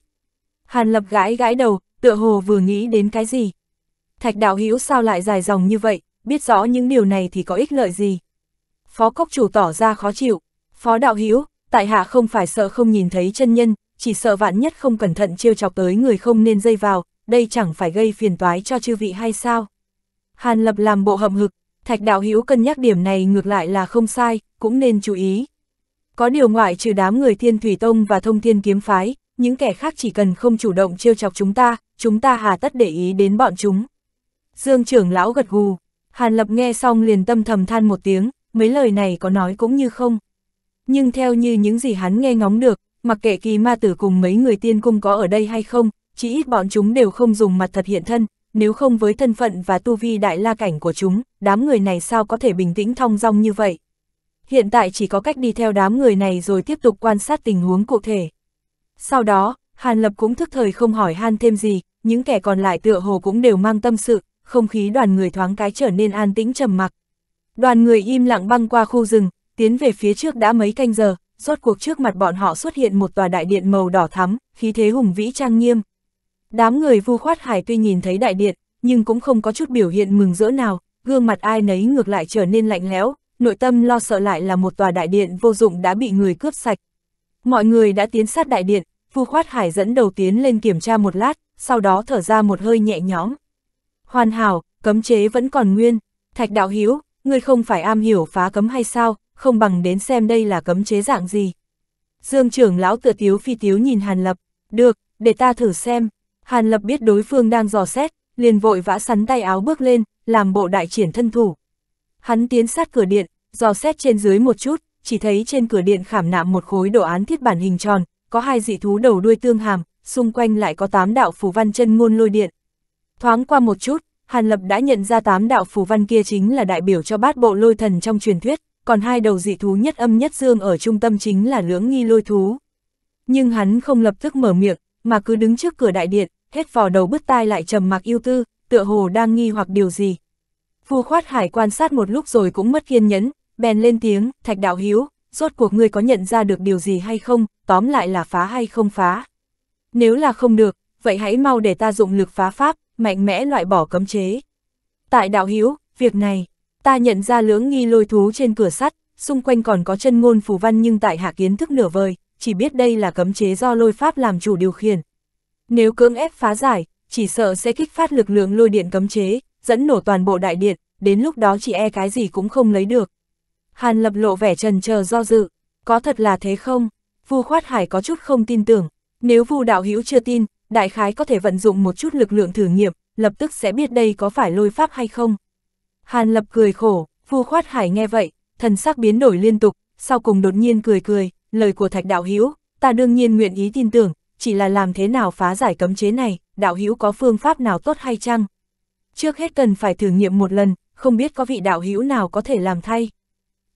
Hàn Lập gãi gãi đầu, tựa hồ vừa nghĩ đến cái gì? Thạch đạo hữu sao lại dài dòng như vậy, biết rõ những điều này thì có ích lợi gì? Phó Cốc Chủ tỏ ra khó chịu. Phó đạo hữu tại hạ không phải sợ không nhìn thấy chân nhân, chỉ sợ vạn nhất không cẩn thận trêu chọc tới người không nên dây vào, đây chẳng phải gây phiền toái cho chư vị hay sao? Hàn Lập làm bộ hậm hực, Thạch đạo hữu cân nhắc điểm này ngược lại là không sai, cũng nên chú ý. Có điều ngoại trừ đám người thiên thủy tông và thông thiên kiếm phái, những kẻ khác chỉ cần không chủ động trêu chọc chúng ta, chúng ta hà tất để ý đến bọn chúng. Dương trưởng lão gật gù, Hàn Lập nghe xong liền tâm thầm than một tiếng, mấy lời này có nói cũng như không. Nhưng theo như những gì hắn nghe ngóng được, mặc kệ kỳ ma tử cùng mấy người tiên cung có ở đây hay không, chỉ ít bọn chúng đều không dùng mặt thật hiện thân, nếu không với thân phận và tu vi đại la cảnh của chúng, đám người này sao có thể bình tĩnh thong dong như vậy. Hiện tại chỉ có cách đi theo đám người này rồi tiếp tục quan sát tình huống cụ thể. Sau đó, Hàn Lập cũng thức thời không hỏi Han thêm gì, những kẻ còn lại tựa hồ cũng đều mang tâm sự, không khí đoàn người thoáng cái trở nên an tĩnh trầm mặc. Đoàn người im lặng băng qua khu rừng, tiến về phía trước đã mấy canh giờ, rốt cuộc trước mặt bọn họ xuất hiện một tòa đại điện màu đỏ thắm, khí thế hùng vĩ trang nghiêm, Đám người vu khoát hải tuy nhìn thấy đại điện, nhưng cũng không có chút biểu hiện mừng rỡ nào, gương mặt ai nấy ngược lại trở nên lạnh lẽo, nội tâm lo sợ lại là một tòa đại điện vô dụng đã bị người cướp sạch. Mọi người đã tiến sát đại điện, vu khoát hải dẫn đầu tiến lên kiểm tra một lát, sau đó thở ra một hơi nhẹ nhõm. Hoàn hảo, cấm chế vẫn còn nguyên, thạch đạo hiếu, ngươi không phải am hiểu phá cấm hay sao, không bằng đến xem đây là cấm chế dạng gì. Dương trưởng lão tựa tiếu phi tiếu nhìn Hàn Lập, được, để ta thử xem, Hàn Lập biết đối phương đang dò xét, liền vội vã sắn tay áo bước lên, làm bộ đại triển thân thủ. Hắn tiến sát cửa điện, dò xét trên dưới một chút, chỉ thấy trên cửa điện khảm nạm một khối đồ án thiết bản hình tròn, có hai dị thú đầu đuôi tương hàm, xung quanh lại có tám đạo phù văn chân ngôn lôi điện. Thoáng qua một chút, Hàn Lập đã nhận ra tám đạo phù văn kia chính là đại biểu cho bát bộ lôi thần trong truyền thuyết, còn hai đầu dị thú nhất âm nhất dương ở trung tâm chính là lưỡng nghi lôi thú. Nhưng hắn không lập tức mở miệng, mà cứ đứng trước cửa đại điện, hết vò đầu bứt tai lại trầm mặc yêu tư, tựa hồ đang nghi hoặc điều gì. Vua khoát hải quan sát một lúc rồi cũng mất kiên nhẫn, bèn lên tiếng, thạch đạo hiếu, rốt cuộc ngươi có nhận ra được điều gì hay không, tóm lại là phá hay không phá. Nếu là không được, vậy hãy mau để ta dụng lực phá pháp, mạnh mẽ loại bỏ cấm chế. Tại đạo hiếu, việc này, ta nhận ra lưỡng nghi lôi thú trên cửa sắt, xung quanh còn có chân ngôn phù văn nhưng tại hạ kiến thức nửa vời, chỉ biết đây là cấm chế do lôi pháp làm chủ điều khiển. Nếu cưỡng ép phá giải, chỉ sợ sẽ kích phát lực lượng lôi điện cấm chế, dẫn nổ toàn bộ đại điện, đến lúc đó chỉ e cái gì cũng không lấy được. Hàn lập lộ vẻ trần chờ do dự, có thật là thế không? Vu khoát hải có chút không tin tưởng, nếu vu đạo hữu chưa tin, đại khái có thể vận dụng một chút lực lượng thử nghiệm, lập tức sẽ biết đây có phải lôi pháp hay không. Hàn lập cười khổ, vu khoát hải nghe vậy, thần sắc biến đổi liên tục, sau cùng đột nhiên cười cười, lời của Thạch Đạo Hữu ta đương nhiên nguyện ý tin tưởng, chỉ là làm thế nào phá giải cấm chế này, Đạo Hữu có phương pháp nào tốt hay chăng? Trước hết cần phải thử nghiệm một lần, không biết có vị Đạo Hữu nào có thể làm thay.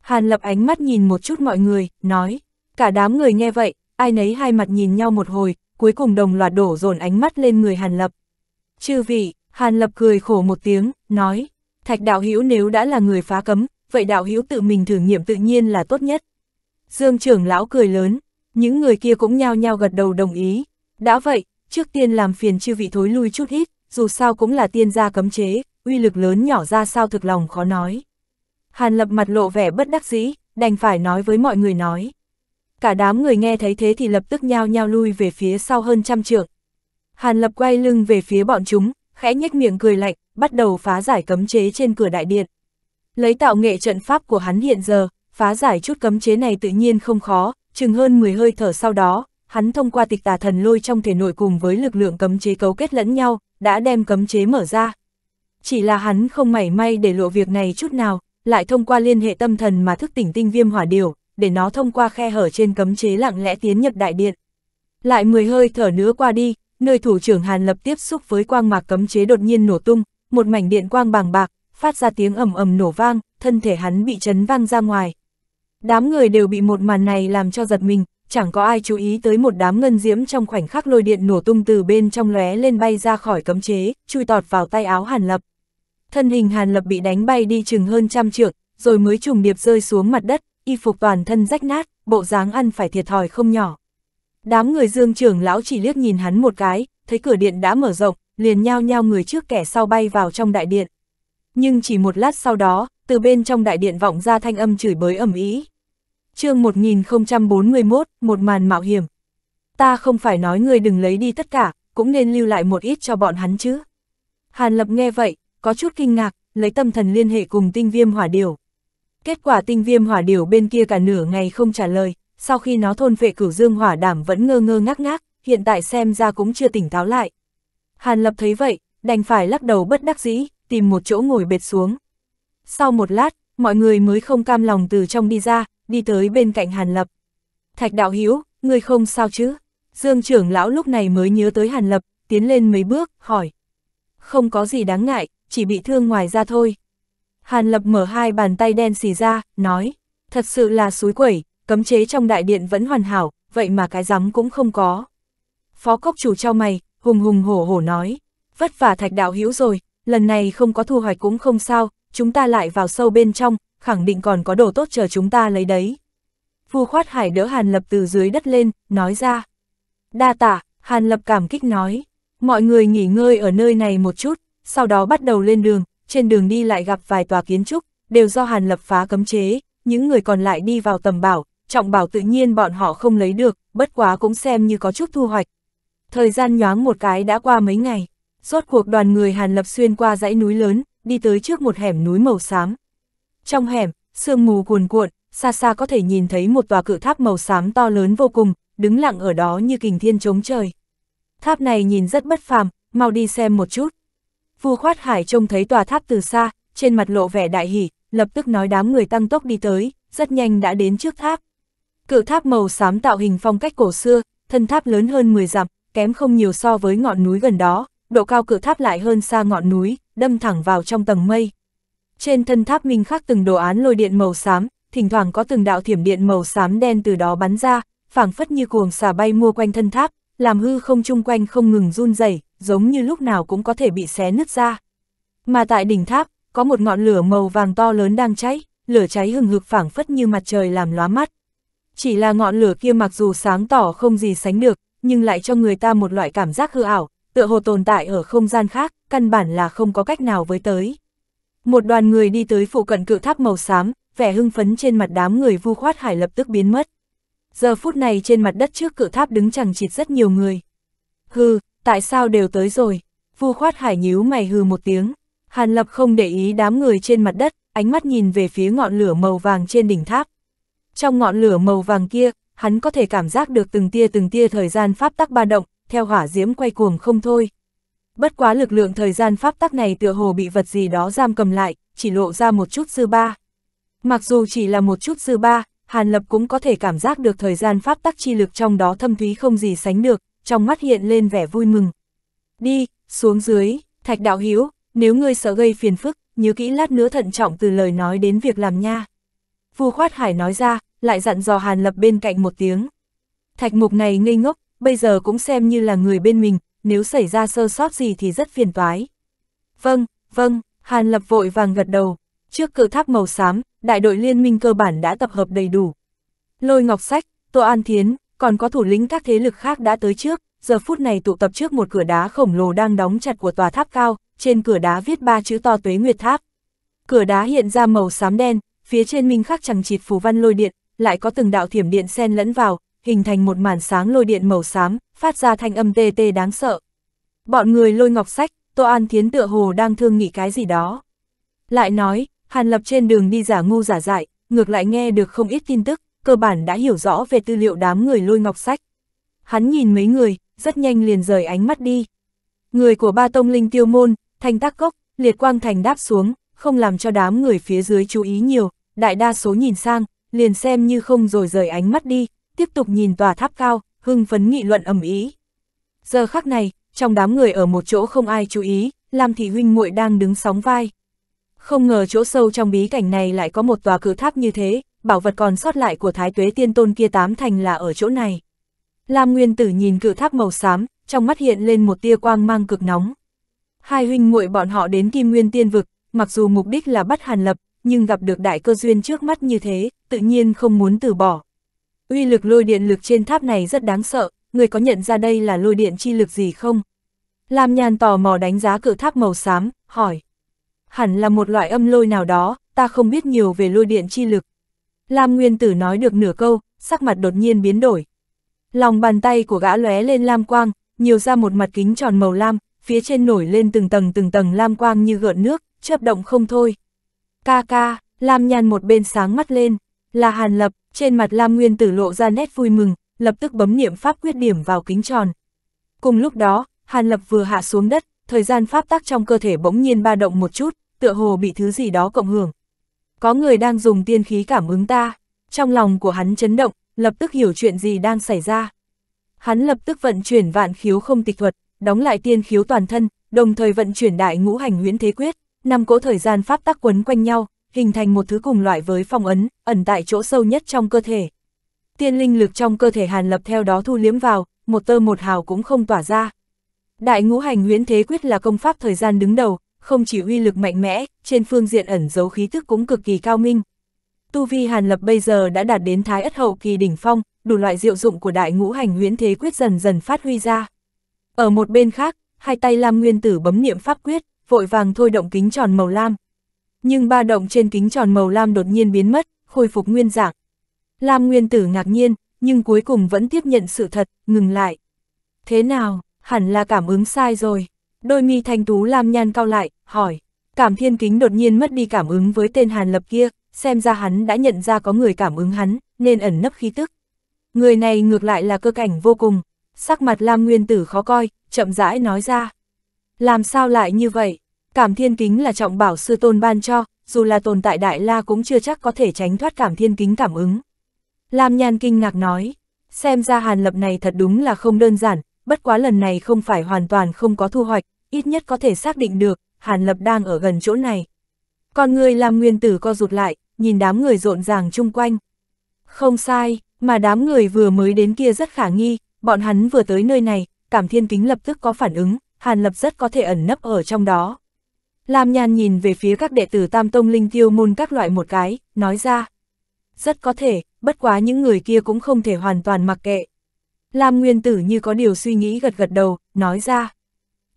Hàn lập ánh mắt nhìn một chút mọi người, nói, cả đám người nghe vậy, ai nấy hai mặt nhìn nhau một hồi, cuối cùng đồng loạt đổ dồn ánh mắt lên người Hàn lập. Chư vị, Hàn lập cười khổ một tiếng, nói, Thạch đạo hữu nếu đã là người phá cấm, vậy đạo hữu tự mình thử nghiệm tự nhiên là tốt nhất. Dương trưởng lão cười lớn, những người kia cũng nhao nhao gật đầu đồng ý. Đã vậy, trước tiên làm phiền chư vị thối lui chút ít, dù sao cũng là tiên gia cấm chế, uy lực lớn nhỏ ra sao thực lòng khó nói. Hàn lập mặt lộ vẻ bất đắc dĩ, đành phải nói với mọi người nói. Cả đám người nghe thấy thế thì lập tức nhao nhao lui về phía sau hơn trăm trượng. Hàn lập quay lưng về phía bọn chúng, khẽ nhếch miệng cười lạnh, bắt đầu phá giải cấm chế trên cửa đại điện. Lấy tạo nghệ trận pháp của hắn hiện giờ, phá giải chút cấm chế này tự nhiên không khó, chừng hơn 10 hơi thở sau đó, hắn thông qua tịch tà thần lôi trong thể nội cùng với lực lượng cấm chế cấu kết lẫn nhau, đã đem cấm chế mở ra. Chỉ là hắn không mảy may để lộ việc này chút nào, lại thông qua liên hệ tâm thần mà thức tỉnh tinh viêm hỏa điều, để nó thông qua khe hở trên cấm chế lặng lẽ tiến nhập đại điện. Lại 10 hơi thở nữa qua đi, nơi thủ trưởng Hàn Lập tiếp xúc với quang mạc cấm chế đột nhiên nổ tung, một mảnh điện quang bàng bạc, phát ra tiếng ầm ầm nổ vang, thân thể hắn bị chấn văng ra ngoài, Đám người đều bị một màn này làm cho giật mình, chẳng có ai chú ý tới một đám ngân diễm trong khoảnh khắc lôi điện nổ tung từ bên trong lóe lên bay ra khỏi cấm chế, chui tọt vào tay áo Hàn Lập. Thân hình Hàn Lập bị đánh bay đi chừng hơn trăm trượng, rồi mới trùng điệp rơi xuống mặt đất, y phục toàn thân rách nát, bộ dáng ăn phải thiệt thòi không nhỏ. Đám người Dương trưởng lão chỉ liếc nhìn hắn một cái, thấy cửa điện đã mở rộng, liền nhao nhao người trước kẻ sau bay vào trong đại điện. Nhưng chỉ một lát sau đó, từ bên trong đại điện vọng ra thanh âm chửi bới ẩm ý. chương 1041, một màn mạo hiểm. Ta không phải nói người đừng lấy đi tất cả, cũng nên lưu lại một ít cho bọn hắn chứ. Hàn Lập nghe vậy, có chút kinh ngạc, lấy tâm thần liên hệ cùng tinh viêm hỏa điều. Kết quả tinh viêm hỏa điều bên kia cả nửa ngày không trả lời, sau khi nó thôn vệ cửu dương hỏa đảm vẫn ngơ ngơ ngác ngác, hiện tại xem ra cũng chưa tỉnh táo lại. Hàn Lập thấy vậy, đành phải lắc đầu bất đắc dĩ, tìm một chỗ ngồi bệt xuống. Sau một lát, mọi người mới không cam lòng từ trong đi ra, đi tới bên cạnh Hàn Lập. Thạch đạo Hiếu, người không sao chứ? Dương trưởng lão lúc này mới nhớ tới Hàn Lập, tiến lên mấy bước, hỏi. Không có gì đáng ngại, chỉ bị thương ngoài ra thôi. Hàn Lập mở hai bàn tay đen xì ra, nói. Thật sự là suối quẩy, cấm chế trong đại điện vẫn hoàn hảo, vậy mà cái rắm cũng không có. Phó cốc chủ cho mày, hùng hùng hổ hổ nói. Vất vả thạch đạo Hiếu rồi, lần này không có thu hoạch cũng không sao, chúng ta lại vào sâu bên trong, khẳng định còn có đồ tốt chờ chúng ta lấy đấy. Vu khoát hải đỡ Hàn Lập từ dưới đất lên, nói ra. Đa tạ, Hàn Lập cảm kích nói. Mọi người nghỉ ngơi ở nơi này một chút, sau đó bắt đầu lên đường, trên đường đi lại gặp vài tòa kiến trúc, đều do Hàn Lập phá cấm chế, những người còn lại đi vào tầm bảo, trọng bảo tự nhiên bọn họ không lấy được, bất quá cũng xem như có chút thu hoạch. Thời gian nhoáng một cái đã qua mấy ngày, rốt cuộc đoàn người Hàn Lập xuyên qua dãy núi lớn, đi tới trước một hẻm núi màu xám. Trong hẻm, sương mù cuồn cuộn, xa xa có thể nhìn thấy một tòa cự tháp màu xám to lớn vô cùng, đứng lặng ở đó như kình thiên chống trời. Tháp này nhìn rất bất phàm, mau đi xem một chút. Vua khoát hải trông thấy tòa tháp từ xa, trên mặt lộ vẻ đại hỉ, lập tức nói đám người tăng tốc đi tới, rất nhanh đã đến trước tháp. Cự tháp màu xám tạo hình phong cách cổ xưa, thân tháp lớn hơn 10 dặm, kém không nhiều so với ngọn núi gần đó, độ cao cự tháp lại hơn xa ngọn núi, đâm thẳng vào trong tầng mây. Trên thân tháp minh khắc từng đồ án lôi điện màu xám, thỉnh thoảng có từng đạo thiểm điện màu xám đen từ đó bắn ra, phảng phất như cuồng xà bay mua quanh thân tháp, làm hư không chung quanh không ngừng run rẩy, giống như lúc nào cũng có thể bị xé nứt ra. Mà tại đỉnh tháp, có một ngọn lửa màu vàng to lớn đang cháy, lửa cháy hừng hực phảng phất như mặt trời làm lóa mắt. Chỉ là ngọn lửa kia mặc dù sáng tỏ không gì sánh được, nhưng lại cho người ta một loại cảm giác hư ảo, tựa hồ tồn tại ở không gian khác, căn bản là không có cách nào với tới. Một đoàn người đi tới phụ cận cự tháp màu xám, vẻ hưng phấn trên mặt đám người vu khoát hải lập tức biến mất. Giờ phút này trên mặt đất trước cự tháp đứng chẳng chịt rất nhiều người. Hừ, tại sao đều tới rồi? Vu khoát hải nhíu mày hừ một tiếng. Hàn lập không để ý đám người trên mặt đất, ánh mắt nhìn về phía ngọn lửa màu vàng trên đỉnh tháp. Trong ngọn lửa màu vàng kia, hắn có thể cảm giác được từng tia từng tia thời gian pháp tắc ba động, theo hỏa diễm quay cuồng không thôi. Bất quá lực lượng thời gian pháp tắc này tựa hồ bị vật gì đó giam cầm lại, chỉ lộ ra một chút dư ba. Mặc dù chỉ là một chút dư ba, Hàn Lập cũng có thể cảm giác được thời gian pháp tắc chi lực trong đó thâm thúy không gì sánh được, trong mắt hiện lên vẻ vui mừng. Đi, xuống dưới, Thạch Đạo Hiếu, nếu ngươi sợ gây phiền phức, nhớ kỹ lát nữa thận trọng từ lời nói đến việc làm nha. Vu Khoát Hải nói ra, lại dặn dò Hàn Lập bên cạnh một tiếng. Thạch mục này ngây ngốc, bây giờ cũng xem như là người bên mình, nếu xảy ra sơ sót gì thì rất phiền toái. Vâng, vâng, Hàn Lập vội vàng gật đầu. Trước cự tháp màu xám, đại đội liên minh cơ bản đã tập hợp đầy đủ. Lôi Ngọc Sách, Tô An Thiến, còn có thủ lĩnh các thế lực khác đã tới trước, giờ phút này tụ tập trước một cửa đá khổng lồ đang đóng chặt của tòa tháp cao, trên cửa đá viết ba chữ to Tuế Nguyệt Tháp. Cửa đá hiện ra màu xám đen, phía trên minh khắc chẳng chịt phù văn lôi điện, lại có từng đạo thiểm điện xen lẫn vào, hình thành một màn sáng lôi điện màu xám, phát ra thanh âm tê tê đáng sợ. Bọn người lôi ngọc sách, Tô An Thiến tựa hồ đang thương nghĩ cái gì đó. Lại nói, Hàn Lập trên đường đi giả ngu giả dại, ngược lại nghe được không ít tin tức, cơ bản đã hiểu rõ về tư liệu đám người lôi ngọc sách. Hắn nhìn mấy người, rất nhanh liền rời ánh mắt đi. Người của ba tông linh tiêu môn, thanh tác gốc, liệt quang thành đáp xuống, không làm cho đám người phía dưới chú ý nhiều, đại đa số nhìn sang, liền xem như không rồi rời ánh mắt đi, tiếp tục nhìn tòa tháp cao, hưng phấn nghị luận ầm ý. Giờ khắc này, trong đám người ở một chỗ không ai chú ý, Lam Thị Huynh muội đang đứng sóng vai. Không ngờ chỗ sâu trong bí cảnh này lại có một tòa cử tháp như thế, bảo vật còn sót lại của Thái Tuế Tiên Tôn kia tám thành là ở chỗ này. Lam Nguyên Tử nhìn cử tháp màu xám, trong mắt hiện lên một tia quang mang cực nóng. Hai huynh muội bọn họ đến Kim Nguyên Tiên Vực, mặc dù mục đích là bắt Hàn Lập, nhưng gặp được đại cơ duyên trước mắt như thế, tự nhiên không muốn từ bỏ uy lực lôi điện lực trên tháp này rất đáng sợ, người có nhận ra đây là lôi điện chi lực gì không? Lam Nhàn tò mò đánh giá cự tháp màu xám, hỏi. Hẳn là một loại âm lôi nào đó, ta không biết nhiều về lôi điện chi lực. Lam Nguyên Tử nói được nửa câu, sắc mặt đột nhiên biến đổi. Lòng bàn tay của gã lóe lên lam quang, nhiều ra một mặt kính tròn màu lam, phía trên nổi lên từng tầng từng tầng lam quang như gợn nước, chớp động không thôi. Ca ca, Lam Nhàn một bên sáng mắt lên, là Hàn Lập, trên mặt Lam Nguyên tử lộ ra nét vui mừng, lập tức bấm niệm pháp quyết điểm vào kính tròn. Cùng lúc đó, Hàn Lập vừa hạ xuống đất, thời gian pháp tắc trong cơ thể bỗng nhiên ba động một chút, tựa hồ bị thứ gì đó cộng hưởng. Có người đang dùng tiên khí cảm ứng ta, trong lòng của hắn chấn động, lập tức hiểu chuyện gì đang xảy ra. Hắn lập tức vận chuyển vạn khiếu không tịch thuật, đóng lại tiên khiếu toàn thân, đồng thời vận chuyển đại ngũ hành huyễn thế quyết, năm cỗ thời gian pháp tắc quấn quanh nhau, hình thành một thứ cùng loại với phong ấn, ẩn tại chỗ sâu nhất trong cơ thể. Tiên linh lực trong cơ thể Hàn Lập theo đó thu liếm vào, một tơ một hào cũng không tỏa ra. Đại ngũ hành huyễn thế quyết là công pháp thời gian đứng đầu, không chỉ uy lực mạnh mẽ, trên phương diện ẩn giấu khí thức cũng cực kỳ cao minh. Tu vi Hàn Lập bây giờ đã đạt đến thái ất hậu kỳ đỉnh phong, đủ loại diệu dụng của đại ngũ hành huyễn thế quyết dần dần phát huy ra. Ở một bên khác, hai tay Lam Nguyên Tử bấm niệm pháp quyết, vội vàng thôi động kính tròn màu lam, nhưng ba động trên kính tròn màu lam đột nhiên biến mất, khôi phục nguyên dạng. Lam Nguyên Tử ngạc nhiên, nhưng cuối cùng vẫn tiếp nhận sự thật, ngừng lại. Thế nào, hẳn là cảm ứng sai rồi. Đôi mi thanh tú Lam Nhan cao lại, hỏi. Cảm thiên kính đột nhiên mất đi cảm ứng với tên Hàn Lập kia, xem ra hắn đã nhận ra có người cảm ứng hắn, nên ẩn nấp khí tức. Người này ngược lại là cơ cảnh vô cùng, sắc mặt Lam Nguyên Tử khó coi, chậm rãi nói ra. Làm sao lại như vậy? Cảm thiên kính là trọng bảo sư tôn ban cho, dù là tồn tại đại la cũng chưa chắc có thể tránh thoát cảm thiên kính cảm ứng. Lam Nhan kinh ngạc nói, xem ra hàn lập này thật đúng là không đơn giản, bất quá lần này không phải hoàn toàn không có thu hoạch, ít nhất có thể xác định được, hàn lập đang ở gần chỗ này. Còn người làm nguyên tử co rụt lại, nhìn đám người rộn ràng chung quanh. Không sai, mà đám người vừa mới đến kia rất khả nghi, bọn hắn vừa tới nơi này, cảm thiên kính lập tức có phản ứng, hàn lập rất có thể ẩn nấp ở trong đó. Lam Nhan nhìn về phía các đệ tử Tam Tông Linh Tiêu Môn các loại một cái, nói ra. Rất có thể, bất quá những người kia cũng không thể hoàn toàn mặc kệ. Lam Nguyên Tử như có điều suy nghĩ gật gật đầu, nói ra.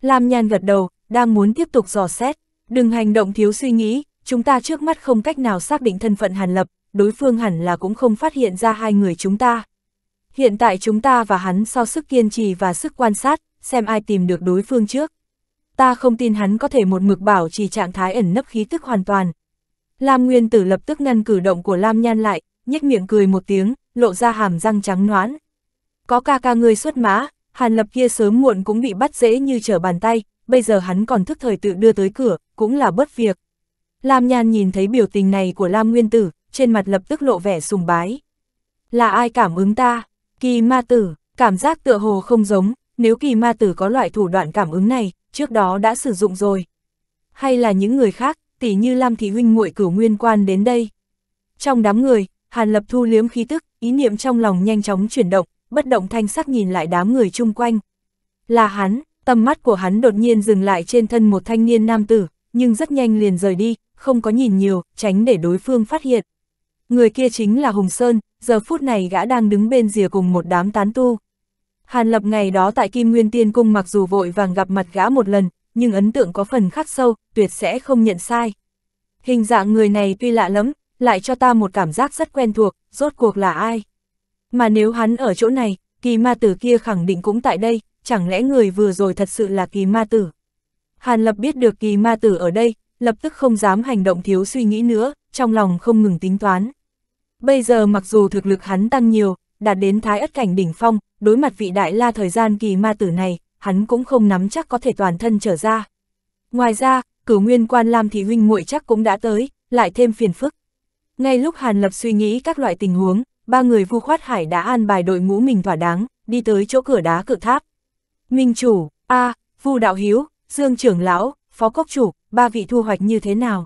Lam Nhan gật đầu, đang muốn tiếp tục dò xét, đừng hành động thiếu suy nghĩ, chúng ta trước mắt không cách nào xác định thân phận Hàn Lập, đối phương hẳn là cũng không phát hiện ra hai người chúng ta. Hiện tại chúng ta và hắn so sức kiên trì và sức quan sát, xem ai tìm được đối phương trước ta không tin hắn có thể một mực bảo trì trạng thái ẩn nấp khí tức hoàn toàn. Lam Nguyên Tử lập tức ngăn cử động của Lam Nhan lại, nhếch miệng cười một tiếng, lộ ra hàm răng trắng noãn. Có ca ca ngươi xuất mã, Hàn Lập kia sớm muộn cũng bị bắt dễ như trở bàn tay, bây giờ hắn còn thức thời tự đưa tới cửa, cũng là bất việc. Lam Nhan nhìn thấy biểu tình này của Lam Nguyên Tử, trên mặt lập tức lộ vẻ sùng bái. Là ai cảm ứng ta? Kỳ ma tử, cảm giác tựa hồ không giống, nếu kỳ ma tử có loại thủ đoạn cảm ứng này, trước đó đã sử dụng rồi. Hay là những người khác, tỷ như Lam Thị Huynh muội cửu nguyên quan đến đây. Trong đám người, Hàn Lập thu liếm khí tức, ý niệm trong lòng nhanh chóng chuyển động, bất động thanh sắc nhìn lại đám người chung quanh. Là hắn, tầm mắt của hắn đột nhiên dừng lại trên thân một thanh niên nam tử, nhưng rất nhanh liền rời đi, không có nhìn nhiều, tránh để đối phương phát hiện. Người kia chính là Hùng Sơn, giờ phút này gã đang đứng bên rìa cùng một đám tán tu. Hàn Lập ngày đó tại Kim Nguyên Tiên Cung mặc dù vội vàng gặp mặt gã một lần, nhưng ấn tượng có phần khắc sâu, tuyệt sẽ không nhận sai. Hình dạng người này tuy lạ lắm, lại cho ta một cảm giác rất quen thuộc, rốt cuộc là ai. Mà nếu hắn ở chỗ này, kỳ ma tử kia khẳng định cũng tại đây, chẳng lẽ người vừa rồi thật sự là kỳ ma tử. Hàn Lập biết được kỳ ma tử ở đây, lập tức không dám hành động thiếu suy nghĩ nữa, trong lòng không ngừng tính toán. Bây giờ mặc dù thực lực hắn tăng nhiều, đạt đến thái ất cảnh đỉnh phong, đối mặt vị đại la thời gian kỳ ma tử này, hắn cũng không nắm chắc có thể toàn thân trở ra. Ngoài ra, cửu nguyên quan Lam Thị Huynh muội chắc cũng đã tới, lại thêm phiền phức. Ngay lúc Hàn Lập suy nghĩ các loại tình huống, ba người vu khoát hải đã an bài đội ngũ mình thỏa đáng, đi tới chỗ cửa đá cự tháp. Minh chủ, A, à, vu đạo hiếu, dương trưởng lão, phó cốc chủ, ba vị thu hoạch như thế nào?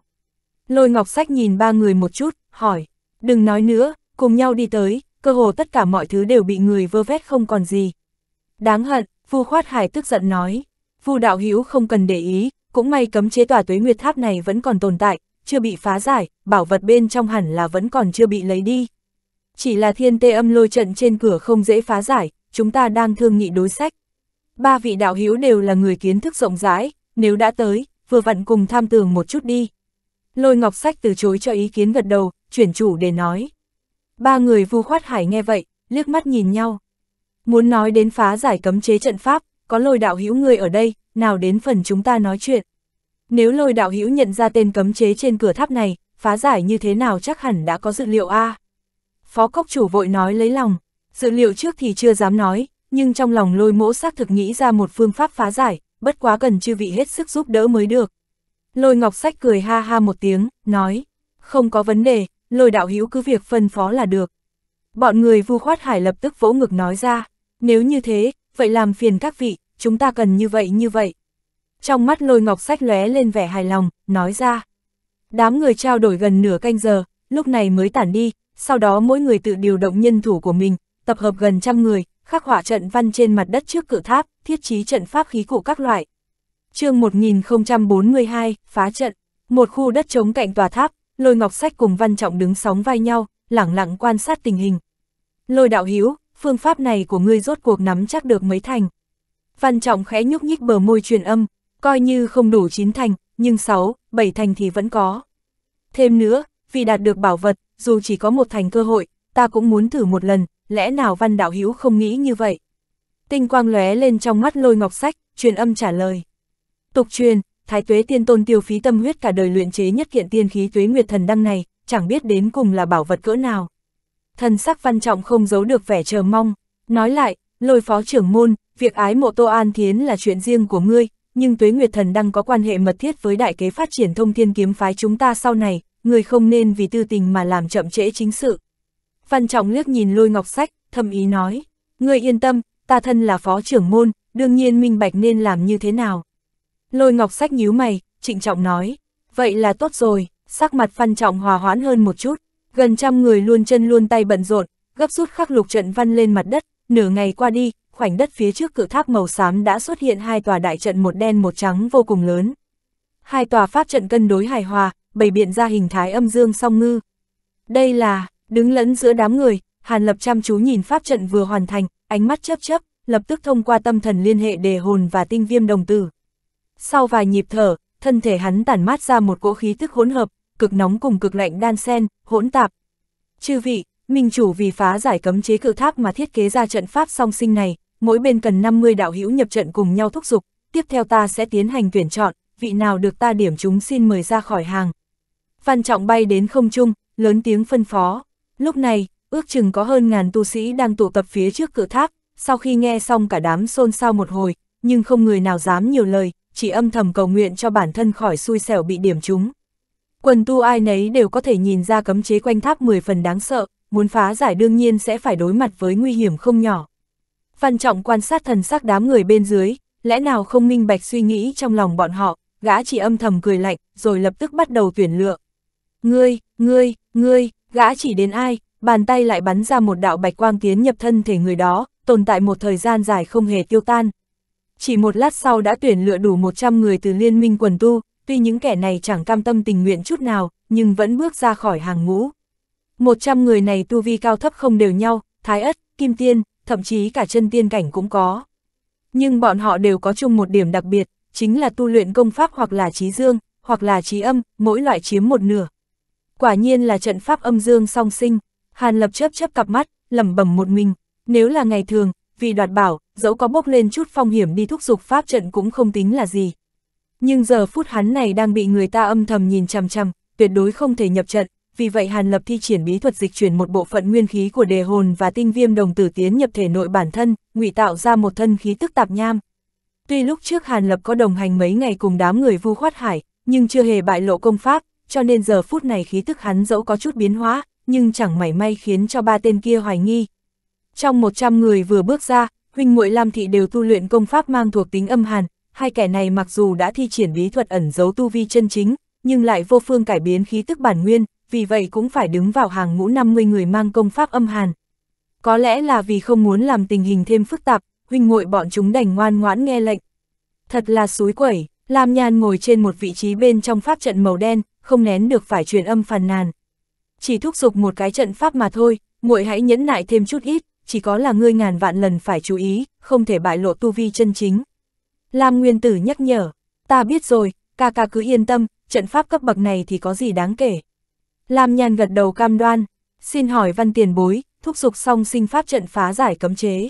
Lôi ngọc sách nhìn ba người một chút, hỏi, đừng nói nữa, cùng nhau đi tới, cơ hồ tất cả mọi thứ đều bị người vơ vét không còn gì. Đáng hận, Vu Khoát Hải tức giận nói, Vu đạo hữu không cần để ý, cũng may cấm chế tòa tuế nguyệt tháp này vẫn còn tồn tại, chưa bị phá giải, bảo vật bên trong hẳn là vẫn còn chưa bị lấy đi. Chỉ là thiên tê âm lôi trận trên cửa không dễ phá giải, chúng ta đang thương nghị đối sách. Ba vị đạo hữu đều là người kiến thức rộng rãi, nếu đã tới, vừa vặn cùng tham tường một chút đi. Lôi Ngọc Sách từ chối cho ý kiến gật đầu, chuyển chủ để nói. Ba người Vu Khoát Hải nghe vậy, liếc mắt nhìn nhau. Muốn nói đến phá giải cấm chế trận pháp, có lôi đạo hữu người ở đây, nào đến phần chúng ta nói chuyện. Nếu lôi đạo hữu nhận ra tên cấm chế trên cửa tháp này, phá giải như thế nào chắc hẳn đã có dự liệu a à? Phó cốc chủ vội nói lấy lòng, dự liệu trước thì chưa dám nói, nhưng trong lòng lôi mỗ xác thực nghĩ ra một phương pháp phá giải, bất quá cần chư vị hết sức giúp đỡ mới được. Lôi ngọc sách cười ha ha một tiếng, nói, không có vấn đề, lôi đạo hữu cứ việc phân phó là được. Bọn người vu khoát hải lập tức vỗ ngực nói ra, nếu như thế, vậy làm phiền các vị, chúng ta cần như vậy như vậy. Trong mắt lôi ngọc sách lóe lên vẻ hài lòng, nói ra. Đám người trao đổi gần nửa canh giờ, lúc này mới tản đi, sau đó mỗi người tự điều động nhân thủ của mình, tập hợp gần trăm người, khắc họa trận văn trên mặt đất trước cự tháp, thiết trí trận pháp khí cụ các loại. chương 1042, phá trận, một khu đất trống cạnh tòa tháp, lôi ngọc sách cùng văn trọng đứng sóng vai nhau, lẳng lặng quan sát tình hình. Lôi đạo hiếu, phương pháp này của ngươi rốt cuộc nắm chắc được mấy thành. Văn trọng khẽ nhúc nhích bờ môi truyền âm, coi như không đủ chín thành, nhưng sáu bảy thành thì vẫn có. Thêm nữa, vì đạt được bảo vật, dù chỉ có một thành cơ hội, ta cũng muốn thử một lần, lẽ nào văn đạo hữu không nghĩ như vậy? Tinh quang lóe lên trong mắt lôi ngọc sách, truyền âm trả lời. Tục truyền, Thái Tuế Tiên Tôn tiêu phí tâm huyết cả đời luyện chế nhất kiện tiên khí Tuế Nguyệt Thần Đăng này, chẳng biết đến cùng là bảo vật cỡ nào. Thần sắc văn trọng không giấu được vẻ chờ mong, nói lại, lôi phó trưởng môn, việc ái mộ Tô An Thiến là chuyện riêng của ngươi, nhưng Tuế Nguyệt Thần Đăng có quan hệ mật thiết với đại kế phát triển thông thiên kiếm phái chúng ta sau này, ngươi không nên vì tư tình mà làm chậm trễ chính sự. Văn Trọng liếc nhìn lôi ngọc sách, thầm ý nói, ngươi yên tâm, ta thân là phó trưởng môn, đương nhiên minh bạch nên làm như thế nào. Lôi ngọc sách nhíu mày, trịnh trọng nói. Vậy là tốt rồi, sắc mặt Phan Trọng hòa hoãn hơn một chút. Gần trăm người luôn chân luôn tay bận rộn, gấp rút khắc lục trận văn lên mặt đất, nửa ngày qua đi, khoảnh đất phía trước cự tháp màu xám đã xuất hiện hai tòa đại trận một đen một trắng vô cùng lớn. Hai tòa pháp trận cân đối hài hòa, bày biện ra hình thái âm dương song ngư. Đây là, đứng lẫn giữa đám người, Hàn Lập chăm chú nhìn pháp trận vừa hoàn thành, ánh mắt chấp chấp, lập tức thông qua tâm thần liên hệ đề hồn và tinh viêm đồng tử, sau vài nhịp thở, thân thể hắn tản mát ra một cỗ khí tức hỗn hợp, cực nóng cùng cực lạnh đan xen, hỗn tạp. Chư vị, minh chủ vì phá giải cấm chế cự tháp mà thiết kế ra trận pháp song sinh này, mỗi bên cần 50 đạo hữu nhập trận cùng nhau thúc giục, tiếp theo ta sẽ tiến hành tuyển chọn, vị nào được ta điểm chúng xin mời ra khỏi hàng. Văn Trọng bay đến không trung, lớn tiếng phân phó. Lúc này, ước chừng có hơn ngàn tu sĩ đang tụ tập phía trước cự tháp, sau khi nghe xong cả đám xôn xao một hồi, nhưng không người nào dám nhiều lời, chỉ âm thầm cầu nguyện cho bản thân khỏi xui xẻo bị điểm trúng. Quần tu ai nấy đều có thể nhìn ra cấm chế quanh tháp 10 phần đáng sợ, muốn phá giải đương nhiên sẽ phải đối mặt với nguy hiểm không nhỏ. Văn Trọng quan sát thần sắc đám người bên dưới, lẽ nào không minh bạch suy nghĩ trong lòng bọn họ, gã chỉ âm thầm cười lạnh, rồi lập tức bắt đầu tuyển lựa. Ngươi, ngươi, ngươi, gã chỉ đến ai, bàn tay lại bắn ra một đạo bạch quang tiến nhập thân thể người đó, tồn tại một thời gian dài không hề tiêu tan, chỉ một lát sau đã tuyển lựa đủ 100 người từ liên minh quần tu, tuy những kẻ này chẳng cam tâm tình nguyện chút nào, nhưng vẫn bước ra khỏi hàng ngũ. 100 người này tu vi cao thấp không đều nhau, thái ất, kim tiên, thậm chí cả chân tiên cảnh cũng có. Nhưng bọn họ đều có chung một điểm đặc biệt, chính là tu luyện công pháp hoặc là trí dương, hoặc là trí âm, mỗi loại chiếm một nửa. Quả nhiên là trận pháp âm dương song sinh, Hàn Lập chớp chớp cặp mắt, lẩm bẩm một mình, nếu là ngày thường, vì đoạt bảo, dẫu có bốc lên chút phong hiểm đi thúc giục pháp trận cũng không tính là gì. Nhưng giờ phút hắn này đang bị người ta âm thầm nhìn chằm chằm, tuyệt đối không thể nhập trận, vì vậy Hàn Lập thi triển bí thuật dịch chuyển một bộ phận nguyên khí của đề hồn và tinh viêm đồng tử tiến nhập thể nội bản thân, ngụy tạo ra một thân khí tức tạp nham. Tuy lúc trước Hàn Lập có đồng hành mấy ngày cùng đám người vu khoát hải, nhưng chưa hề bại lộ công pháp, cho nên giờ phút này khí tức hắn dẫu có chút biến hóa, nhưng chẳng mảy may khiến cho ba tên kia hoài nghi, trong 100 người vừa bước ra, huynh muội Lam Thị đều tu luyện công pháp mang thuộc tính âm hàn, hai kẻ này mặc dù đã thi triển bí thuật ẩn giấu tu vi chân chính, nhưng lại vô phương cải biến khí tức bản nguyên, vì vậy cũng phải đứng vào hàng ngũ 50 người mang công pháp âm hàn. Có lẽ là vì không muốn làm tình hình thêm phức tạp, huynh muội bọn chúng đành ngoan ngoãn nghe lệnh. Thật là suối quẩy, Lam Nhan ngồi trên một vị trí bên trong pháp trận màu đen, không nén được phải truyền âm phàn nàn. Chỉ thúc giục một cái trận pháp mà thôi, muội hãy nhẫn nại thêm chút ít, chỉ có là ngươi ngàn vạn lần phải chú ý, không thể bại lộ tu vi chân chính. Lam Nguyên Tử nhắc nhở, ta biết rồi, ca ca cứ yên tâm, trận pháp cấp bậc này thì có gì đáng kể. Lam Nhan gật đầu cam đoan, xin hỏi văn tiền bối, thúc giục xong sinh pháp trận phá giải cấm chế.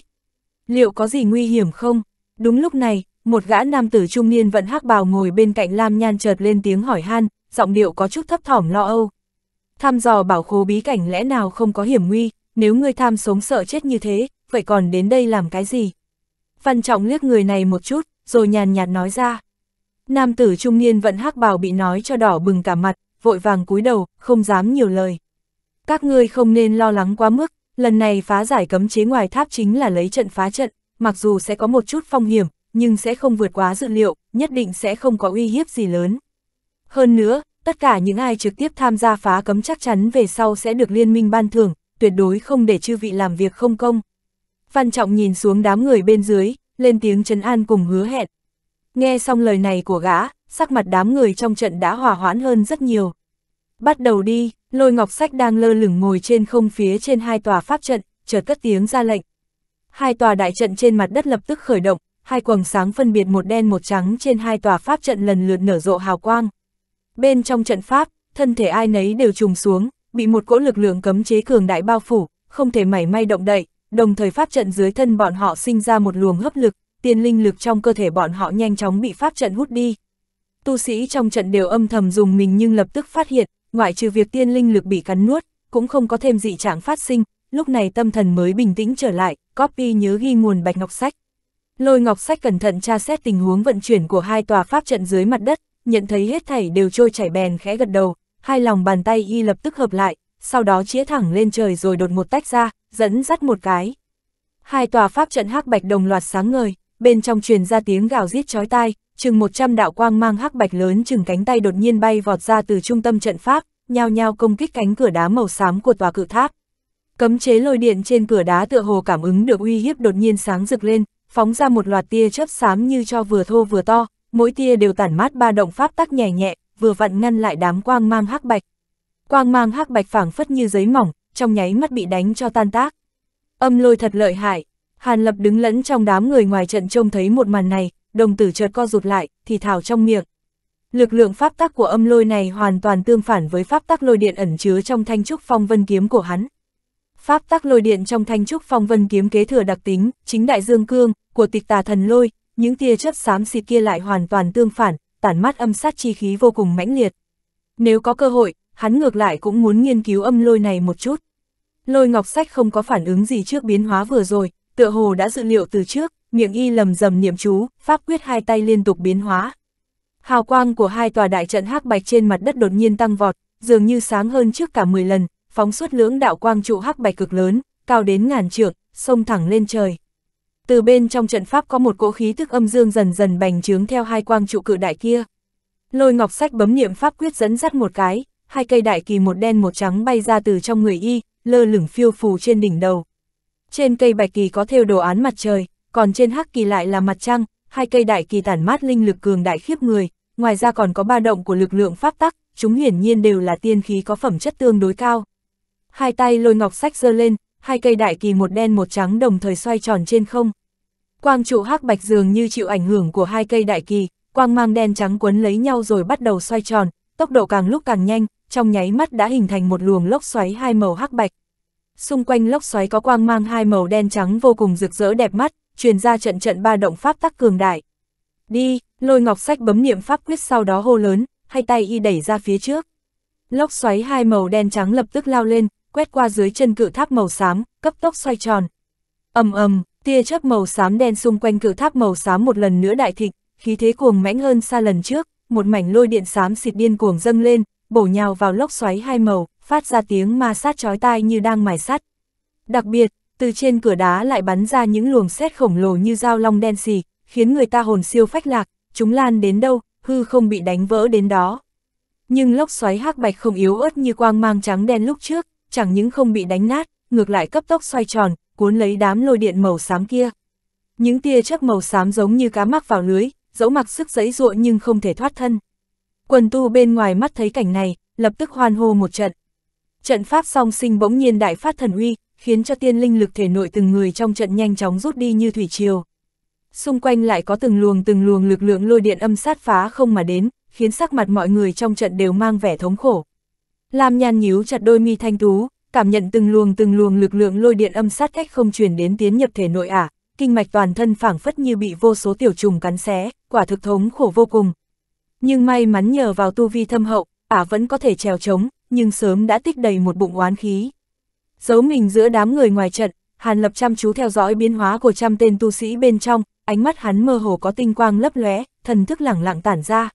Liệu có gì nguy hiểm không? Đúng lúc này, một gã nam tử trung niên vẫn hắc bào ngồi bên cạnh Lam Nhan chợt lên tiếng hỏi han, giọng điệu có chút thấp thỏm lo âu. Tham dò bảo khố bí cảnh lẽ nào không có hiểm nguy, nếu ngươi tham sống sợ chết như thế, vậy còn đến đây làm cái gì? Văn Trọng liếc người này một chút, rồi nhàn nhạt nói ra. Nam tử trung niên vẫn hắc bào bị nói cho đỏ bừng cả mặt, vội vàng cúi đầu, không dám nhiều lời. Các ngươi không nên lo lắng quá mức, lần này phá giải cấm chế ngoài tháp chính là lấy trận phá trận, mặc dù sẽ có một chút phong hiểm, nhưng sẽ không vượt quá dự liệu, nhất định sẽ không có uy hiếp gì lớn. Hơn nữa, tất cả những ai trực tiếp tham gia phá cấm chắc chắn về sau sẽ được liên minh ban thưởng, tuyệt đối không để chư vị làm việc không công. Văn Trọng nhìn xuống đám người bên dưới, lên tiếng trấn an cùng hứa hẹn. Nghe xong lời này của gã, sắc mặt đám người trong trận đã hòa hoãn hơn rất nhiều. Bắt đầu đi, lôi ngọc sách đang lơ lửng ngồi trên không phía trên hai tòa pháp trận, chợt cất tiếng ra lệnh. Hai tòa đại trận trên mặt đất lập tức khởi động, hai quầng sáng phân biệt một đen một trắng trên hai tòa pháp trận lần lượt nở rộ hào quang. Bên trong trận pháp, thân thể ai nấy đều trùng xuống, bị một cỗ lực lượng cấm chế cường đại bao phủ, không thể mảy may động đậy, đồng thời pháp trận dưới thân bọn họ sinh ra một luồng hấp lực, tiên linh lực trong cơ thể bọn họ nhanh chóng bị pháp trận hút đi. Tu sĩ trong trận đều âm thầm dùng mình nhưng lập tức phát hiện, ngoại trừ việc tiên linh lực bị cắn nuốt, cũng không có thêm dị trạng phát sinh, lúc này tâm thần mới bình tĩnh trở lại, copy nhớ ghi nguồn bạch ngọc sách. Lôi ngọc sách cẩn thận tra xét tình huống vận chuyển của hai tòa pháp trận dưới mặt đất, nhận thấy hết thảy đều trôi chảy bèn khẽ gật đầu, hai lòng bàn tay y lập tức hợp lại, sau đó chĩa thẳng lên trời rồi đột một tách ra, dẫn dắt một cái. Hai tòa pháp trận hắc bạch đồng loạt sáng ngời, bên trong truyền ra tiếng gào rít chói tai, chừng 100 đạo quang mang hắc bạch lớn chừng cánh tay đột nhiên bay vọt ra từ trung tâm trận pháp, nhao nhao công kích cánh cửa đá màu xám của tòa cự tháp. Cấm chế lôi điện trên cửa đá tựa hồ cảm ứng được uy hiếp đột nhiên sáng rực lên, phóng ra một loạt tia chớp xám như cho vừa thô vừa to, mỗi tia đều tản mát ba động pháp tắc nhẹ nhẹ, vừa vặn ngăn lại đám quang mang hắc bạch. Quang mang hắc bạch phảng phất như giấy mỏng, trong nháy mắt bị đánh cho tan tác. Âm lôi thật lợi hại, Hàn Lập đứng lẫn trong đám người ngoài trận trông thấy một màn này, đồng tử chợt co rụt lại, thì thào trong miệng. Lực lượng pháp tắc của âm lôi này hoàn toàn tương phản với pháp tắc lôi điện ẩn chứa trong thanh trúc phong vân kiếm của hắn. Pháp tắc lôi điện trong thanh trúc phong vân kiếm kế thừa đặc tính, chính đại dương cương, của tịch tà thần lôi, những tia chớp xám xịt kia lại hoàn toàn tương phản, tản mát âm sát chi khí vô cùng mãnh liệt. Nếu có cơ hội, hắn ngược lại cũng muốn nghiên cứu âm lôi này một chút. Lôi ngọc sách không có phản ứng gì trước biến hóa vừa rồi, tựa hồ đã dự liệu từ trước, miệng y lầm rầm niệm chú, pháp quyết hai tay liên tục biến hóa. Hào quang của hai tòa đại trận hắc bạch trên mặt đất đột nhiên tăng vọt, dường như sáng hơn trước cả 10 lần, phóng suốt lưỡng đạo quang trụ hắc bạch cực lớn, cao đến ngàn trượng, sông thẳng lên trời. Từ bên trong trận pháp có một cỗ khí thức âm dương dần dần bành trướng theo hai quang trụ cự đại kia. Lôi ngọc sách bấm niệm pháp quyết dẫn dắt một cái, hai cây đại kỳ một đen một trắng bay ra từ trong người y, lơ lửng phiêu phù trên đỉnh đầu. Trên cây bạch kỳ có thêu đồ án mặt trời, còn trên hắc kỳ lại là mặt trăng, hai cây đại kỳ tản mát linh lực cường đại khiếp người, ngoài ra còn có ba động của lực lượng pháp tắc, chúng hiển nhiên đều là tiên khí có phẩm chất tương đối cao. Hai tay lôi ngọc sách giơ lên, hai cây đại kỳ một đen một trắng đồng thời xoay tròn trên không. Quang trụ hắc bạch dường như chịu ảnh hưởng của hai cây đại kỳ, quang mang đen trắng quấn lấy nhau rồi bắt đầu xoay tròn, tốc độ càng lúc càng nhanh, trong nháy mắt đã hình thành một luồng lốc xoáy hai màu hắc bạch. Xung quanh lốc xoáy có quang mang hai màu đen trắng vô cùng rực rỡ đẹp mắt, truyền ra trận trận ba động pháp tắc cường đại. Đi, lôi ngọc sách bấm niệm pháp quyết sau đó hô lớn, hai tay y đẩy ra phía trước. Lốc xoáy hai màu đen trắng lập tức lao lên, quét qua dưới chân cự tháp màu xám, cấp tốc xoay tròn. ầm ầm, tia chớp màu xám đen xung quanh cự tháp màu xám một lần nữa đại thịnh, khí thế cuồng mãnh hơn xa lần trước, một mảnh lôi điện xám xịt điên cuồng dâng lên, bổ nhào vào lốc xoáy hai màu, phát ra tiếng ma sát chói tai như đang mài sắt. Đặc biệt, từ trên cửa đá lại bắn ra những luồng xét khổng lồ như dao long đen xì, khiến người ta hồn siêu phách lạc, chúng lan đến đâu, hư không bị đánh vỡ đến đó. Nhưng lốc xoáy hắc bạch không yếu ớt như quang mang trắng đen lúc trước, chẳng những không bị đánh nát, ngược lại cấp tốc xoay tròn, cuốn lấy đám lôi điện màu xám kia. Những tia chớp màu xám giống như cá mắc vào lưới, dẫu mặc sức giãy ruộng nhưng không thể thoát thân. Quần tu bên ngoài mắt thấy cảnh này, lập tức hoan hô một trận. Trận pháp song sinh bỗng nhiên đại phát thần uy, khiến cho tiên linh lực thể nội từng người trong trận nhanh chóng rút đi như thủy triều. Xung quanh lại có từng luồng từng luồng lực lượng lôi điện âm sát phá không mà đến, khiến sắc mặt mọi người trong trận đều mang vẻ thống khổ. Lam Nhan nhíu chặt đôi mi thanh tú, cảm nhận từng luồng từng luồng lực lượng lôi điện âm sát cách không truyền đến tiến nhập thể nội ả, kinh mạch toàn thân phảng phất như bị vô số tiểu trùng cắn xé, quả thực thống khổ vô cùng. Nhưng may mắn nhờ vào tu vi thâm hậu, ả vẫn có thể trèo trống, nhưng sớm đã tích đầy một bụng oán khí. Giấu mình giữa đám người ngoài trận, Hàn Lập chăm chú theo dõi biến hóa của trăm tên tu sĩ bên trong, ánh mắt hắn mơ hồ có tinh quang lấp lóe, thần thức lẳng lặng tản ra.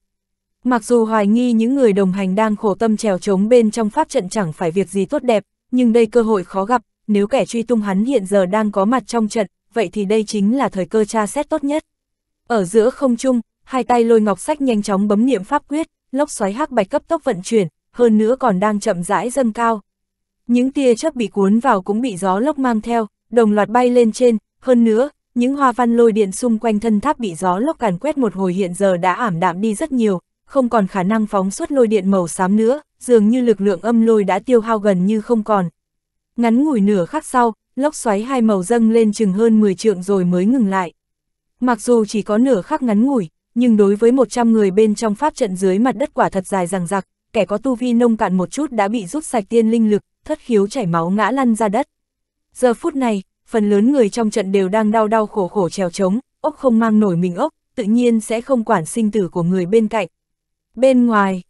Mặc dù hoài nghi những người đồng hành đang khổ tâm trèo trống bên trong pháp trận chẳng phải việc gì tốt đẹp, nhưng đây cơ hội khó gặp, nếu kẻ truy tung hắn hiện giờ đang có mặt trong trận, vậy thì đây chính là thời cơ tra xét tốt nhất. Ở giữa không trung, hai tay lôi ngọc sách nhanh chóng bấm niệm pháp quyết, lốc xoáy hắc bạch cấp tốc vận chuyển, hơn nữa còn đang chậm rãi dâng cao. Những tia chớp bị cuốn vào cũng bị gió lốc mang theo, đồng loạt bay lên trên, hơn nữa, những hoa văn lôi điện xung quanh thân tháp bị gió lốc càn quét một hồi hiện giờ đã ảm đạm đi rất nhiều, không còn khả năng phóng xuất lôi điện màu xám nữa, dường như lực lượng âm lôi đã tiêu hao gần như không còn. Ngắn ngủi nửa khắc sau, lốc xoáy hai màu dâng lên chừng hơn 10 trượng rồi mới ngừng lại. Mặc dù chỉ có nửa khắc ngắn ngủi, nhưng đối với 100 người bên trong pháp trận dưới mặt đất quả thật dài rằng rạc, kẻ có tu vi nông cạn một chút đã bị rút sạch tiên linh lực, thất khiếu chảy máu ngã lăn ra đất. Giờ phút này, phần lớn người trong trận đều đang đau đau khổ khổ trèo trống, ốc không mang nổi mình ốc, tự nhiên sẽ không quản sinh tử của người bên cạnh, Bên ngoài,